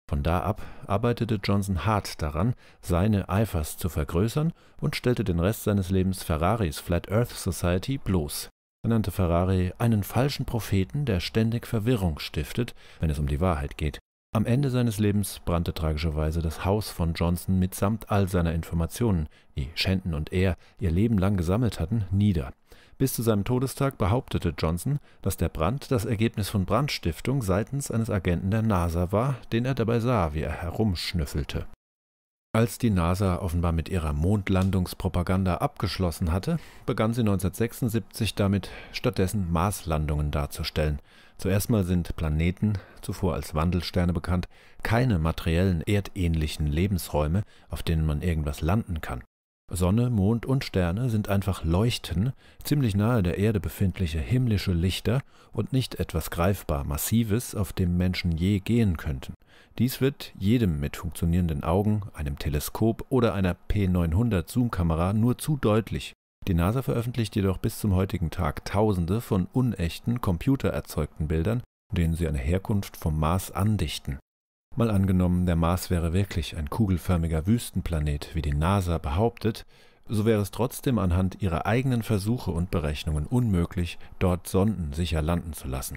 [SPEAKER 1] von da ab arbeitete Johnson hart daran, seine Eifers zu vergrößern und stellte den Rest seines Lebens Ferraris Flat Earth Society bloß. Er nannte Ferrari einen falschen Propheten, der ständig Verwirrung stiftet, wenn es um die Wahrheit geht. Am Ende seines Lebens brannte tragischerweise das Haus von Johnson mitsamt all seiner Informationen, die Shenton und er ihr Leben lang gesammelt hatten, nieder. Bis zu seinem Todestag behauptete Johnson, dass der Brand das Ergebnis von Brandstiftung seitens eines Agenten der NASA war, den er dabei sah, wie er herumschnüffelte. Als die NASA offenbar mit ihrer Mondlandungspropaganda abgeschlossen hatte, begann sie 1976 damit, stattdessen Marslandungen darzustellen. Zuerst mal sind Planeten, zuvor als Wandelsterne bekannt, keine materiellen erdähnlichen Lebensräume, auf denen man irgendwas landen kann. Sonne, Mond und Sterne sind einfach Leuchten, ziemlich nahe der Erde befindliche himmlische Lichter und nicht etwas greifbar Massives, auf dem Menschen je gehen könnten. Dies wird jedem mit funktionierenden Augen, einem Teleskop oder einer p 900 Zoomkamera nur zu deutlich. Die NASA veröffentlicht jedoch bis zum heutigen Tag Tausende von unechten, computererzeugten Bildern, denen sie eine Herkunft vom Mars andichten. Mal angenommen, der Mars wäre wirklich ein kugelförmiger Wüstenplanet, wie die NASA behauptet, so wäre es trotzdem anhand ihrer eigenen Versuche und Berechnungen unmöglich, dort Sonden sicher landen zu lassen.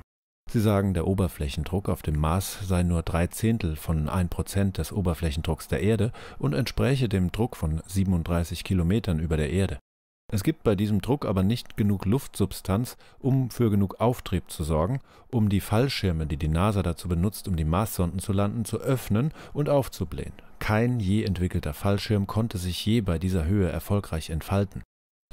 [SPEAKER 1] Sie sagen, der Oberflächendruck auf dem Mars sei nur drei Zehntel von 1% des Oberflächendrucks der Erde und entspräche dem Druck von 37 Kilometern über der Erde. Es gibt bei diesem Druck aber nicht genug Luftsubstanz, um für genug Auftrieb zu sorgen, um die Fallschirme, die die NASA dazu benutzt, um die Marssonden zu landen, zu öffnen und aufzublähen. Kein je entwickelter Fallschirm konnte sich je bei dieser Höhe erfolgreich entfalten.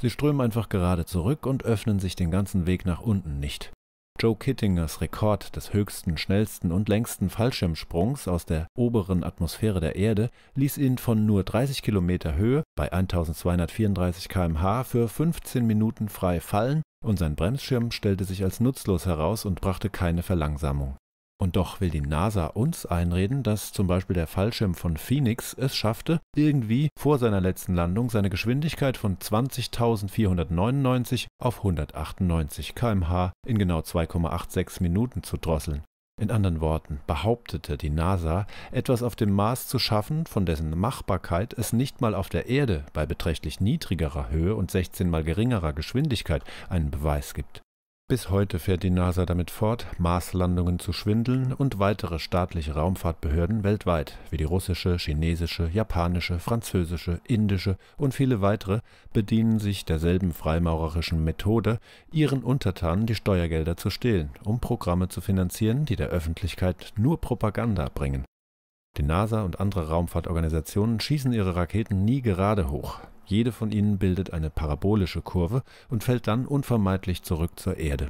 [SPEAKER 1] Sie strömen einfach gerade zurück und öffnen sich den ganzen Weg nach unten nicht. Joe Kittingers Rekord des höchsten, schnellsten und längsten Fallschirmsprungs aus der oberen Atmosphäre der Erde ließ ihn von nur 30 Kilometer Höhe bei 1234 km/h für 15 Minuten frei fallen und sein Bremsschirm stellte sich als nutzlos heraus und brachte keine Verlangsamung und doch will die NASA uns einreden, dass zum Beispiel der Fallschirm von Phoenix es schaffte, irgendwie vor seiner letzten Landung seine Geschwindigkeit von 20.499 auf 198 km/h in genau 2,86 Minuten zu drosseln. In anderen Worten behauptete die NASA, etwas auf dem Mars zu schaffen, von dessen Machbarkeit es nicht mal auf der Erde bei beträchtlich niedrigerer Höhe und 16 mal geringerer Geschwindigkeit einen Beweis gibt. Bis heute fährt die NASA damit fort, Marslandungen zu schwindeln und weitere staatliche Raumfahrtbehörden weltweit, wie die russische, chinesische, japanische, französische, indische und viele weitere, bedienen sich derselben freimaurerischen Methode, ihren Untertanen die Steuergelder zu stehlen, um Programme zu finanzieren, die der Öffentlichkeit nur Propaganda bringen. Die NASA und andere Raumfahrtorganisationen schießen ihre Raketen nie gerade hoch. Jede von ihnen bildet eine parabolische Kurve und fällt dann unvermeidlich zurück zur Erde.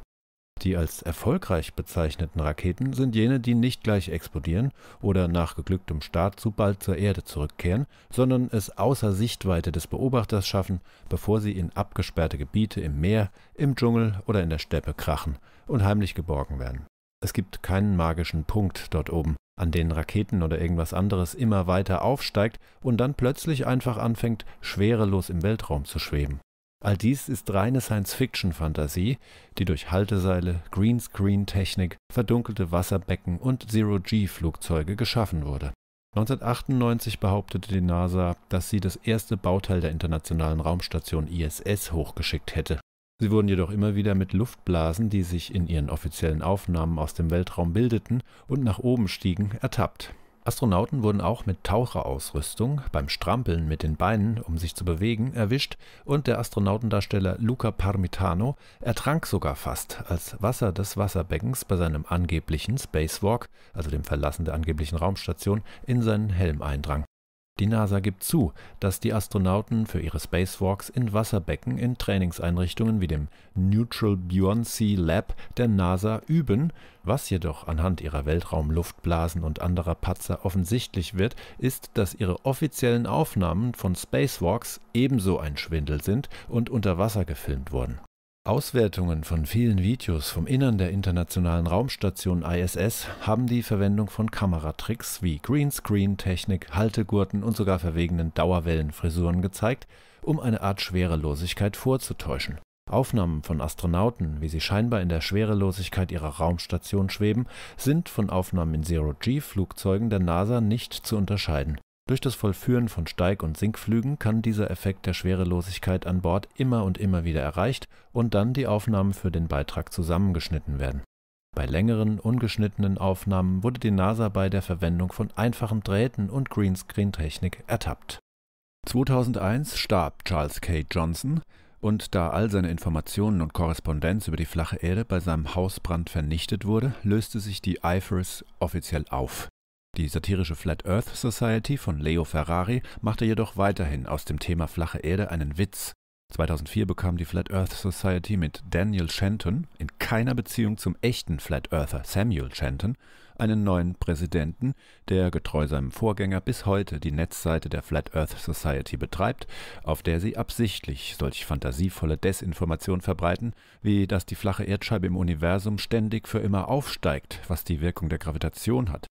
[SPEAKER 1] Die als erfolgreich bezeichneten Raketen sind jene, die nicht gleich explodieren oder nach geglücktem Start zu bald zur Erde zurückkehren, sondern es außer Sichtweite des Beobachters schaffen, bevor sie in abgesperrte Gebiete im Meer, im Dschungel oder in der Steppe krachen und heimlich geborgen werden es gibt keinen magischen Punkt dort oben, an den Raketen oder irgendwas anderes immer weiter aufsteigt und dann plötzlich einfach anfängt, schwerelos im Weltraum zu schweben. All dies ist reine Science-Fiction-Fantasie, die durch Halteseile, Greenscreen-Technik, verdunkelte Wasserbecken und Zero-G-Flugzeuge geschaffen wurde. 1998 behauptete die NASA, dass sie das erste Bauteil der internationalen Raumstation ISS hochgeschickt hätte. Sie wurden jedoch immer wieder mit Luftblasen, die sich in ihren offiziellen Aufnahmen aus dem Weltraum bildeten und nach oben stiegen, ertappt. Astronauten wurden auch mit Taucherausrüstung beim Strampeln mit den Beinen, um sich zu bewegen, erwischt und der Astronautendarsteller Luca Parmitano ertrank sogar fast, als Wasser des Wasserbeckens bei seinem angeblichen Spacewalk, also dem Verlassen der angeblichen Raumstation, in seinen Helm eindrang. Die NASA gibt zu, dass die Astronauten für ihre Spacewalks in Wasserbecken in Trainingseinrichtungen wie dem Neutral Buoyancy Lab der NASA üben, was jedoch anhand ihrer Weltraumluftblasen und anderer Patzer offensichtlich wird, ist, dass ihre offiziellen Aufnahmen von Spacewalks ebenso ein Schwindel sind und unter Wasser gefilmt wurden Auswertungen von vielen Videos vom Innern der internationalen Raumstation ISS haben die Verwendung von Kameratricks wie Greenscreen-Technik, Haltegurten und sogar verwegenen Dauerwellenfrisuren gezeigt, um eine Art Schwerelosigkeit vorzutäuschen. Aufnahmen von Astronauten, wie sie scheinbar in der Schwerelosigkeit ihrer Raumstation schweben, sind von Aufnahmen in Zero-G-Flugzeugen der NASA nicht zu unterscheiden durch das Vollführen von Steig und Sinkflügen kann dieser Effekt der Schwerelosigkeit an Bord immer und immer wieder erreicht und dann die Aufnahmen für den Beitrag zusammengeschnitten werden. Bei längeren, ungeschnittenen Aufnahmen wurde die NASA bei der Verwendung von einfachen Drähten und Greenscreen-Technik ertappt. 2001 starb Charles K. Johnson und da all seine Informationen und Korrespondenz über die flache Erde bei seinem Hausbrand vernichtet wurde, löste sich die IFRS offiziell auf die satirische Flat Earth Society von Leo Ferrari machte jedoch weiterhin aus dem Thema flache Erde einen Witz. 2004 bekam die Flat Earth Society mit Daniel Shenton, in keiner Beziehung zum echten Flat Earther Samuel Shenton, einen neuen Präsidenten, der getreu seinem Vorgänger bis heute die Netzseite der Flat Earth Society betreibt, auf der sie absichtlich solch fantasievolle Desinformation verbreiten, wie dass die flache Erdscheibe im Universum ständig für immer aufsteigt, was die Wirkung der Gravitation hat,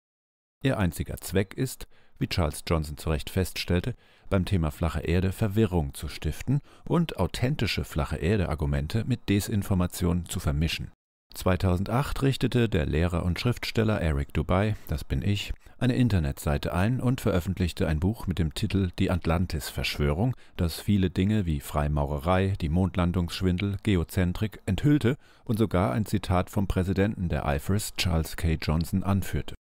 [SPEAKER 1] Ihr einziger Zweck ist, wie Charles Johnson zu Recht feststellte, beim Thema flache Erde Verwirrung zu stiften und authentische flache Erde-Argumente mit Desinformation zu vermischen. 2008 richtete der Lehrer und Schriftsteller Eric Dubai, das bin ich, eine Internetseite ein und veröffentlichte ein Buch mit dem Titel Die Atlantis-Verschwörung, das viele Dinge wie Freimaurerei, die Mondlandungsschwindel, Geozentrik enthüllte und sogar ein Zitat vom Präsidenten der IFRS, Charles K. Johnson, anführte.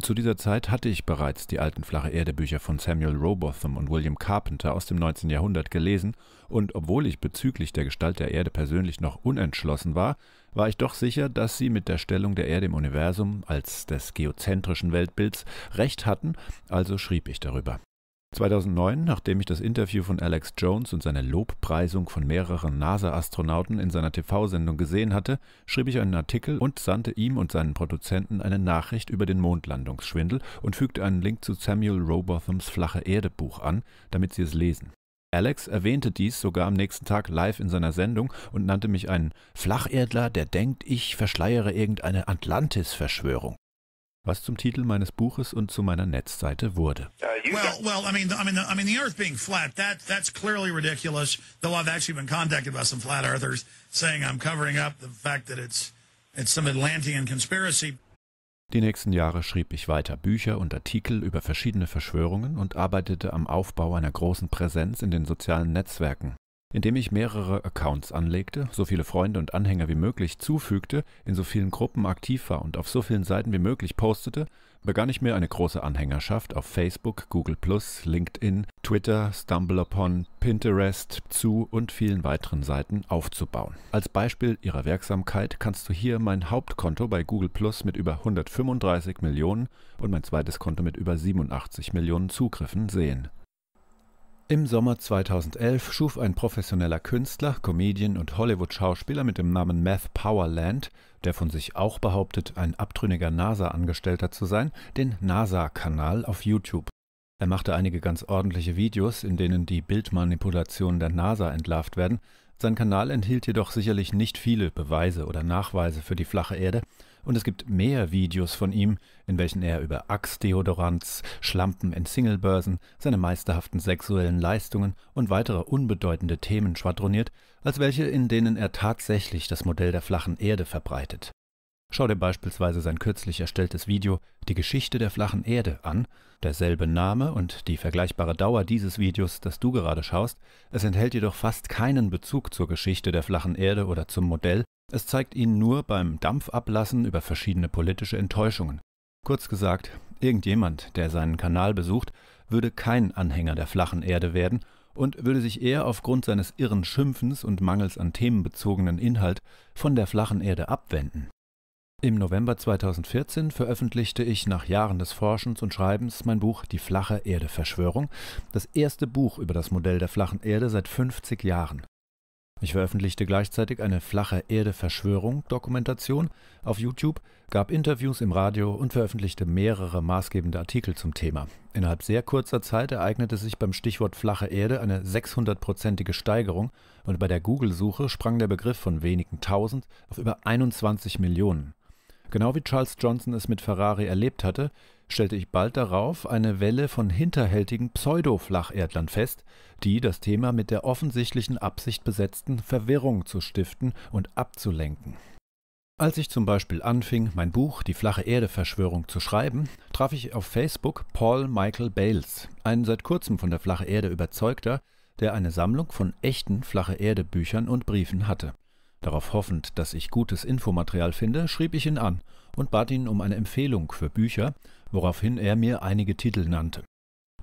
[SPEAKER 1] Zu dieser Zeit hatte ich bereits die alten flache Erde-Bücher von Samuel Robotham und William Carpenter aus dem 19. Jahrhundert gelesen, und obwohl ich bezüglich der Gestalt der Erde persönlich noch unentschlossen war, war ich doch sicher, dass sie mit der Stellung der Erde im Universum als des geozentrischen Weltbilds recht hatten, also schrieb ich darüber. 2009, nachdem ich das Interview von Alex Jones und seine Lobpreisung von mehreren NASA-Astronauten in seiner TV-Sendung gesehen hatte, schrieb ich einen Artikel und sandte ihm und seinen Produzenten eine Nachricht über den Mondlandungsschwindel und fügte einen Link zu Samuel Robothams Flache Erde Buch an, damit sie es lesen. Alex erwähnte dies sogar am nächsten Tag live in seiner Sendung und nannte mich einen Flacherdler, der denkt, ich verschleiere irgendeine Atlantis-Verschwörung was zum Titel meines Buches und zu meiner Netzseite wurde. Uh, well, well, I mean, I mean, the, I mean, the Earth being flat, that that's clearly ridiculous. Though I've actually been contacted by some flat earthers saying I'm covering up the fact that it's it's some Atlantean conspiracy. Die nächsten Jahre schrieb ich weiter Bücher und Artikel über verschiedene Verschwörungen und arbeitete am Aufbau einer großen Präsenz in den sozialen Netzwerken indem ich mehrere Accounts anlegte, so viele Freunde und Anhänger wie möglich zufügte, in so vielen Gruppen aktiv war und auf so vielen Seiten wie möglich postete, begann ich mir eine große Anhängerschaft auf Facebook, Google+, LinkedIn, Twitter, StumbleUpon, Pinterest, zu und vielen weiteren Seiten aufzubauen. Als Beispiel ihrer Wirksamkeit kannst du hier mein Hauptkonto bei Google Plus mit über 135 Millionen und mein zweites Konto mit über 87 Millionen Zugriffen sehen. Im Sommer 2011 schuf ein professioneller Künstler, Comedian und Hollywood-Schauspieler mit dem Namen Math Powerland, der von sich auch behauptet, ein abtrünniger NASA-Angestellter zu sein, den NASA-Kanal auf YouTube. Er machte einige ganz ordentliche Videos, in denen die Bildmanipulationen der NASA entlarvt werden. Sein Kanal enthielt jedoch sicherlich nicht viele Beweise oder Nachweise für die flache Erde, und es gibt mehr Videos von ihm, in welchen er über Axtdeodorants, Schlampen in Singlebörsen, seine meisterhaften sexuellen Leistungen und weitere unbedeutende Themen schwadroniert, als welche, in denen er tatsächlich das Modell der flachen Erde verbreitet. Schau dir beispielsweise sein kürzlich erstelltes Video Die Geschichte der flachen Erde an. Derselbe Name und die vergleichbare Dauer dieses Videos, das du gerade schaust. Es enthält jedoch fast keinen Bezug zur Geschichte der flachen Erde oder zum Modell, es zeigt ihn nur beim Dampfablassen über verschiedene politische Enttäuschungen. Kurz gesagt, irgendjemand, der seinen Kanal besucht, würde kein Anhänger der flachen Erde werden und würde sich eher aufgrund seines irren Schimpfens und Mangels an themenbezogenen Inhalt von der flachen Erde abwenden. Im November 2014 veröffentlichte ich nach Jahren des Forschens und Schreibens mein Buch Die flache Erde Verschwörung, das erste Buch über das Modell der flachen Erde seit 50 Jahren. Ich veröffentlichte gleichzeitig eine flache Erde-Verschwörung-Dokumentation auf YouTube, gab Interviews im Radio und veröffentlichte mehrere maßgebende Artikel zum Thema. Innerhalb sehr kurzer Zeit ereignete sich beim Stichwort flache Erde eine 600-prozentige Steigerung und bei der Google-Suche sprang der Begriff von wenigen tausend auf über 21 Millionen. Genau wie Charles Johnson es mit Ferrari erlebt hatte, stellte ich bald darauf eine Welle von hinterhältigen Pseudo-Flacherdlern fest, die das Thema mit der offensichtlichen Absicht besetzten, Verwirrung zu stiften und abzulenken. Als ich zum Beispiel anfing, mein Buch Die flache Erde-Verschwörung zu schreiben, traf ich auf Facebook Paul Michael Bales, einen seit kurzem von der flache Erde überzeugter, der eine Sammlung von echten flache Erde-Büchern und Briefen hatte. Darauf hoffend, dass ich gutes Infomaterial finde, schrieb ich ihn an und bat ihn um eine Empfehlung für Bücher, woraufhin er mir einige Titel nannte.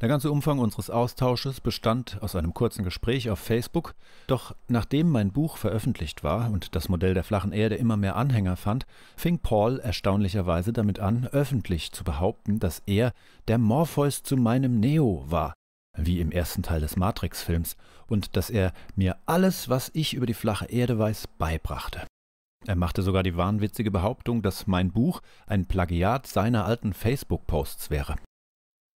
[SPEAKER 1] Der ganze Umfang unseres Austausches bestand aus einem kurzen Gespräch auf Facebook, doch nachdem mein Buch veröffentlicht war und das Modell der flachen Erde immer mehr Anhänger fand, fing Paul erstaunlicherweise damit an, öffentlich zu behaupten, dass er der Morpheus zu meinem Neo war, wie im ersten Teil des Matrix-Films, und dass er mir alles, was ich über die flache Erde weiß, beibrachte. Er machte sogar die wahnwitzige Behauptung, dass mein Buch ein Plagiat seiner alten Facebook-Posts wäre.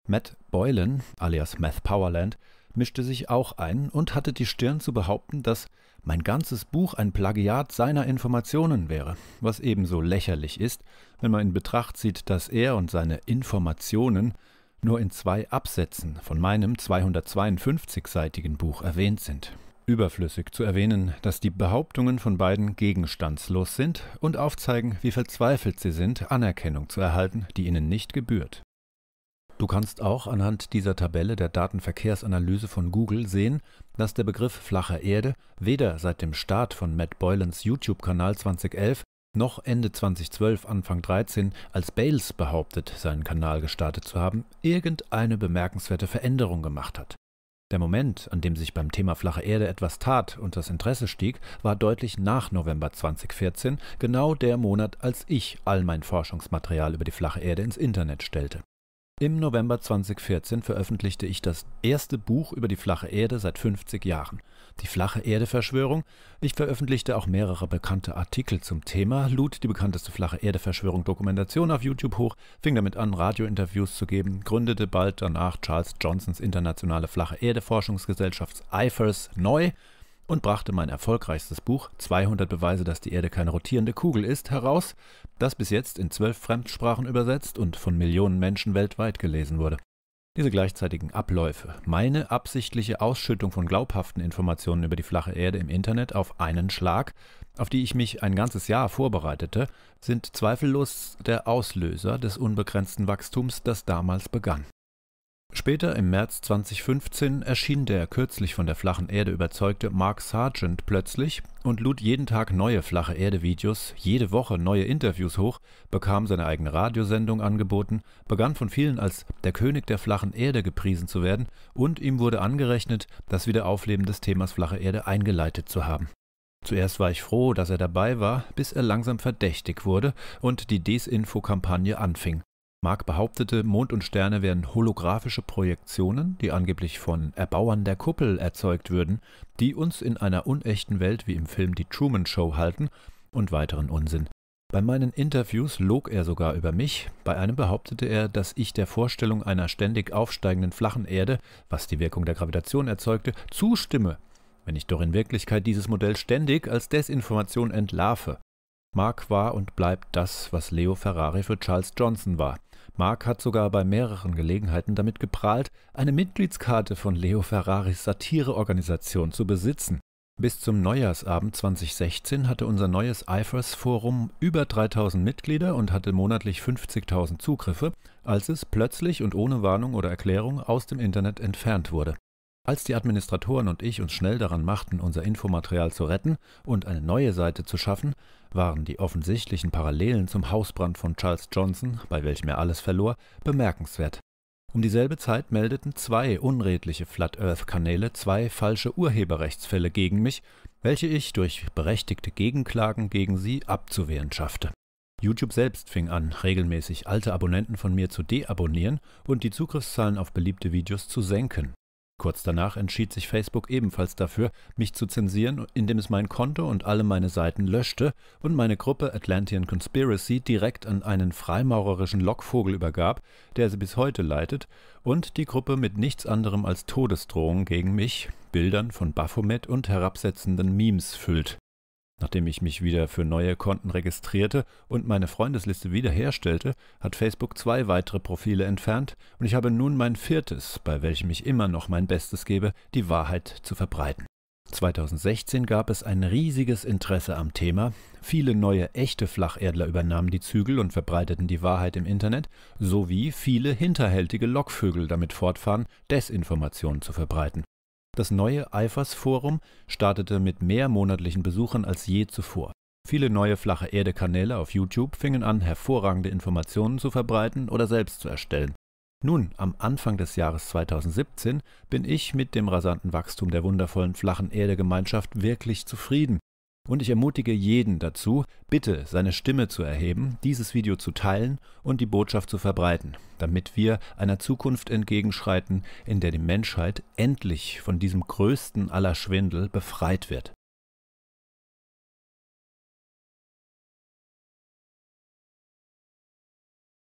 [SPEAKER 1] Matt Boylan, alias Math Powerland, mischte sich auch ein und hatte die Stirn zu behaupten, dass mein ganzes Buch ein Plagiat seiner Informationen wäre, was ebenso lächerlich ist, wenn man in Betracht zieht, dass er und seine Informationen nur in zwei Absätzen von meinem 252-seitigen Buch erwähnt sind überflüssig zu erwähnen, dass die Behauptungen von beiden gegenstandslos sind und aufzeigen, wie verzweifelt sie sind, Anerkennung zu erhalten, die ihnen nicht gebührt. Du kannst auch anhand dieser Tabelle der Datenverkehrsanalyse von Google sehen, dass der Begriff flache Erde weder seit dem Start von Matt Boylans YouTube-Kanal 2011 noch Ende 2012, Anfang 13, als Bales behauptet, seinen Kanal gestartet zu haben, irgendeine bemerkenswerte Veränderung gemacht hat. Der Moment, an dem sich beim Thema flache Erde etwas tat und das Interesse stieg, war deutlich nach November 2014, genau der Monat, als ich all mein Forschungsmaterial über die flache Erde ins Internet stellte. Im November 2014 veröffentlichte ich das erste Buch über die flache Erde seit 50 Jahren die flache Erde-Verschwörung. Ich veröffentlichte auch mehrere bekannte Artikel zum Thema, lud die bekannteste flache Erde-Verschwörung Dokumentation auf YouTube hoch, fing damit an, Radiointerviews zu geben, gründete bald danach Charles Johnsons internationale flache Erde-Forschungsgesellschaft IFERS neu und brachte mein erfolgreichstes Buch 200 Beweise, dass die Erde keine rotierende Kugel ist heraus, das bis jetzt in zwölf Fremdsprachen übersetzt und von Millionen Menschen weltweit gelesen wurde. Diese gleichzeitigen Abläufe, meine absichtliche Ausschüttung von glaubhaften Informationen über die flache Erde im Internet auf einen Schlag, auf die ich mich ein ganzes Jahr vorbereitete, sind zweifellos der Auslöser des unbegrenzten Wachstums, das damals begann Später im März 2015 erschien der kürzlich von der flachen Erde überzeugte Mark Sargent plötzlich und lud jeden Tag neue Flache-Erde-Videos, jede Woche neue Interviews hoch, bekam seine eigene Radiosendung angeboten, begann von vielen als der König der flachen Erde gepriesen zu werden und ihm wurde angerechnet, das Wiederaufleben des Themas flache Erde eingeleitet zu haben. Zuerst war ich froh, dass er dabei war, bis er langsam verdächtig wurde und die Desinfo-Kampagne anfing. Mark behauptete, Mond und Sterne wären holographische Projektionen, die angeblich von Erbauern der Kuppel erzeugt würden, die uns in einer unechten Welt wie im Film Die Truman Show halten und weiteren Unsinn. Bei meinen Interviews log er sogar über mich. Bei einem behauptete er, dass ich der Vorstellung einer ständig aufsteigenden flachen Erde, was die Wirkung der Gravitation erzeugte, zustimme, wenn ich doch in Wirklichkeit dieses Modell ständig als Desinformation entlarve. Mark war und bleibt das, was Leo Ferrari für Charles Johnson war – Mark hat sogar bei mehreren Gelegenheiten damit geprahlt, eine Mitgliedskarte von Leo Ferraris Satireorganisation zu besitzen. Bis zum Neujahrsabend 2016 hatte unser neues IFRS-Forum über 3000 Mitglieder und hatte monatlich 50.000 Zugriffe, als es plötzlich und ohne Warnung oder Erklärung aus dem Internet entfernt wurde. Als die Administratoren und ich uns schnell daran machten, unser Infomaterial zu retten und eine neue Seite zu schaffen, waren die offensichtlichen Parallelen zum Hausbrand von Charles Johnson, bei welchem er alles verlor, bemerkenswert. Um dieselbe Zeit meldeten zwei unredliche Flat Earth-Kanäle zwei falsche Urheberrechtsfälle gegen mich, welche ich durch berechtigte Gegenklagen gegen sie abzuwehren schaffte. YouTube selbst fing an, regelmäßig alte Abonnenten von mir zu deabonnieren und die Zugriffszahlen auf beliebte Videos zu senken. Kurz danach entschied sich Facebook ebenfalls dafür, mich zu zensieren, indem es mein Konto und alle meine Seiten löschte und meine Gruppe Atlantean Conspiracy direkt an einen freimaurerischen Lockvogel übergab, der sie bis heute leitet, und die Gruppe mit nichts anderem als Todesdrohungen gegen mich, Bildern von Baphomet und herabsetzenden Memes füllt Nachdem ich mich wieder für neue Konten registrierte und meine Freundesliste wiederherstellte, hat Facebook zwei weitere Profile entfernt und ich habe nun mein viertes, bei welchem ich immer noch mein Bestes gebe, die Wahrheit zu verbreiten. 2016 gab es ein riesiges Interesse am Thema. Viele neue echte Flacherdler übernahmen die Zügel und verbreiteten die Wahrheit im Internet, sowie viele hinterhältige Lockvögel damit fortfahren, Desinformationen zu verbreiten. Das neue eifers forum startete mit mehr monatlichen Besuchern als je zuvor. Viele neue flache Erde-Kanäle auf YouTube fingen an, hervorragende Informationen zu verbreiten oder selbst zu erstellen. Nun, am Anfang des Jahres 2017 bin ich mit dem rasanten Wachstum der wundervollen flachen Erde-Gemeinschaft wirklich zufrieden und ich ermutige jeden dazu, bitte seine Stimme zu erheben, dieses Video zu teilen und die Botschaft zu verbreiten, damit wir einer Zukunft entgegenschreiten, in der die Menschheit endlich von diesem größten aller Schwindel befreit wird.